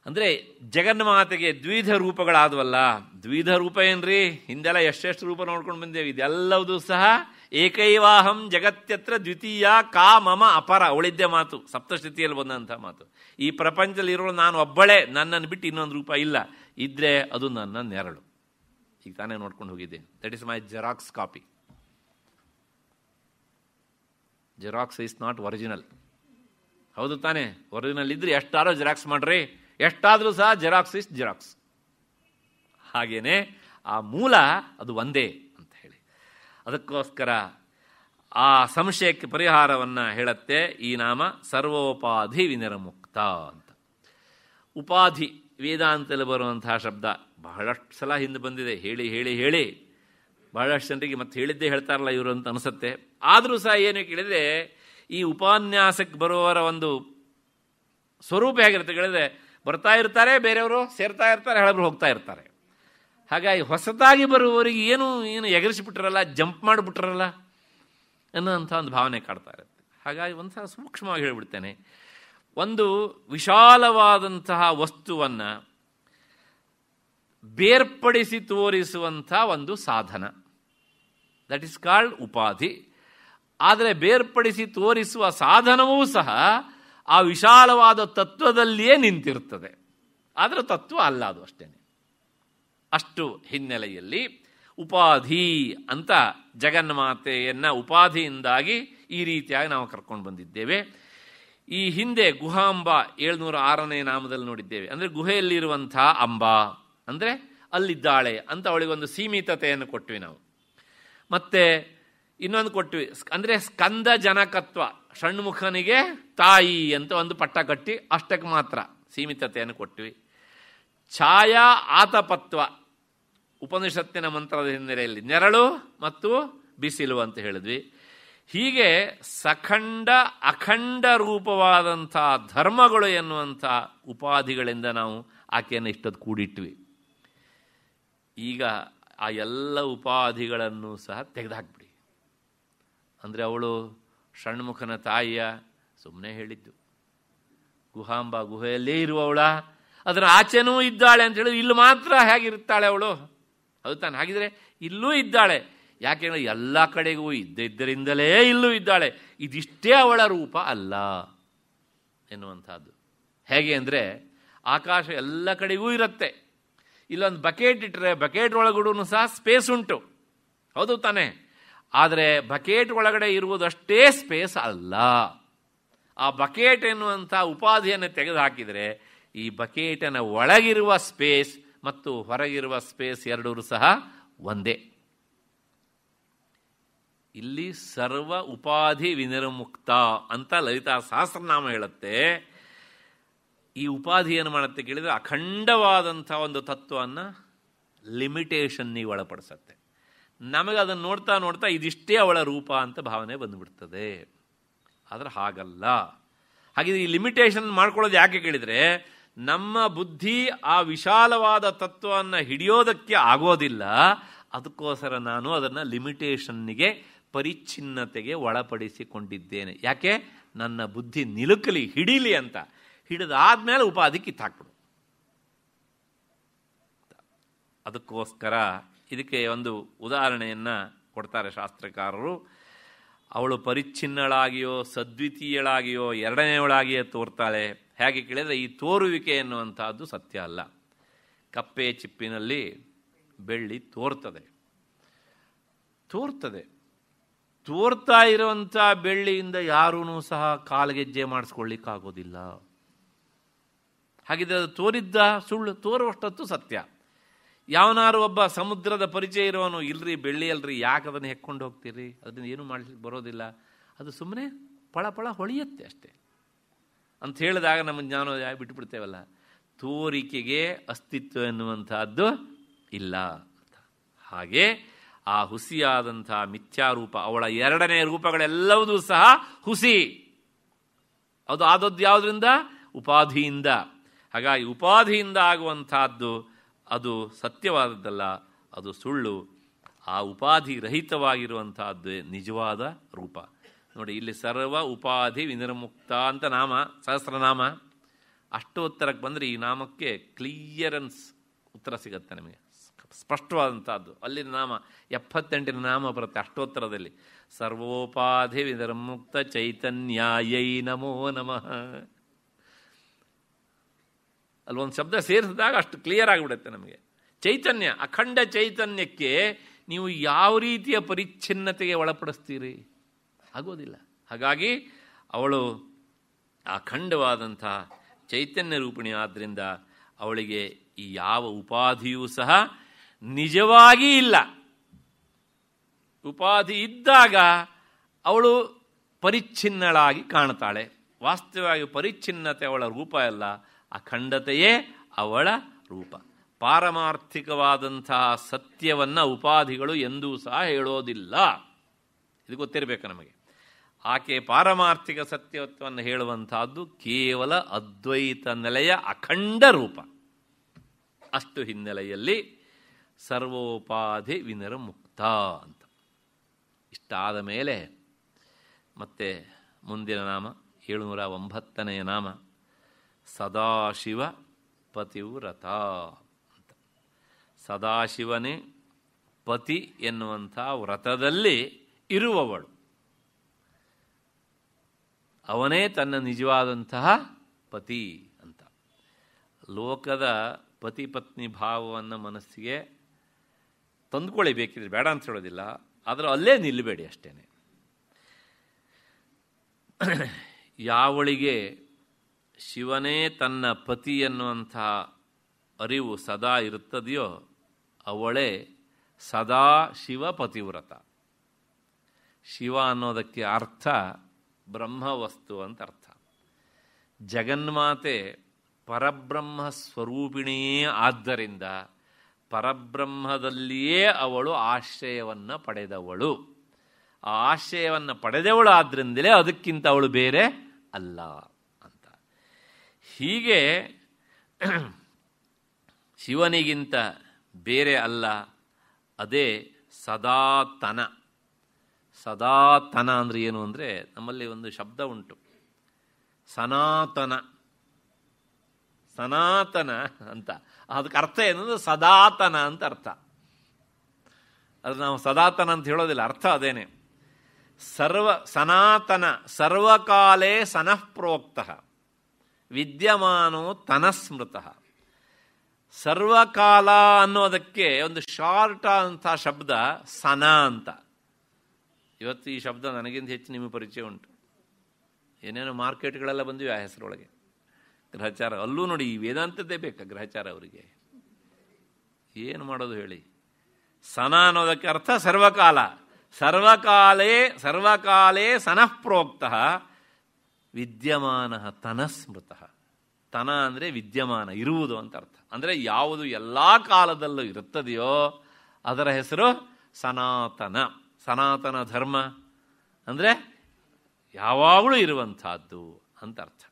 ಅಂದರೆ ಜಗನ್ಮಾತೆಗೆ ದ್ವಿಧ ರೂಪಗಳಾದವಲ್ಲ ದ್ವಿಧ ರೂಪ ಏನ್ರಿ ಹಿಂದೆಲ್ಲ ಎಷ್ಟೆಷ್ಟು ರೂಪ ನೋಡ್ಕೊಂಡು ಬಂದೇವೆ ಇದೆಲ್ಲವೂ ಸಹ ಏಕೈವಾಹಂ ಜಗತ್ಯತ್ರ ದ್ವಿತೀಯ ಕಾ ಮಮ ಅಪರ ಅವಳಿದ್ದೆ ಮಾತು ಸಪ್ತಸ್ಥಿತಿಯಲ್ಲಿ ಬಂದಂಥ ಮಾತು ಈ ಪ್ರಪಂಚದಲ್ಲಿರೋ ನಾನು ಒಬ್ಬಳೇ ನನ್ನನ್ನು ಬಿಟ್ಟು ಇನ್ನೊಂದು ರೂಪ ಇಲ್ಲ ಇದ್ರೆ ಅದು ನನ್ನ ನೆರಳು ಈಗ ತಾನೇ ನೋಡ್ಕೊಂಡು ಹೋಗಿದ್ದೆ that is my Xerox copy Xerox is not original ಹೌದು ತಾನೇ ಒರಿಜಿನಲ್ ಇದ್ರೆ ಎಷ್ಟಾದ್ರೂ ಜೆರಾಕ್ಸ್ ಮಾಡ್ರಿ ಎಷ್ಟಾದ್ರೂ ಸಹ ಜೆರಾಕ್ಸ್ ಇಸ್ ಜೆರಾಕ್ಸ್ ಹಾಗೇನೆ ಆ ಮೂಲ ಅದು ಒಂದೇ ಅಂತ ಹೇಳಿ ಅದಕ್ಕೋಸ್ಕರ ಆ ಸಂಶಯಕ್ಕೆ ಪರಿಹಾರವನ್ನು ಹೇಳತ್ತೆ ಈ ನಾಮ ಸರ್ವೋಪಾಧಿ ವಿನಿರ್ಮುಕ್ತ ಅಂತ ಉಪಾಧಿ ವೇದಾಂತದಲ್ಲಿ ಬರುವಂತಹ ಶಬ್ದ ಬಹಳಷ್ಟು ಸಲ ಹಿಂದೆ ಬಂದಿದೆ ಹೇಳಿ ಹೇಳಿ ಹೇಳಿ ಬಹಳಷ್ಟು ಜನರಿಗೆ ಮತ್ತೆ ಹೇಳಿದ್ದೇ ಹೇಳ್ತಾರಲ್ಲ ಇವರು ಅಂತ ಅನಿಸುತ್ತೆ ಆದರೂ ಸಹ ಏನು ಕೇಳಿದರೆ ಈ ಉಪನ್ಯಾಸಕ್ಕೆ ಬರುವವರ ಒಂದು ಸ್ವರೂಪ ಹೇಗಿರುತ್ತೆ ಕೇಳಿದ್ರೆ ಬರ್ತಾ ಇರ್ತಾರೆ ಬೇರೆಯವರು ಸೇರ್ತಾ ಇರ್ತಾರೆ ಹಳಬ್ರು ಹೋಗ್ತಾ ಇರ್ತಾರೆ ಹಾಗಾಗಿ ಹೊಸದಾಗಿ ಬರುವವರಿಗೆ ಏನು ಏನು ಎಗರಿಸಿಬಿಟ್ರಲ್ಲ ಜಂಪ್ ಮಾಡಿಬಿಟ್ರಲ್ಲ ಅನ್ನೋಂಥ ಒಂದು ಭಾವನೆ ಕಾಡ್ತಾ ಇರುತ್ತೆ ಹಾಗಾಗಿ ಒಂದು ಸಲ ಸೂಕ್ಷ್ಮವಾಗಿ ಹೇಳಿಬಿಡ್ತೇನೆ ಒಂದು ವಿಶಾಲವಾದಂತಹ ವಸ್ತುವನ್ನು ಬೇರ್ಪಡಿಸಿ ತೋರಿಸುವಂಥ ಒಂದು ಸಾಧನ ದಟ್ ಈಸ್ ಕಾಲ್ಡ್ ಉಪಾಧಿ ಆದರೆ ಬೇರ್ಪಡಿಸಿ ತೋರಿಸುವ ಸಾಧನವೂ ಸಹ ಆ ವಿಶಾಲವಾದ ತತ್ವದಲ್ಲಿಯೇ ನಿಂತಿರ್ತದೆ ಆದರೆ ತತ್ವ ಅಲ್ಲ ಅದು ಅಷ್ಟೇ ಅಷ್ಟು ಹಿನ್ನೆಲೆಯಲ್ಲಿ ಉಪಾಧಿ ಅಂತ ಜಗನ್ಮಾತೆಯನ್ನು ಉಪಾಧಿಯಿಂದಾಗಿ ಈ ರೀತಿಯಾಗಿ ನಾವು ಕರ್ಕೊಂಡು ಬಂದಿದ್ದೇವೆ ಈ ಹಿಂದೆ ಗುಹಾಂಬ ಏಳ್ನೂರ ಆರನೇ ನಾಮದಲ್ಲಿ ನೋಡಿದ್ದೇವೆ ಅಂದರೆ ಗುಹೆಯಲ್ಲಿರುವಂಥ ಅಂಬ ಅಂದರೆ ಅಲ್ಲಿದ್ದಾಳೆ ಅಂತ ಅವಳಿಗೊಂದು ಸೀಮಿತತೆಯನ್ನು ಕೊಟ್ವಿ ನಾವು ಮತ್ತೆ ಇನ್ನೊಂದು ಕೊಟ್ವಿ ಅಂದರೆ ಸ್ಕಂದ ಜನಕತ್ವ ಷಣ್ಮುಖನಿಗೆ ತಾಯಿ ಅಂತ ಒಂದು ಪಟ್ಟ ಕಟ್ಟಿ ಅಷ್ಟಕ್ಕೆ ಮಾತ್ರ ಸೀಮಿತತೆಯನ್ನು ಕೊಟ್ವಿ ಛಾಯಾ ಆತಪತ್ವ ಉಪನಿಷತ್ತಿನ ಮಂತ್ರದ ಹಿನ್ನೆಲೆಯಲ್ಲಿ ನೆರಳು ಮತ್ತು ಬಿಸಿಲು ಅಂತ ಹೇಳಿದ್ವಿ ಹೀಗೆ ಸಖಂಡ ಅಖಂಡ ರೂಪವಾದಂಥ ಧರ್ಮಗಳು ಎನ್ನುವಂಥ ಉಪಾಧಿಗಳಿಂದ ನಾವು ಆಕೆಯನ್ನು ಇಷ್ಟದ ಕೂಡಿಟ್ವಿ ಈಗ ಆ ಎಲ್ಲ ಉಪಾಧಿಗಳನ್ನು ಸಹ ತೆಗೆದಾಕ್ಬಿಡಿ ಅಂದರೆ ಅವಳು ಷಣ್ಮುಖನ ತಾಯಿಯ ಸುಮ್ಮನೆ ಹೇಳಿದ್ದು ಗುಹಾಂಬ ಗುಹೆಯಲ್ಲೇ ಇರುವವಳ ಅದರ ಆಚೆನೂ ಇದ್ದಾಳೆ ಅಂತ ಹೇಳಿದ್ರು ಇಲ್ಲಿ ಮಾತ್ರ ಹೇಗಿರುತ್ತಾಳೆ ಅವಳು ಹೌದು ತಾನು ಹಾಗಿದ್ರೆ ಇಲ್ಲೂ ಇದ್ದಾಳೆ ಯಾಕೆಂದರೆ ಎಲ್ಲ ಕಡೆಗೂ ಇದ್ದಿದ್ದರಿಂದಲೇ ಇಲ್ಲೂ ಇದ್ದಾಳೆ ಇದಿಷ್ಟೇ ಅವಳ ರೂಪ ಅಲ್ಲ ಎನ್ನುವಂಥದ್ದು ಹೇಗೆ ಅಂದರೆ ಆಕಾಶ ಎಲ್ಲ ಕಡೆಗೂ ಇರುತ್ತೆ ಇಲ್ಲೊಂದು ಬಕೆಟ್ ಇಟ್ಟರೆ ಬಕೆಟ್ ಒಳಗಡೂ ಸಹ ಸ್ಪೇಸ್ ಉಂಟು ಹೌದು ತಾನೇ ಆದರೆ ಬಕೆಟ್ ಒಳಗಡೆ ಇರುವುದಷ್ಟೇ ಸ್ಪೇಸ್ ಅಲ್ಲ ಆ ಬಕೆಟ್ ಎನ್ನುವಂಥ ಉಪಾಧಿಯನ್ನು ತೆಗೆದುಹಾಕಿದರೆ ಈ ಬಕೆಟನ ಒಳಗಿರುವ ಸ್ಪೇಸ್ ಮತ್ತು ಹೊರಗಿರುವ ಸ್ಪೇಸ್ ಎರಡೂ ಸಹ ಒಂದೇ ಇಲ್ಲಿ ಸರ್ವ ಉಪಾಧಿ ವಿನಿರ್ಮುಕ್ತ ಅಂತ ಲಲಿತಾ ಸಹಸ್ರನಾಮ ಹೇಳುತ್ತೆ ಈ ಉಪಾಧಿ ಏನು ಮಾಡುತ್ತೆ ಕೇಳಿದರೆ ಅಖಂಡವಾದಂಥ ಒಂದು ತತ್ವವನ್ನು ಲಿಮಿಟೇಷನ್ನಿಗೆ ಒಳಪಡಿಸತ್ತೆ ನಮಗೆ ಅದನ್ನು ನೋಡ್ತಾ ನೋಡ್ತಾ ಇದಿಷ್ಟೇ ಅವಳ ರೂಪ ಅಂತ ಭಾವನೆ ಬಂದುಬಿಡ್ತದೆ ಆದರೆ ಹಾಗಲ್ಲ ಹಾಗಿದ್ರೆ ಈ ಲಿಮಿಟೇಷನ್ ಮಾಡ್ಕೊಳ್ಳೋದು ಯಾಕೆ ಕೇಳಿದರೆ ನಮ್ಮ ಬುದ್ಧಿ ಆ ವಿಶಾಲವಾದ ತತ್ವವನ್ನು ಹಿಡಿಯೋದಕ್ಕೆ ಆಗೋದಿಲ್ಲ ಅದಕ್ಕೋಸ್ಕರ ನಾನು ಅದನ್ನು ಲಿಮಿಟೇಷನ್ನಿಗೆ ಪರಿಚ್ಛಿನ್ನತೆಗೆ ಒಳಪಡಿಸಿಕೊಂಡಿದ್ದೇನೆ ಯಾಕೆ ನನ್ನ ಬುದ್ಧಿ ನಿಲುಕಲಿ ಹಿಡೀಲಿ ಅಂತ ಹಿಡಿದಾದ್ಮೇಲೆ ಉಪಾಧಿ ಕಿತ್ತಾಕ್ಬಿಡು ಅದಕ್ಕೋಸ್ಕರ ಇದಕ್ಕೆ ಒಂದು ಉದಾಹರಣೆಯನ್ನು ಕೊಡ್ತಾರೆ ಶಾಸ್ತ್ರಕಾರರು ಅವಳು ಪರಿಚ್ಛಿನ್ನಳಾಗಿಯೋ ಸದ್ವಿತೀಯಳಾಗಿಯೋ ಎರಡನೆಯವಳಾಗಿಯೇ ತೋರ್ತಾಳೆ ಹೇಗೆ ಕೇಳಿದರೆ ಈ ತೋರುವಿಕೆ ಎನ್ನುವಂಥದ್ದು ಸತ್ಯ ಅಲ್ಲ ಕಪ್ಪೆ ಚಿಪ್ಪಿನಲ್ಲಿ ಬೆಳ್ಳಿ ತೋರ್ತದೆ ತೋರ್ತದೆ ತೋರ್ತಾ ಇರುವಂಥ ಬೆಳ್ಳಿಯಿಂದ ಯಾರೂ ಸಹ ಕಾಲ್ಗೆಜ್ಜೆ ಮಾಡಿಸ್ಕೊಳ್ಳಿಕ್ಕಾಗೋದಿಲ್ಲ ಹಾಗಿದ್ರೆ ಅದು ತೋರಿದ್ದ ಸುಳ್ಳು ತೋರುವಷ್ಟೊತ್ತು ಸತ್ಯ ಯಾವನಾರು ಒಬ್ಬ ಸಮುದ್ರದ ಪರಿಚಯ ಇರುವನು ಇಲ್ರಿ ಬೆಳ್ಳಿ ಅಲ್ರಿ ಯಾಕೆ ಅದನ್ನು ಹೆಕ್ಕೊಂಡು ಹೋಗ್ತೀರಿ ಅದನ್ನು ಏನು ಮಾಡಲಿಕ್ಕೆ ಬರೋದಿಲ್ಲ ಅದು ಸುಮ್ಮನೆ ಪಳಪಳ ಹೊಳೆಯುತ್ತೆ ಅಷ್ಟೇ ಅಂತ ಹೇಳಿದಾಗ ನಮ್ಮ ಜ್ಞಾನ ಬಿಟ್ಬಿಡ್ತೇವಲ್ಲ ತೋರಿಕೆಗೆ ಅಸ್ತಿತ್ವ ಎನ್ನುವಂತಹದ್ದು ಇಲ್ಲ ಹಾಗೆ ಆ ಹುಸಿಯಾದಂಥ ಮಿಥ್ಯಾರೂಪ ಅವಳ ಎರಡನೇ ರೂಪಗಳೆಲ್ಲವೂ ಸಹ ಹುಸಿ ಅದು ಆದದ್ದು ಯಾವುದರಿಂದ ಉಪಾಧಿಯಿಂದ ಹಾಗಾಗಿ ಉಪಾಧಿಯಿಂದ ಆಗುವಂತಹದ್ದು ಅದು ಸತ್ಯವಾದದ್ದಲ್ಲ ಅದು ಸುಳ್ಳು ಆ ಉಪಾಧಿ ರಹಿತವಾಗಿರುವಂತಹದ್ದು ನಿಜವಾದ ರೂಪ ನೋಡಿ ಇಲ್ಲಿ ಸರ್ವ ಉಪಾಧಿ ವಿನಿರ್ಮುಕ್ತ ಅಂತ ನಾಮ ಸಹಸ್ರನಾಮ ಅಷ್ಟೋತ್ತರಕ್ಕೆ ಬಂದರೆ ಈ ನಾಮಕ್ಕೆ ಕ್ಲಿಯರೆನ್ಸ್ ಉತ್ತರ ಸಿಗತ್ತೆ ನಮಗೆ ಸ್ಪಷ್ಟವಾದಂಥದ್ದು ಅಲ್ಲಿನ ನಾಮ ಎಪ್ಪತ್ತೆಂಟಿನ ನಾಮ ಬರುತ್ತೆ ಅಷ್ಟೋತ್ತರದಲ್ಲಿ ಸರ್ವೋಪಾಧಿ ವಿಧರ್ಮುಕ್ತ ಚೈತನ್ಯಾಯೈ ನಮೋ ನಮಃ ಅಲ್ಲೊಂದು ಶಬ್ದ ಸೇರಿಸಿದಾಗ ಅಷ್ಟು ಕ್ಲಿಯರ್ ಆಗಿಬಿಡುತ್ತೆ ನಮಗೆ ಚೈತನ್ಯ ಅಖಂಡ ಚೈತನ್ಯಕ್ಕೆ ನೀವು ಯಾವ ರೀತಿಯ ಪರಿಚ್ಛಿನ್ನತೆಗೆ ಒಳಪಡಿಸ್ತೀರಿ ಆಗೋದಿಲ್ಲ ಹಾಗಾಗಿ ಅವಳು ಅಖಂಡವಾದಂಥ ಚೈತನ್ಯ ರೂಪಿಣಿ ಆದ್ದರಿಂದ ಅವಳಿಗೆ ಈ ಯಾವ ಉಪಾಧಿಯೂ ಸಹ ನಿಜವಾಗಿ ಇಲ್ಲ ಉಪಾಧಿ ಇದ್ದಾಗ ಅವಳು ಪರಿಚ್ಛಿನ್ನಳಾಗಿ ಕಾಣ್ತಾಳೆ ವಾಸ್ತವವಾಗಿ ಪರಿಚ್ಛಿನ್ನತೆ ಅವಳ ರೂಪ ಅಲ್ಲ ಅಖಂಡತೆಯೇ ಅವಳ ರೂಪ ಪಾರಮಾರ್ಥಿಕವಾದಂತಹ ಸತ್ಯವನ್ನು ಉಪಾಧಿಗಳು ಎಂದೂ ಸಹ ಹೇಳೋದಿಲ್ಲ ಇದು ಗೊತ್ತಿರಬೇಕು ನಮಗೆ ಆಕೆ ಪಾರಮಾರ್ಥಿಕ ಸತ್ಯತ್ವವನ್ನು ಹೇಳುವಂತಹದ್ದು ಕೇವಲ ಅದ್ವೈತ ನೆಲೆಯ ಅಖಂಡ ರೂಪ ಅಷ್ಟು ಹಿನ್ನೆಲೆಯಲ್ಲಿ ಸರ್ವೋಪಾಧಿ ವಿನಿರ್ಮುಕ್ತ ಅಂತ ಇಷ್ಟಾದ ಮೇಲೆ ಮತ್ತೆ ಮುಂದಿನ ನಾಮ ಏಳುನೂರ ಒಂಬತ್ತನೆಯ ನಾಮ ಸದಾಶಿವ ಪತಿವ್ರತ ಅಂತ ಸದಾಶಿವನೇ ಪತಿ ಎನ್ನುವಂಥ ವ್ರತದಲ್ಲಿ ಇರುವವಳು ಅವನೇ ತನ್ನ ನಿಜವಾದಂತಹ ಪತಿ ಅಂತ ಲೋಕದ ಪತಿ ಪತ್ನಿ ಭಾವವನ್ನು ಮನಸ್ಸಿಗೆ ತಂದುಕೊಳ್ಳಿ ಬೇಕಿದ್ರೆ ಬೇಡ ಅಂತ ಹೇಳೋದಿಲ್ಲ ಆದರೆ ಅಲ್ಲೇ ನಿಲ್ಲಬೇಡಿ ಅಷ್ಟೇ ಯಾವಳಿಗೆ ಶಿವನೇ ತನ್ನ ಪತಿ ಎನ್ನುವಂಥ ಅರಿವು ಸದಾ ಇರುತ್ತದೆಯೋ ಅವಳೇ ಸದಾ ಶಿವ ಪತಿವ್ರತ ಶಿವ ಅನ್ನೋದಕ್ಕೆ ಅರ್ಥ ಬ್ರಹ್ಮ ವಸ್ತು ಅಂತ ಅರ್ಥ ಜಗನ್ಮಾತೆ ಪರಬ್ರಹ್ಮ ಸ್ವರೂಪಿಣಿಯೇ ಆದ್ದರಿಂದ ಪರಬ್ರಹ್ಮದಲ್ಲಿಯೇ ಅವಳು ಆಶ್ರಯವನ್ನು ಪಡೆದವಳು ಆ ಆಶ್ರಯವನ್ನು ಪಡೆದವಳು ಆದ್ದರಿಂದಲೇ ಅದಕ್ಕಿಂತ ಅವಳು ಬೇರೆ ಅಲ್ಲ ಅಂತ ಹೀಗೆ ಶಿವನಿಗಿಂತ ಬೇರೆ ಅಲ್ಲ ಅದೇ ಸದಾತನ ಸದಾತನ ಅಂದರೆ ಏನು ಅಂದರೆ ನಮ್ಮಲ್ಲಿ ಒಂದು ಶಬ್ದ ಉಂಟು ಸನಾತನ ಸನಾತನ ಅಂತ ಅದಕ್ಕೆ ಅರ್ಥ ಏನಂದ್ರೆ ಸದಾತನ ಅಂತ ಅರ್ಥ ಅದು ನಾವು ಸದಾತನ ಅಂತ ಹೇಳೋದಿಲ್ಲ ಅರ್ಥ ಅದೇನೆ ಸರ್ವ ಸನಾತನ ಸರ್ವಕಾಲೇ ಸನಃ ಪ್ರೋಕ್ತ ವಿದ್ಯಮಾನೋ ತನಸ್ಮೃತ ಸರ್ವಕಾಲ ಅನ್ನೋದಕ್ಕೆ ಒಂದು ಶಾರ್ಟ್ ಅಂತ ಶಬ್ದ ಸನ ಅಂತ ಇವತ್ತು ಈ ಶಬ್ದ ನನಗಿಂತ ಹೆಚ್ಚು ನಿಮ್ಮ ಪರಿಚಯ ಉಂಟು ಏನೇನು ಮಾರ್ಕೆಟ್ಗಳೆಲ್ಲ ಬಂದಿವೆ ಆ ಹೆಸರೊಳಗೆ ಗ್ರಹಚಾರ ಅಲ್ಲೂ ನೋಡಿ ಈ ವೇದಾಂತದ್ದೇ ಬೇಕಾ ಗ್ರಹಚಾರ ಅವರಿಗೆ ಏನು ಮಾಡೋದು ಹೇಳಿ ಸನ ಅನ್ನೋದಕ್ಕೆ ಅರ್ಥ ಸರ್ವಕಾಲ ಸರ್ವಕಾಲೇ ಸರ್ವಕಾಲೇ ಸನಃ ಪ್ರೋಕ್ತ ವಿದ್ಯಮಾನ ತನಸ್ಮೃತ ತನ ಅಂದರೆ ವಿದ್ಯಮಾನ ಇರುವುದು ಅಂತ ಅರ್ಥ ಅಂದರೆ ಯಾವುದು ಎಲ್ಲ ಕಾಲದಲ್ಲೂ ಇರುತ್ತದೆಯೋ ಅದರ ಹೆಸರು ಸನಾತನ ಸನಾತನ ಧರ್ಮ ಅಂದರೆ ಯಾವಾಗಲೂ ಇರುವಂಥದ್ದು ಅಂತ ಅರ್ಥ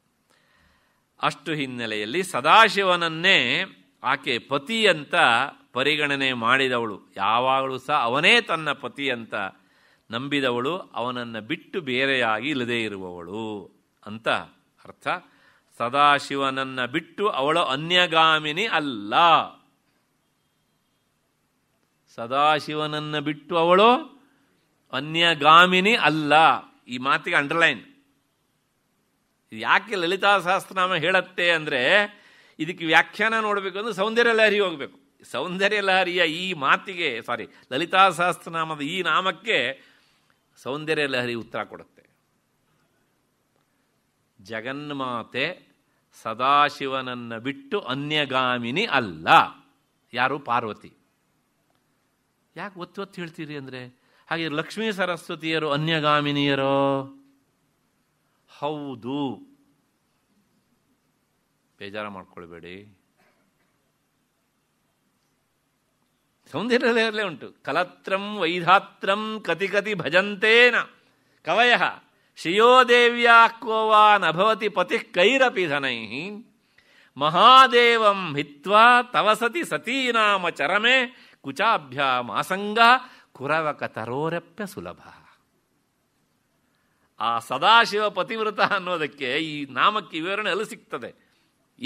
ಅಷ್ಟು ಹಿನ್ನೆಲೆಯಲ್ಲಿ ಸದಾಶಿವನನ್ನೇ ಆಕೆ ಪತಿ ಅಂತ ಪರಿಗಣನೆ ಮಾಡಿದವಳು ಯಾವಾಗಲೂ ಸಹ ಅವನೇ ತನ್ನ ಪತಿ ಅಂತ ನಂಬಿದವಳು ಅವನನ್ನು ಬಿಟ್ಟು ಬೇರೆಯಾಗಿ ಇಲ್ಲದೇ ಇರುವವಳು ಅಂತ ಅರ್ಥ ಸದಾಶಿವನನ್ನು ಬಿಟ್ಟು ಅವಳು ಅನ್ಯಗಾಮಿನಿ ಅಲ್ಲ ಸದಾಶಿವನನ್ನು ಬಿಟ್ಟು ಅವಳು ಅನ್ಯಗಾಮಿನಿ ಅಲ್ಲ ಈ ಮಾತಿಗೆ ಅಂಡರ್ಲೈನ್ ಇದು ಯಾಕೆ ಲಲಿತಾ ಸಹಸ್ರನಾಮ ಹೇಳತ್ತೆ ಅಂದರೆ ಇದಕ್ಕೆ ವ್ಯಾಖ್ಯಾನ ನೋಡಬೇಕು ಅಂದರೆ ಸೌಂದರ್ಯ ಲಹರಿ ಹೋಗಬೇಕು ಸೌಂದರ್ಯ ಲಹರಿಯ ಈ ಮಾತಿಗೆ ಸಾರಿ ಲಲಿತಾ ಸಹಸ್ರನಾಮದ ಈ ನಾಮಕ್ಕೆ ಸೌಂದರ್ಯ ಲಹರಿ ಉತ್ತರ ಕೊಡುತ್ತೆ ಜಗನ್ಮಾತೆ ಸದಾಶಿವನನ್ನು ಬಿಟ್ಟು ಅನ್ಯಗಾಮಿನಿ ಅಲ್ಲ ಯಾರು ಪಾರ್ವತಿ ಯಾಕೆ ಒತ್ತು ಒತ್ತು ಹೇಳ್ತೀರಿ ಅಂದರೆ ಹಾಗೆ ಲಕ್ಷ್ಮೀ ಸರಸ್ವತಿಯರು ಅನ್ಯಗಾಮಿನಿಯರೋ ಹೌದು ಬೇಜಾರ ಮಾಡ್ಕೊಳ್ಬೇಡಿ ಸೌಂದರ್ಯದಲ್ಲೇ ಉಂಟು ಕಲತ್ರಂ ವೈಧಾತ್ರಂ ಕತಿ ಕತಿ ಭಜಂತೇನ ಕವಯ ಶ್ರಿಯೋ ದೇವ್ಯಾ ಕೋವಾ ನಭವತಿ ಪತಿ ಕೈರಪಿ ಧನೈ ಮಹಾದೇವಂ ಹಿತ್ವಾ ತವ ಸತಿ ಸತೀನಾಮ ಚರಮೆ ಕುಚಾಭ್ಯಾಮ ಆಸಂಗ ಕುರವಕ ತರೋರಪ್ಯ ಸುಲಭ ಆ ಸದಾಶಿವ ಪತಿವ್ರತ ಅನ್ನೋದಕ್ಕೆ ಈ ನಾಮಕ್ಕೆ ವಿವರಣೆ ಎಲ್ಲ ಸಿಗ್ತದೆ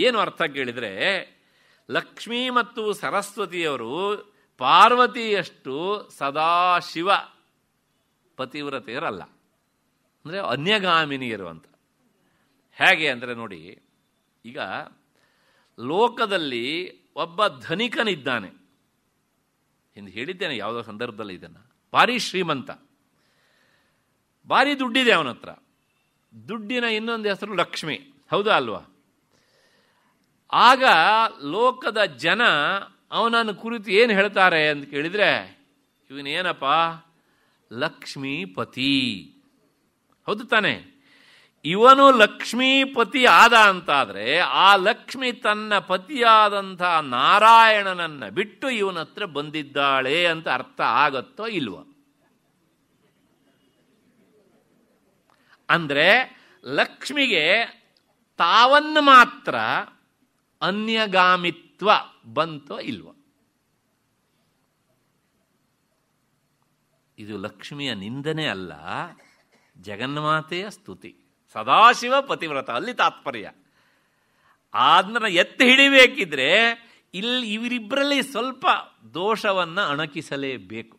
ಏನು ಅರ್ಥ ಕೇಳಿದರೆ ಲಕ್ಷ್ಮೀ ಮತ್ತು ಸರಸ್ವತಿಯವರು ಪಾರ್ವತಿಯಷ್ಟು ಸದಾಶಿವ ಪತಿವ್ರತೆಯರಲ್ಲ ಅಂದರೆ ಅನ್ಯಗಾಮಿನಿ ಇರುವಂಥ ಹೇಗೆ ಅಂದರೆ ನೋಡಿ ಈಗ ಲೋಕದಲ್ಲಿ ಒಬ್ಬ ಧನಿಕನಿದ್ದಾನೆ ಎಂದು ಹೇಳಿದ್ದೇನೆ ಯಾವುದೋ ಸಂದರ್ಭದಲ್ಲಿ ಇದನ್ನು ಭಾರಿ ಶ್ರೀಮಂತ ಭಾರಿ ದುಡ್ಡಿದೆ ಅವನ ಹತ್ರ ದುಡ್ಡಿನ ಇನ್ನೊಂದು ಹೆಸರು ಲಕ್ಷ್ಮಿ ಹೌದಾ ಅಲ್ವಾ ಆಗ ಲೋಕದ ಜನ ಅವನನ್ನು ಕುರಿತು ಏನು ಹೇಳ್ತಾರೆ ಅಂತ ಕೇಳಿದರೆ ಇವನೇನಪ್ಪ ಲಕ್ಷ್ಮೀಪತಿ ಹೌದು ತಾನೆ ಇವನು ಲಕ್ಷ್ಮೀಪತಿ ಆದ ಅಂತಾದರೆ ಆ ಲಕ್ಷ್ಮಿ ತನ್ನ ಪತಿಯಾದಂಥ ನಾರಾಯಣನನ್ನು ಬಿಟ್ಟು ಇವನತ್ರ ಬಂದಿದ್ದಾಳೆ ಅಂತ ಅರ್ಥ ಆಗತ್ತೋ ಇಲ್ವೋ ಅಂದರೆ ಲಕ್ಷ್ಮಿಗೆ ತಾವನ್ನು ಮಾತ್ರ ಅನ್ಯಗಾಮಿತ್ವ ಬಂತೋ ಇಲ್ವ ಇದು ಲಕ್ಷ್ಮಿಯ ನಿಂದನೆ ಅಲ್ಲ ಜಗನ್ಮಾತೆಯ ಸ್ತುತಿ ಸದಾಶಿವ ಪತಿವ್ರತ ಅಲ್ಲಿ ತಾತ್ಪರ್ಯ ಆದ್ರ ಎತ್ತಿ ಹಿಡಿಬೇಕಿದ್ರೆ ಇಲ್ಲಿ ಇವರಿಬ್ಬರಲ್ಲಿ ಸ್ವಲ್ಪ ದೋಷವನ್ನು ಅಣಕಿಸಲೇಬೇಕು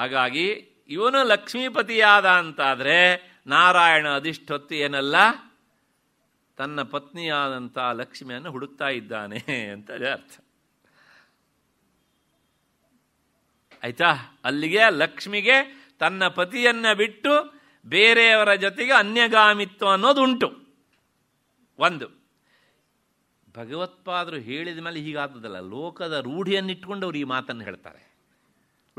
ಹಾಗಾಗಿ ಇವನು ಲಕ್ಷ್ಮೀಪತಿಯಾದ ಅಂತಾದರೆ ನಾರಾಯಣ ಅಧಿಷ್ಠೊತ್ತು ಏನಲ್ಲ ತನ್ನ ಪತ್ನಿಯಾದಂಥ ಲಕ್ಷ್ಮಿಯನ್ನು ಹುಡುಕ್ತಾ ಇದ್ದಾನೆ ಅಂತ ಅರ್ಥ ಆಯ್ತಾ ಅಲ್ಲಿಗೆ ಲಕ್ಷ್ಮಿಗೆ ತನ್ನ ಪತಿಯನ್ನ ಬಿಟ್ಟು ಬೇರೆಯವರ ಜೊತೆಗೆ ಅನ್ಯಗಾಮಿತ್ವ ಅನ್ನೋದುಂಟು ಒಂದು ಭಗವತ್ಪಾದರು ಹೇಳಿದ ಮೇಲೆ ಹೀಗಾದದಲ್ಲ ಲೋಕದ ರೂಢಿಯನ್ನಿಟ್ಕೊಂಡು ಅವರು ಈ ಮಾತನ್ನು ಹೇಳ್ತಾರೆ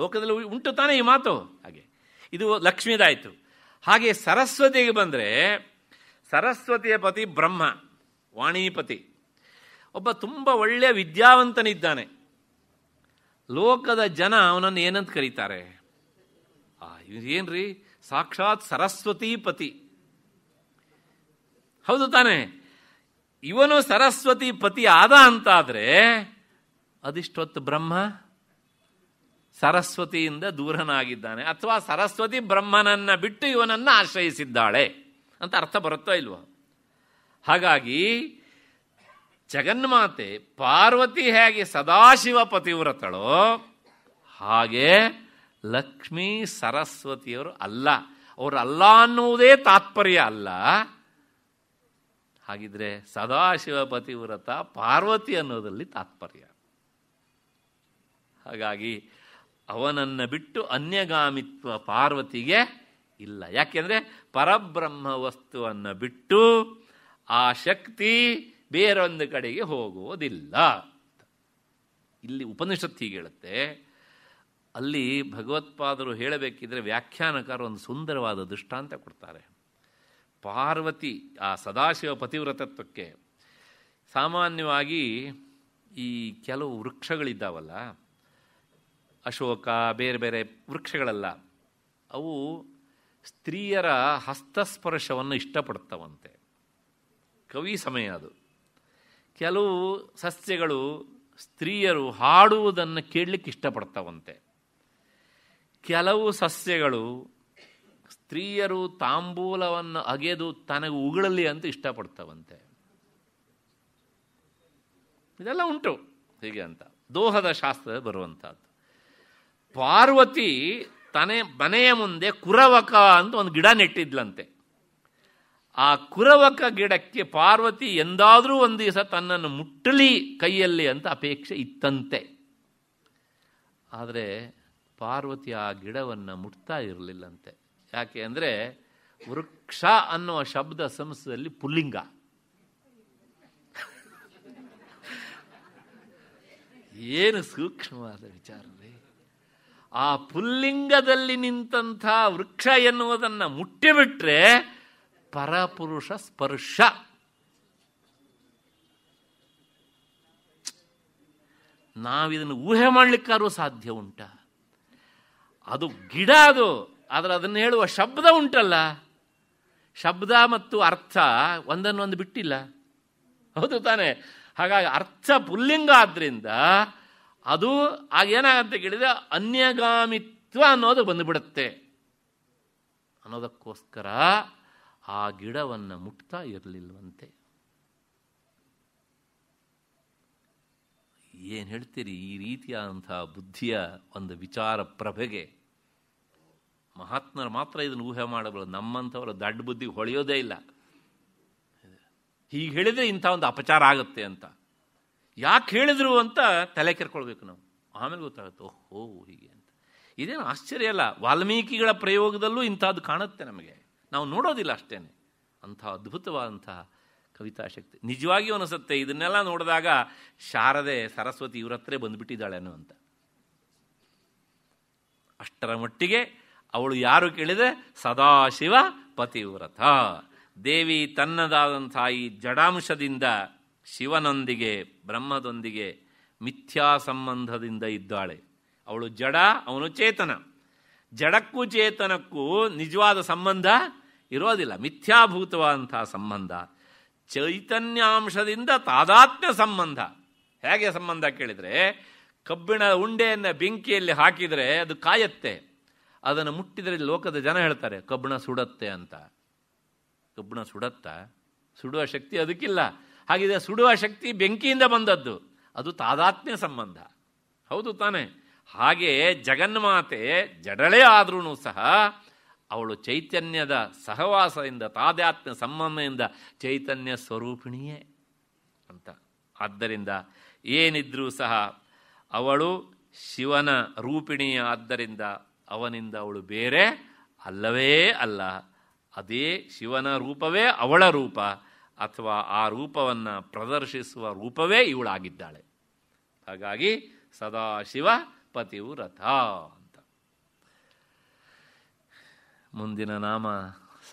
ಲೋಕದಲ್ಲಿ ಉಂಟು ತಾನೇ ಈ ಮಾತು ಹಾಗೆ ಇದು ಲಕ್ಷ್ಮೀದಾಯಿತು ಹಾಗೆ ಸರಸ್ವತಿಗೆ ಬಂದರೆ ಸರಸ್ವತಿಯ ಪತಿ ಬ್ರಹ್ಮ ವಾಣಿಪತಿ ಒಬ್ಬ ತುಂಬ ಒಳ್ಳೆಯ ವಿದ್ಯಾವಂತನಿದ್ದಾನೆ ಲೋಕದ ಜನ ಅವನನ್ನು ಏನಂತ ಕರೀತಾರೆ ಆ ಏನ್ರಿ ಸಾಕ್ಷಾತ್ ಸರಸ್ವತಿ ಪತಿ ಹೌದು ತಾನೆ ಇವನು ಸರಸ್ವತಿ ಪತಿ ಆದ ಅಂತಾದರೆ ಅದಿಷ್ಟೊತ್ತು ಬ್ರಹ್ಮ ಸರಸ್ವತಿಯಿಂದ ದೂರನಾಗಿದ್ದಾನೆ ಅಥವಾ ಸರಸ್ವತಿ ಬ್ರಹ್ಮನನ್ನು ಬಿಟ್ಟು ಇವನನ್ನು ಆಶ್ರಯಿಸಿದ್ದಾಳೆ ಅಂತ ಅರ್ಥ ಬರುತ್ತೋ ಇಲ್ವೋ ಹಾಗಾಗಿ ಜಗನ್ಮಾತೆ ಪಾರ್ವತಿ ಹೇಗೆ ಸದಾಶಿವ ಪತಿವ್ರತಳೋ ಹಾಗೆ ಲಕ್ಷ್ಮೀ ಸರಸ್ವತಿಯವರು ಅಲ್ಲ ಅವರು ಅಲ್ಲ ಅನ್ನುವುದೇ ತಾತ್ಪರ್ಯ ಅಲ್ಲ ಹಾಗಿದ್ರೆ ಸದಾಶಿವ ಪತಿವ್ರತ ಪಾರ್ವತಿ ಅನ್ನೋದರಲ್ಲಿ ತಾತ್ಪರ್ಯ ಹಾಗಾಗಿ ಅವನನ್ನು ಬಿಟ್ಟು ಅನ್ಯಗಾಮಿತ್ವ ಪಾರ್ವತಿಗೆ ಇಲ್ಲ ಯಾಕೆಂದರೆ ಪರಬ್ರಹ್ಮ ವಸ್ತುವನ್ನು ಬಿಟ್ಟು ಆ ಶಕ್ತಿ ಬೇರೊಂದು ಕಡೆಗೆ ಹೋಗುವುದಿಲ್ಲ ಇಲ್ಲಿ ಉಪನಿಷತ್ತು ಹೀಗೆ ಹೇಳುತ್ತೆ ಅಲ್ಲಿ ಭಗವತ್ಪಾದರು ಹೇಳಬೇಕಿದ್ರೆ ವ್ಯಾಖ್ಯಾನಕಾರ ಒಂದು ಸುಂದರವಾದ ದೃಷ್ಟಾಂತ ಕೊಡ್ತಾರೆ ಪಾರ್ವತಿ ಆ ಸದಾಶಿವ ಪತಿವ್ರತತ್ವಕ್ಕೆ ಸಾಮಾನ್ಯವಾಗಿ ಈ ಕೆಲವು ವೃಕ್ಷಗಳಿದ್ದಾವಲ್ಲ ಅಶೋಕ ಬೇರೆ ಬೇರೆ ವೃಕ್ಷಗಳೆಲ್ಲ ಅವು ಸ್ತ್ರೀಯರ ಹಸ್ತಸ್ಪರ್ಶವನ್ನು ಇಷ್ಟಪಡ್ತವಂತೆ ಕವಿ ಸಮಯ ಅದು ಕೆಲವು ಸಸ್ಯಗಳು ಸ್ತ್ರೀಯರು ಹಾಡುವುದನ್ನು ಕೇಳಲಿಕ್ಕೆ ಇಷ್ಟಪಡ್ತವಂತೆ ಕೆಲವು ಸಸ್ಯಗಳು ಸ್ತ್ರೀಯರು ತಾಂಬೂಲವನ್ನು ಅಗೆದು ತನಗೆ ಉಗುಳಲಿ ಅಂತ ಇಷ್ಟಪಡ್ತವಂತೆ ಇದೆಲ್ಲ ಉಂಟು ಹೀಗೆ ಅಂತ ದೋಹದ ಶಾಸ್ತ್ರ ಬರುವಂಥದ್ದು ಪಾರ್ವತಿ ತನೆ ಮನೆಯ ಮುಂದೆ ಕುರವಕ ಅಂತ ಒಂದು ಗಿಡ ನೆಟ್ಟಿದ್ಲಂತೆ ಆ ಕುರವಕ ಗಿಡಕ್ಕೆ ಪಾರ್ವತಿ ಎಂದಾದರೂ ಒಂದು ದಿವಸ ತನ್ನನ್ನು ಮುಟ್ಟಲಿ ಕೈಯಲ್ಲಿ ಅಂತ ಅಪೇಕ್ಷೆ ಇತ್ತಂತೆ ಆದರೆ ಪಾರ್ವತಿ ಆ ಗಿಡವನ್ನು ಮುಟ್ತಾ ಇರಲಿಲ್ಲಂತೆ ಯಾಕೆ ಅಂದರೆ ವೃಕ್ಷ ಅನ್ನುವ ಶಬ್ದ ಸಂಸ್ಥೆಯಲ್ಲಿ ಪುಲ್ಲಿಂಗ ಏನು ಸೂಕ್ಷ್ಮವಾದ ವಿಚಾರ ಆ ಪುಲ್ಲಿಂಗದಲ್ಲಿ ನಿಂತಹ ವೃಕ್ಷ ಎನ್ನುವುದನ್ನು ಮುಟ್ಟಿಬಿಟ್ರೆ ಪರಪುರುಷ ಸ್ಪರ್ಶ ನಾವಿದನ್ನು ಊಹೆ ಮಾಡಲಿಕ್ಕಾದ್ರೂ ಸಾಧ್ಯ ಉಂಟ ಅದು ಗಿಡ ಅದು ಆದರೆ ಅದನ್ನು ಹೇಳುವ ಶಬ್ದ ಉಂಟಲ್ಲ ಶಬ್ದ ಮತ್ತು ಅರ್ಥ ಒಂದನ್ನೊಂದು ಬಿಟ್ಟಿಲ್ಲ ಹೌದು ತಾನೆ ಹಾಗಾಗಿ ಅರ್ಥ ಪುಲ್ಲಿಂಗ ಆದ್ದರಿಂದ ಅದು ಆಗೇನಾಗಂತೆ ಕೇಳಿದರೆ ಅನ್ಯಗಾಮಿತ್ವ ಅನ್ನೋದು ಬಂದುಬಿಡುತ್ತೆ ಅನ್ನೋದಕ್ಕೋಸ್ಕರ ಆ ಗಿಡವನ್ನು ಮುಟ್ತಾ ಇರಲಿಲ್ವಂತೆ ಏನು ಹೇಳ್ತೀರಿ ಈ ರೀತಿಯಾದಂಥ ಬುದ್ಧಿಯ ಒಂದು ವಿಚಾರ ಪ್ರಭೆಗೆ ಮಹಾತ್ಮರು ಮಾತ್ರ ಇದನ್ನು ಊಹೆ ಮಾಡಬಲ್ಲ ನಮ್ಮಂಥವರು ದಡ್ಡ ಬುದ್ಧಿಗೆ ಹೊಳೆಯೋದೇ ಇಲ್ಲ ಹೀಗೆ ಹೇಳಿದರೆ ಇಂಥ ಒಂದು ಅಪಚಾರ ಆಗುತ್ತೆ ಅಂತ ಯಾಕೆ ಹೇಳಿದ್ರು ಅಂತ ತಲೆ ಕೆರ್ಕೊಳ್ಬೇಕು ನಾವು ಆಮೇಲೆ ಗೊತ್ತಾಗುತ್ತೆ ಓಹೋ ಹೀಗೆ ಅಂತ ಇದೇನು ಆಶ್ಚರ್ಯ ಅಲ್ಲ ವಾಲ್ಮೀಕಿಗಳ ಪ್ರಯೋಗದಲ್ಲೂ ಇಂಥದ್ದು ಕಾಣುತ್ತೆ ನಮಗೆ ನಾವು ನೋಡೋದಿಲ್ಲ ಅಷ್ಟೇ ಅಂಥ ಅದ್ಭುತವಾದಂತಹ ಕವಿತಾಶಕ್ತಿ ನಿಜವಾಗಿಯೂ ಅನಿಸುತ್ತೆ ಇದನ್ನೆಲ್ಲ ನೋಡಿದಾಗ ಶಾರದೆ ಸರಸ್ವತಿ ಇವ್ರ ಹತ್ರ ಅನ್ನೋ ಅಂತ ಅಷ್ಟರ ಮಟ್ಟಿಗೆ ಅವಳು ಯಾರು ಕೇಳಿದೆ ಸದಾಶಿವ ಪತಿವ್ರತ ದೇವಿ ತನ್ನದಾದಂಥ ಈ ಜಡಾಂಶದಿಂದ ಶಿವನೊಂದಿಗೆ ಬ್ರಹ್ಮದೊಂದಿಗೆ ಮಿಥ್ಯಾ ಸಂಬಂಧದಿಂದ ಇದ್ದಾಳೆ ಅವಳು ಜಡ ಅವನು ಚೇತನ ಜಡಕ್ಕೂ ಚೇತನಕ್ಕೂ ನಿಜವಾದ ಸಂಬಂಧ ಇರೋದಿಲ್ಲ ಮಿಥ್ಯಾಭೂತವಾದಂತಹ ಸಂಬಂಧ ಚೈತನ್ಯಾಂಶದಿಂದ ತಾದಾತ್ಮ್ಯ ಸಂಬಂಧ ಹೇಗೆ ಸಂಬಂಧ ಕೇಳಿದರೆ ಕಬ್ಬಿಣ ಉಂಡೆಯನ್ನು ಬೆಂಕಿಯಲ್ಲಿ ಹಾಕಿದರೆ ಅದು ಕಾಯತ್ತೆ ಅದನ್ನು ಮುಟ್ಟಿದರೆ ಲೋಕದ ಜನ ಹೇಳ್ತಾರೆ ಕಬ್ಬಿಣ ಸುಡತ್ತೆ ಅಂತ ಕಬ್ಬಿಣ ಸುಡತ್ತಾ ಸುಡುವ ಶಕ್ತಿ ಅದಕ್ಕಿಲ್ಲ ಹಾಗಿದೆ ಸುಡುವ ಶಕ್ತಿ ಬೆಂಕಿಯಿಂದ ಬಂದದ್ದು ಅದು ತಾದಾತ್ಮ್ಯ ಸಂಬಂಧ ಹೌದು ತಾನೆ ಹಾಗೆ ಜಗನ್ಮಾತೆ ಜಡಳೆ ಆದ್ರೂ ಸಹ ಅವಳು ಚೈತನ್ಯದ ಸಹವಾಸದಿಂದ ತಾದಾತ್ಮ್ಯ ಸಂಬಂಧದಿಂದ ಚೈತನ್ಯ ಸ್ವರೂಪಿಣಿಯೇ ಅಂತ ಆದ್ದರಿಂದ ಏನಿದ್ರೂ ಸಹ ಅವಳು ಶಿವನ ರೂಪಿಣಿಯ ಆದ್ದರಿಂದ ಅವನಿಂದ ಅವಳು ಬೇರೆ ಅಲ್ಲವೇ ಅಲ್ಲ ಅದೇ ಶಿವನ ರೂಪವೇ ಅವಳ ರೂಪ ಅಥವಾ ಆ ರೂಪವನ್ನು ಪ್ರದರ್ಶಿಸುವ ರೂಪವೇ ಇವಳಾಗಿದ್ದಾಳೆ ಹಾಗಾಗಿ ಸದಾಶಿವ ರಥ ಅಂತ ಮುಂದಿನ ನಾಮ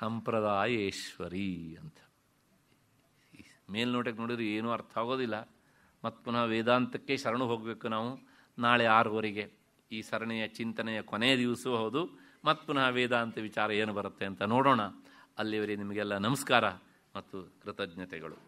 ಸಂಪ್ರದಾಯೇಶ್ವರಿ ಅಂತ ಮೇಲ್ನೋಟಕ್ಕೆ ನೋಡಿದ್ರೆ ಏನೂ ಅರ್ಥ ಆಗೋದಿಲ್ಲ ಮತ್ತು ಪುನಃ ವೇದಾಂತಕ್ಕೆ ಶರಣು ಹೋಗಬೇಕು ನಾವು ನಾಳೆ ಆರೂವರೆಗೆ ಈ ಸರಣಿಯ ಚಿಂತನೆಯ ಕೊನೆಯ ದಿವಸವೂ ಹೌದು ಮತ್ತು ಪುನಃ ವೇದಾಂತ ವಿಚಾರ ಏನು ಬರುತ್ತೆ ಅಂತ ನೋಡೋಣ ಅಲ್ಲಿವರೆಗೆ ನಿಮಗೆಲ್ಲ ನಮಸ್ಕಾರ ಮತ್ತು ಕೃತಜ್ಞತೆಗಳು